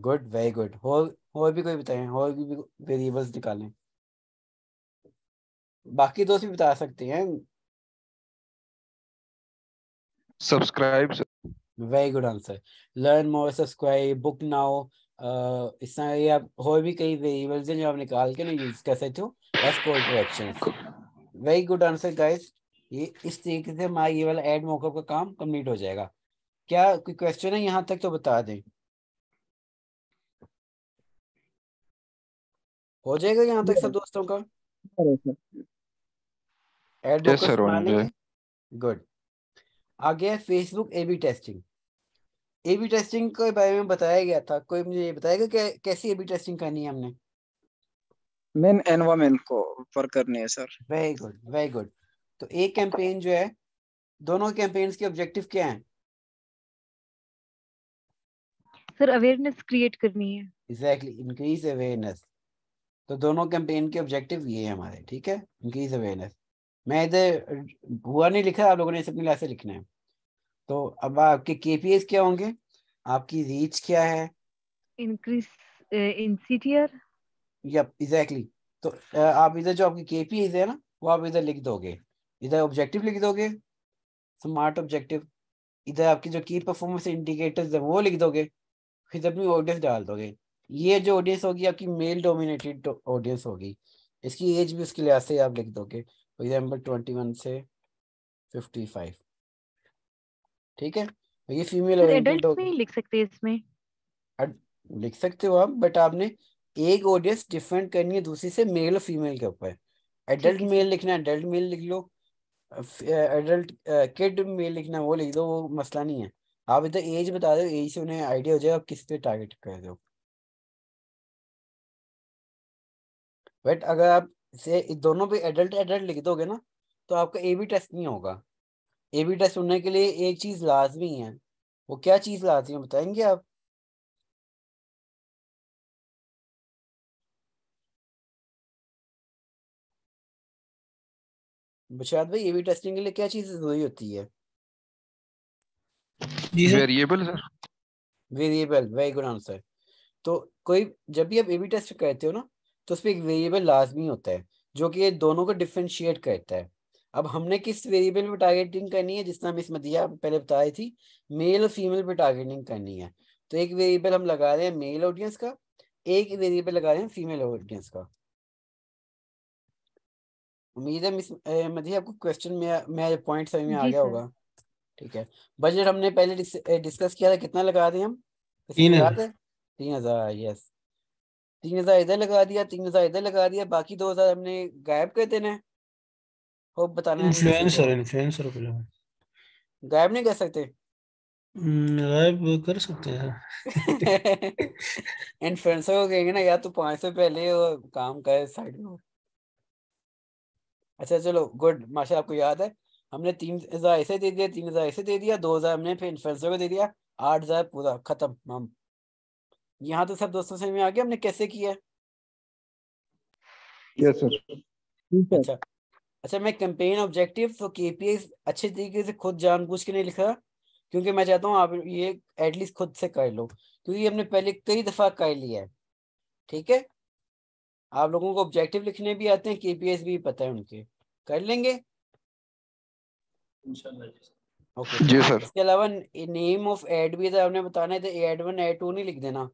good very good और और भी कोई बताएं और भी वेरिएबल्स निकालें बाकी दोस्त भी बता सकते हैं subscribe very good answer learn more subscribe book now इस तरह ये आप और भी कई वेरिएबल्स हैं जो आप निकाल के ना यूज कर सकते हो as code action very good answer guys ये इस तरीके से हमारा ये वाला एड मॉकअप का काम कंप्लीट हो जाएगा क्या कोई क्वेश्चन है यहाँ तक तो बता दें हो जाएगा यहाँ तक सब दोस्तों का एड गुड आगे Facebook A B testing A B testing के बारे में बताया गया था कोई मुझे ये बताएगा कि कैसी ए बी टेस्टिंग करनी है हमने मेन एनवायरमेंट को पर करनी है sir very good very good तो एक कैंपेन जो है दोनों कैंपेन्स के ऑब्जेक्टिव क्या हैं सर अवेयरनेस क्रिएट करनी है एग्जैक्टली इंक्रीज अवेयरनेस तो दोनों कैंपेन के ऑब्जेक्टिव ये है हमारे ठीक है इंक्रीज अवेयरनेस मैं इधर हुआ नहीं लिखा आप लोगों ने इसे अपनी लाइफ से लिखना है तो अब आपके केपीएस क्या होंगे आपकी रीच क्या है इंक्रीज इन सीटीआर या एग्जैक्टली तो uh, आप इधर जो आपकी केपीएस है ना वो आप इधर लिख दोगे इधर ऑब्जेक्टिव लिख दोगे स्मार्ट ऑब्जेक्टिव इधर आपकी जो की परफॉर्मेंस इंडिकेटर्स है वो लिख दोगे फिर अपनी ऑडियंस डाल दोगे ये जो ऑडियंस होगी आपकी मेल डोमिनेटेड ऑडियंस होगी इसकी एज भी उसके लिहाज से आप लिख दोगे फॉर एग्जाम्पल ट्वेंटी वन से फिफ्टी फाइव ठीक है ये फीमेल ओरिएंटेड हो लिख सकते हैं इसमें लिख सकते हो आप बट आपने एक ऑडियंस डिफरेंट करनी है दूसरी से मेल और फीमेल के ऊपर एडल्ट मेल लिखना है एडल्ट मेल लिख लो एडल्ट किड मेल लिखना वो लिख दो वो मसला नहीं है आप इधर एज बता दो एज से उन्हें आइडिया हो जाएगा किस पे टारगेट कर दो बट अगर आप से दोनों पे एडल्ट एडल्ट लिख दोगे ना तो आपका ए बी टेस्ट नहीं होगा ए बी टेस्ट होने के लिए एक चीज लाजमी है वो क्या चीज लाजमी है बताएंगे आप बशाद भाई ए बी टेस्टिंग के लिए क्या चीज जरूरी होती है variable sir very good answer तो कोई जब भी आप ए बी टेस्ट करते हो ना तो उसमें एक वेरिएबल लाजमी होता है जो कि ये दोनों को डिफ्रेंशिएट करता है अब हमने किस वेरिएबल पे टारगेटिंग करनी है जिसने हमें इसमें दिया पहले बताई थी मेल और फीमेल पे टारगेटिंग करनी है तो एक वेरिएबल हम लगा रहे हैं मेल ऑडियंस का एक वेरिएबल लगा रहे हैं फीमेल ऑडियंस का उम्मीद है मिस मधी आपको क्वेश्चन में मेरे पॉइंट समझ में आ गया होगा ठीक है बजट हमने पहले डिस्कस किया था कितना लगा दें हम तीन हजार तीन हजार यस तीन हजार इधर लगा दिया तीन हजार इधर लगा दिया बाकी दो हजार हमने गायब कर देना है वो बताना इन्फ्लुएंसर इन्फ्लुएंसर फिल्म गायब नहीं कर सकते हम्म, गायब कर सकते हैं इन्फ्लुएंसर को कहेंगे ना यार तू तो पांच सौ पहले वो काम कर साइड में अच्छा चलो गुड माशा आपको याद है हमने तीन हजार ऐसे दे दिया तीन हजार ऐसे दे दिया दो हजार हमने फिर इन्फ्लुएंसर को दे दिया आठ हजार पूरा खत्म हम यहाँ तो सब दोस्तों से में आ गया हमने कैसे किया यस सर अच्छा अच्छा मैं कैंपेन ऑब्जेक्टिव तो के केपीए अच्छे तरीके से खुद जानबूझ के नहीं लिखा क्योंकि मैं चाहता हूँ आप ये एटलीस्ट खुद से कर लो क्योंकि हमने पहले कई दफ़ा कर लिया है ठीक है आप लोगों को ऑब्जेक्टिव लिखने भी आते हैं केपीएस भी पता है उनके कर लेंगे ओके जी सर तो इसके अलावा नेम ऑफ एड भी था तो आपने बताना है तो एड वन एड टू नहीं लिख देना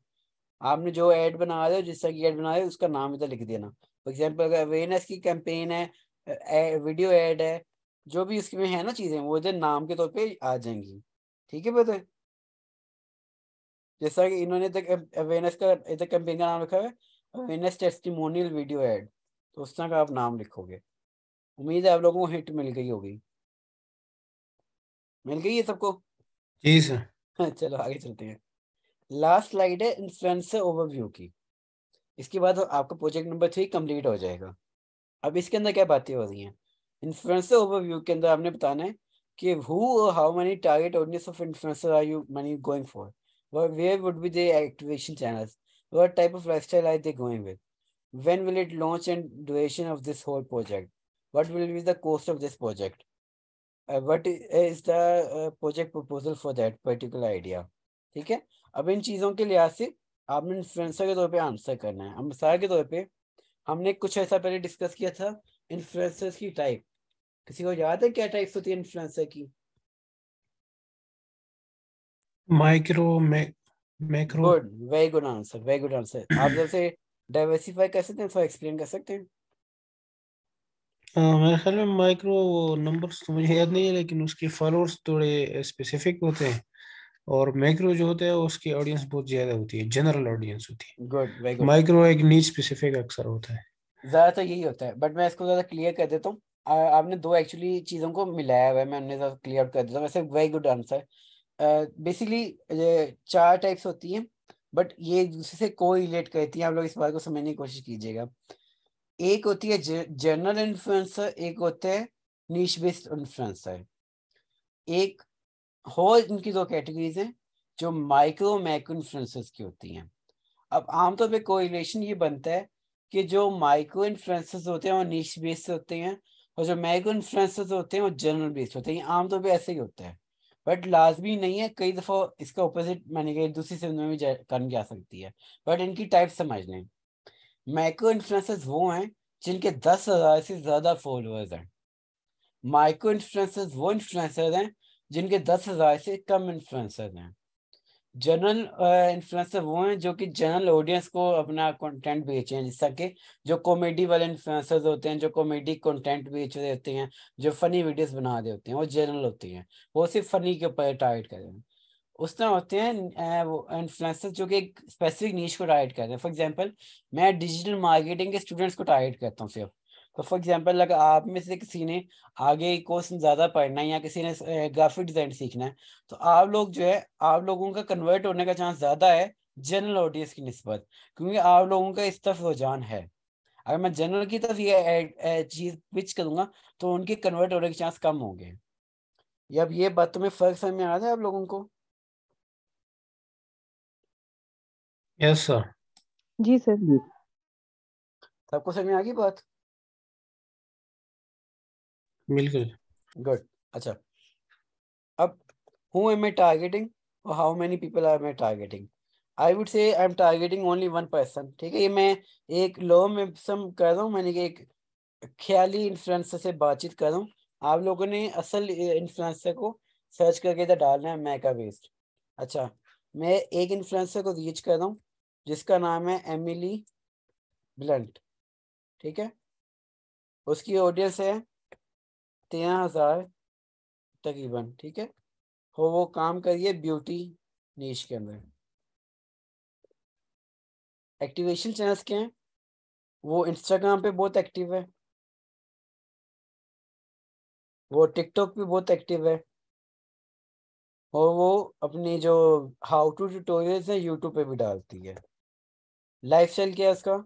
आपने जो एड बना रहे हो जिस तरह की एड बना रहे हो उसका नाम इधर लिख देना फॉर एग्जाम्पल अगर अवेयरनेस की कैंपेन है वीडियो एड है जो भी इसमें है ना चीजें वो इधर नाम के तौर पे आ जाएंगी ठीक है बेटे जैसा कि इन्होंने अवेयरनेस का इधर कैंपेन का नाम रखा है अवेयरनेस टेस्टिमोनियल वीडियो एड तो उस तरह का आप नाम लिखोगे उम्मीद है आप लोगों को हिट मिल गई होगी मिल गई है सबको जी सर चलो आगे चलते हैं लास्ट स्लाइड है इन्फ्लुएंसर ओवरव्यू की इसके बाद आपका प्रोजेक्ट नंबर थ्री कंप्लीट हो जाएगा अब इसके अंदर क्या बातें हो रही हैं इन्फ्लुएंसर ओवरव्यू के अंदर आपने बताना है कि हु और how many target audience of influencer are you money going for were where would be they activation channels were type of lifestyle are they going with when will it launch and duration of this whole project what will be the cost of this project what is the project proposal for that particular idea ठीक है अब इन चीज़ों के लिहाज से आपने influencer के तौर पर आंसर करना है मिसाल के तौर पे हमने कुछ ऐसा पहले डिस्कस किया था इन्फ्लुएंसर्स की टाइप किसी को याद है क्या टाइप्स होती है इन्फ्लुएंसर की micro macro good very good answer very good answer आप जैसे डाइवर्सिफाई कर सकते हैं थोड़ा एक्सप्लेन कर सकते हैं मेरे ख्याल में माइक्रो वो नंबर्स तो मुझे याद नहीं है लेकिन उसके फॉलोअर्स थोड़े स्पेसिफिक होते हैं और मैक्रो जो होता है उसकी ऑडियंस बहुत ज्यादा होती है जनरल ऑडियंस होती है गुड वेरी माइक्रो एक नीच स्पेसिफिक अक्सर होता है ज्यादा तो यही होता है बट मैं इसको ज्यादा क्लियर कर देता हूँ आपने दो एक्चुअली चीजों को मिलाया हुआ है मैं उन्हें क्लियर कर देता हूँ वैसे वेरी गुड आंसर बेसिकली चार टाइप्स होती हैं बट ये एक दूसरे से को रिलेट करती है आप लोग इस बात को समझने की कोशिश कीजिएगा एक होती है जनरल इन्फ्लुएंसर एक होते हैं नीच बेस्ड इन्फ्लुएंसर एक और इनकी दो कैटेगरीज हैं जो माइक्रो मैक्रो इन्फ्लुएंसर्स की होती हैं अब आमतौर पे कोरिलेशन ये बनता है कि जो माइक्रो इन्फ्लुएंसर्स होते हैं वो नीच बेस से होते हैं और जो माइक्रो इन्फ्लुएंसर्स होते हैं वो जनरल बेस होते हैं आमतौर पर ऐसे ही होता है बट लाजमी नहीं है कई दफ़ा इसका अपोजिट मैंने कहा दूसरी समझ में भी करनी जा सकती है बट इनकी टाइप समझ लें माइक्रो इन्फ्लुएंसर्स वो हैं जिनके दस हज़ार से ज़्यादा फॉलोअर्स हैं माइक्रो इन्फ्लुएंसर्स वो इन्फ्लुएंसर्स हैं जिनके दस हज़ार से कम इन्फ्लुएंसर हैं जनरल इन्फ्लुएंसर uh, वो हैं जो कि जनरल ऑडियंस को अपना कंटेंट बेचे हैं जिस कि जो कॉमेडी वाले इन्फ्लुएंसर्स होते हैं जो कॉमेडी कंटेंट बेच रहे होते हैं जो फनी वीडियोस बना रहे होते हैं वो जनरल होते हैं वो सिर्फ फनी के ऊपर टारगेट कर रहे हैं उस तरह होते हैं uh, वो इन्फ्लुएंसर जो कि एक स्पेसिफिक नीच को टारगेट कर रहे हैं फॉर एग्जाम्पल मैं डिजिटल मार्केटिंग के स्टूडेंट्स को टारगेट करता हूँ सिर्फ तो फॉर एग्जाम्पल अगर आप में से किसी ने आगे कोर्स ज़्यादा पढ़ना है या किसी ने ग्राफिक डिज़ाइन सीखना है तो आप लोग जो है आप लोगों का कन्वर्ट होने का चांस ज़्यादा है जनरल ऑडियंस की नस्बत क्योंकि आप लोगों का इस तरफ रुझान है अगर मैं जनरल की तरफ ये चीज़ पिच करूंगा तो उनके कन्वर्ट होने के चांस कम होंगे अब ये बात तुम्हें फ़र्क समझ में आ रहा है आप लोगों को यस yes, सर जी सर सबको तो समझ में आ गई बात बिल्कुल गुड अच्छा अब हु एम आई टारगेटिंग और how many people are me targeting I would say I am targeting only one person ठीक है ये मैं एक लो में सम कर रहा हूँ मैंने कि एक ख्याली इन्फ्लुएंसर से बातचीत कर रहा हूँ आप लोगों ने असल इन्फ्लुएंसर को सर्च करके इधर डालना है मैका बेस्ड अच्छा मैं एक इन्फ्लुएंसर को रीच कर रहा हूँ जिसका नाम है एमिली ब्लंट ठीक है उसकी ऑडियंस है तेरह हजार तकरीबन ठीक है हो वो काम करिए ब्यूटी नीच के अंदर एक्टिवेशन चैनल्स के हैं वो इंस्टाग्राम पे बहुत एक्टिव है वो टिकटॉक पे बहुत एक्टिव है और वो अपनी जो हाउ टू ट्यूटोरियल्स हैं यूट्यूब पे भी डालती है लाइफस्टाइल क्या है उसका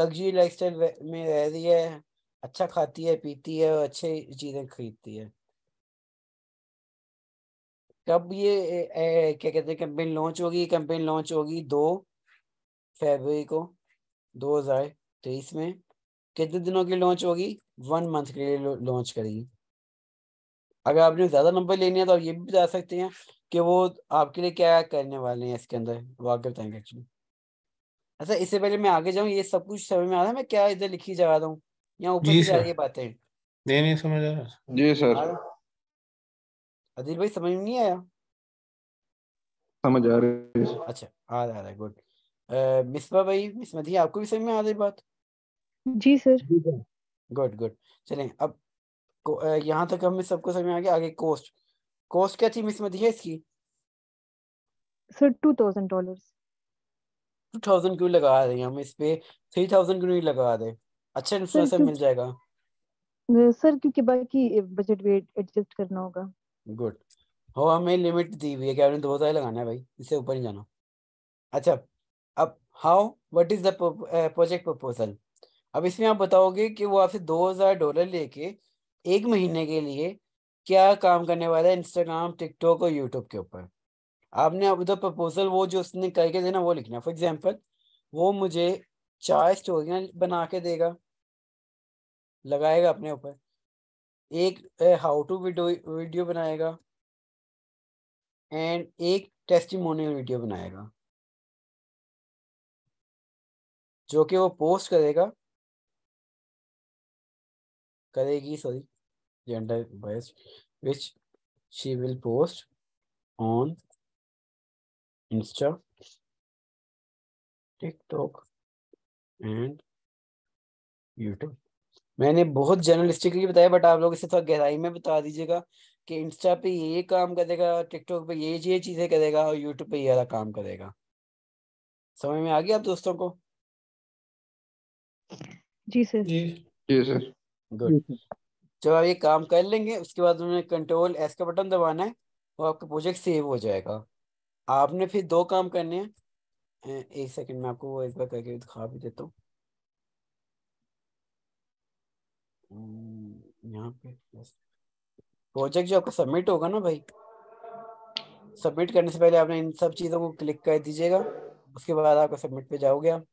लग्जरी लाइफस्टाइल में रह रही है अच्छा खाती है पीती है और अच्छी चीजें खरीदती है कब ये ए, ए, क्या कहते हैं कैंपेन लॉन्च होगी कैंपेन लॉन्च होगी दो फरवरी को दो हजार तेईस में कितने दिनों की लॉन्च होगी वन मंथ के लिए लॉन्च करेगी अगर आपने ज़्यादा नंबर लेने हैं तो आप ये भी बता सकते हैं कि वो आपके लिए क्या करने वाले हैं इसके अंदर वो आगे बताएंगे एक्चुअली अच्छा इससे पहले मैं आगे जाऊँ ये सब कुछ समय में आ रहा है मैं क्या इधर लिखी जा रहा हूँ यहाँ ऊपर जी सर ये बातें नहीं नहीं समझ आ रहा जी सर अधीर भाई समझ नहीं आया समझ आ रही है अच्छा आ रहा है गुड मिसबा भाई मिसमा दी आपको भी समझ में आ रही बात जी सर गुड गुड चलें अब यहाँ तक हमें सबको समझ में आ गया आगे कोस्ट कोस्ट क्या थी मिसमा दी है इसकी sir two thousand dollar two thousand क्यों लगा रहे हैं हम इस पे थ्री थाउजेंड क्यों नहीं लगा रहे हैं अच्छा इन्फ्लुएंसर मिल जाएगा सर क्योंकि बाकी बजट वेट एडजस्ट करना होगा गुड हो हमें लिमिट दी हुई है कि आपने दो हजार लगाना है भाई इससे ऊपर नहीं जाना अच्छा अब how what is the project proposal अब इसमें आप बताओगे कि वो आपसे दो हजार डॉलर लेके एक महीने के लिए क्या काम करने वाला है इंस्टाग्राम टिकटॉक और यूट्यूब के ऊपर आपने अब उधर प्रपोजल वो जो उसने करके देना वो लिखना फॉर एग्जाम्पल वो मुझे चार स्टोरियां बना के देगा लगाएगा अपने ऊपर एक हाउ टू वीडियो वीडियो बनाएगा एंड एक टेस्टिमोनियल वीडियो बनाएगा जो कि वो पोस्ट करेगा करेगी sorry gender bias which she will post on Insta TikTok and YouTube मैंने बहुत जर्नलिस्टिकली बताया बट आप लोग इसे थोड़ा गहराई में बता दीजिएगा कि इंस्टा पे ये काम करेगा टिकटॉक पे ये ये चीजें करेगा और यूट्यूब पे ये वाला काम करेगा समझ में आ गया आप दोस्तों को जी सर जी जी सर गुड जब आप ये काम कर लेंगे उसके बाद उन्हें कंट्रोल एस का बटन दबाना है और आपका प्रोजेक्ट सेव हो जाएगा आपने फिर दो काम करने हैं एक सेकंड मैं आपको वो एक बार करके दिखा भी देता हूँ हम्म, यहाँ पे प्रोजेक्ट जो आपका सबमिट होगा ना भाई सबमिट करने से पहले आपने इन सब चीज़ों को क्लिक कर दीजिएगा उसके बाद आपका सबमिट पे जाओगे आप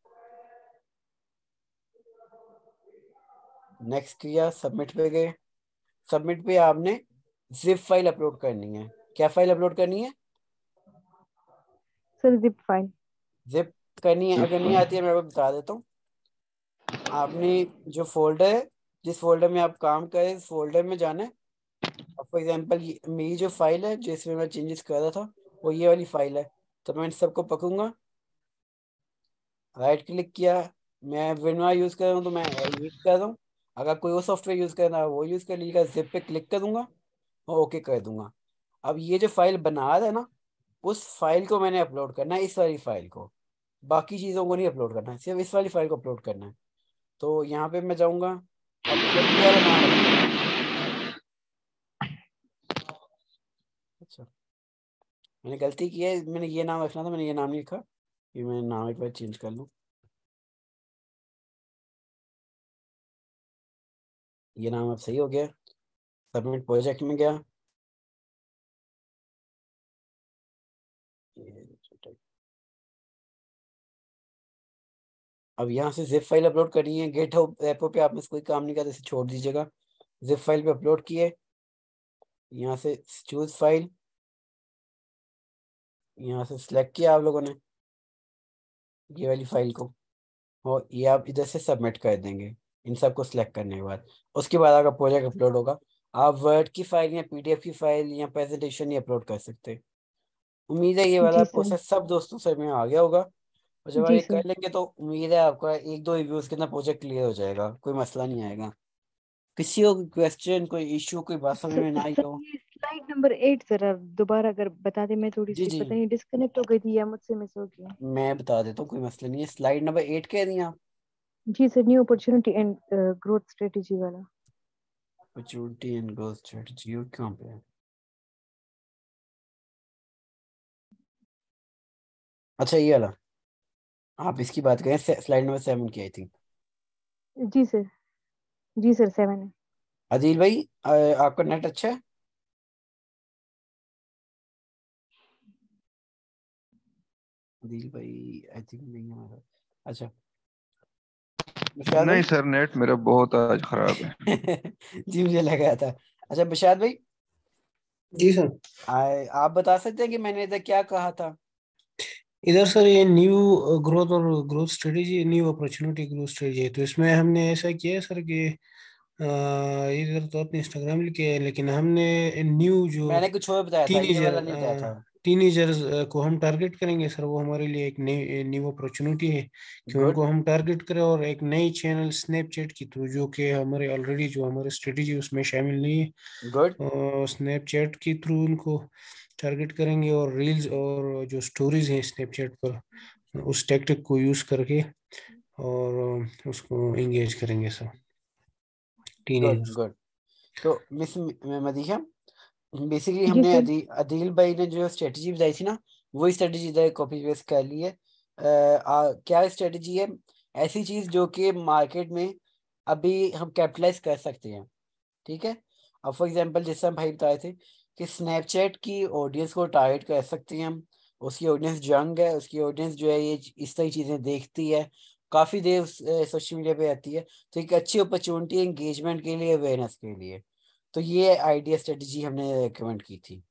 नेक्स्ट किया सबमिट पे गए सबमिट पे आपने जिप फाइल अपलोड करनी है क्या फाइल अपलोड करनी है सर जिप फाइल जिप करनी है अगर नहीं आती है मैं बता देता हूँ आपने जो फोल्डर है जिस फोल्डर में आप काम करें उस फोल्डर में जाना है फॉर एग्जाम्पल मेरी जो फाइल है जिसमें मैं चेंजेस कर रहा था वो ये वाली फाइल है तो मैं इन सबको पकूंगा राइट क्लिक किया मैं विनवा यूज़ कर रहा हूँ तो मैं यूज़ कर रहा हूँ अगर कोई और सॉफ्टवेयर यूज़ करना है वो यूज़ कर लीजिएगा जिप पे क्लिक कर दूंगा और ओके कर दूंगा अब ये जो फाइल बना रहा है ना उस फाइल को मैंने अपलोड करना है इस वाली फाइल को बाकी चीज़ों को नहीं अपलोड करना है सिर्फ इस वाली फाइल को अपलोड करना है तो यहाँ पे मैं जाऊँगा अच्छा मैंने गलती की है मैंने ये नाम रखना था मैंने ये नाम नहीं लिखा कि मैं नाम एक बार चेंज कर लूँ ये नाम अब सही हो गया सबमिट प्रोजेक्ट में गया अब यहाँ से जिप फाइल अपलोड करनी है गेट हाउ एपो पे आपने कोई काम नहीं करता तो छोड़ दीजिएगा जिप फाइल पे अपलोड किए यहाँ से चूज फाइल यहाँ से सिलेक्ट किया आप लोगों ने ये वाली फाइल को और ये आप इधर से सबमिट कर देंगे इन सबको सिलेक्ट करने के बाद उसके बाद आपका प्रोजेक्ट अपलोड होगा आप वर्ड की फाइल या पीडीएफ की फाइल या प्रेजेंटेशन ही अपलोड कर सकते हैं उम्मीद है ये वाला प्रोसेस सब दोस्तों से में आ गया होगा और जब आप ये कर लेंगे तो उम्मीद है आपका एक दो रिव्यूज के अंदर प्रोजेक्ट क्लियर हो जाएगा कोई मसला नहीं आएगा किसी को क्वेश्चन कोई इशू कोई बात समझ में ना आई हो स्लाइड नंबर एट जरा दोबारा अगर बता दे मैं थोड़ी सी पता नहीं डिस्कनेक्ट हो गई थी या मुझसे मिस हो गया मैं बता देता हूँ कोई मसला नहीं है स्लाइड नंबर एट कह रही आप जी sir new opportunity and growth strategy वाला अपॉर्चुनिटी एंड ग्रोथ स्ट्रेटजी और कहाँ पे अच्छा ये वाला आप इसकी बात करें स्लाइड नंबर सेवन की आई थिंक जी सर जी सर सेवन है अदिल भाई आपका नेट अच्छा है अदिल भाई आई थिंक नहीं हमारा अच्छा नहीं सर नेट मेरा बहुत आज खराब है जी मुझे लगा था अच्छा बशाद भाई जी सर आ, आप बता सकते हैं कि मैंने इधर क्या कहा था इधर सर ये न्यू ग्रोथ और growth strategy new opportunity growth strategy है तो इसमें हमने ऐसा किया सर कि इधर तो अपने इंस्टाग्राम लिखे है लेकिन हमने न्यू जो मैंने कुछ और बताया टीनेजर टीनेजर्स को हम टारगेट करेंगे सर वो हमारे लिए एक नई न्यू अपॉर्चुनिटी है कि उनको हम टारगेट करें और एक नई चैनल स्नैपचैट के थ्रू जो कि हमारे ऑलरेडी जो हमारे स्ट्रेटेजी उसमें शामिल नहीं है स्नैपचैट के थ्रू उनको टारगेट करेंगे और रील्स और जो स्टोरीज हैं स्नैपचैट पर उस टैक्टिक को यूज़ करके और उसको इंगेज करेंगे तो सर गुड तो मिस मदीहा बेसिकली हमने अदी, अदील भाई ने जो स्ट्रेटजी बताई थी ना वही स्ट्रेटजी इधर कॉपी पेस्ट कर ली है आ, क्या स्ट्रेटजी है ऐसी चीज जो कि मार्केट में अभी हम कैपिटलाइज कर सकते हैं ठीक है अब फॉर एग्जांपल जिस तरह भाई बताए थे कि स्नैपचैट की ऑडियंस को टारगेट कर सकते हैं हम उसकी ऑडियंस जंग है उसकी ऑडियंस जो है ये इस तरह चीज़ें देखती है काफ़ी देर सोशल मीडिया पे आती है तो एक अच्छी अपॉर्चुनिटी एंगेजमेंट के लिए अवेयरनेस के लिए तो ये आइडिया स्ट्रेटजी हमने रिकमेंड की थी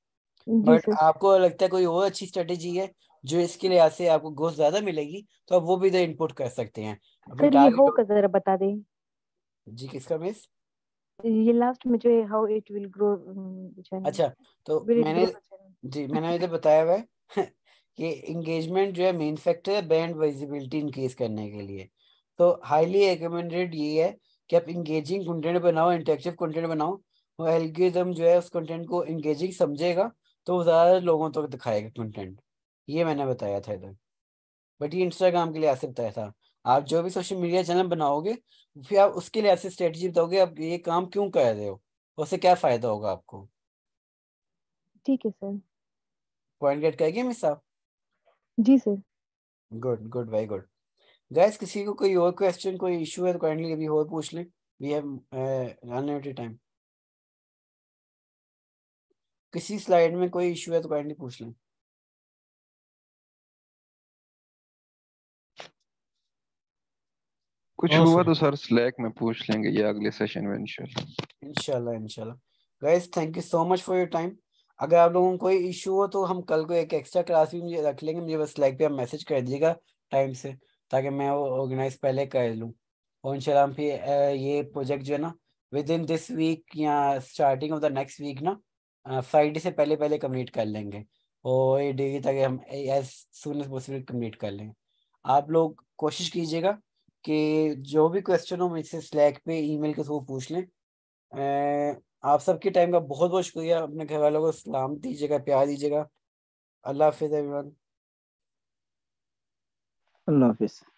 बट आपको लगता है कोई और अच्छी स्ट्रेटजी है जो इसके लिहाज से आपको ग्रोथ ज्यादा मिलेगी तो आप वो भी इधर इनपुट कर सकते हैं सर ये हो का बता दें जी किसका मिस ये लास्ट में जो है हाउ इट विल ग्रो अच्छा तो मैंने जी मैंने इधर बताया हुआ है कि एंगेजमेंट जो है मेन फैक्टर है ब्रांड विजिबिलिटी इंक्रीज करने के लिए तो हाईली रिकमेंडेड ये है कि आप इंगेजिंग कंटेंट बनाओ इंटरेक्टिव कंटेंट बनाओ वो एल्गोरिथम जो है उस कंटेंट को इंगेजिंग समझेगा तो ज़्यादा लोगों तक तो दिखाएगा कंटेंट ये मैंने बताया था इधर बट ये इंस्टाग्राम के लिए ऐसे बताया था आप जो भी सोशल मीडिया चैनल बनाओगे फिर आप उसके लिए ऐसी स्ट्रेटजी दोगे आप ये काम क्यों कर रहे हो उससे क्या फायदा होगा आपको ठीक है सर पॉइंट गेट करेंगे मिस साहब जी sir good good very good guys किसी को कोई और क्वेश्चन कोई इशू है तो काइंडली अभी और पूछ लें वी हैव अनलिमिटेड टाइम किसी स्लाइड में कोई इशू है तो काइंडली पूछ लें कुछ हुआ तो सर स्लैक में पूछ लेंगे ये अगले सेशन में इंशाल्लाह इंशाल्लाह इंशाल्लाह guys thank you so much for your time अगर आप लोगों को कोई इशू हो तो हम कल को एक एक्स्ट्रा क्लास भी मुझे रख लेंगे मुझे बस स्लैक पे आप मैसेज कर दीजिएगा टाइम से ताकि मैं वो ऑर्गेनाइज पहले कर लूँ और इंशाल्लाह हम फिर ये प्रोजेक्ट जो है ना विद इन दिस वीक या starting off the next week ना फ्राइडे से पहले पहले कम्प्लीट कर लेंगे और ये डेली तक हम as soon as possible complete कर लेंगे आप लोग कोशिश कीजिएगा कि जो भी क्वेश्चन हो मुझसे स्लैक पे ईमेल के थ्रू पूछ लें आप सबके टाइम का बहुत बहुत शुक्रिया अपने घर वालों को सलाम दीजिएगा प्यार दीजिएगा अल्लाह हाफिज़ अल्लाह हाफिज़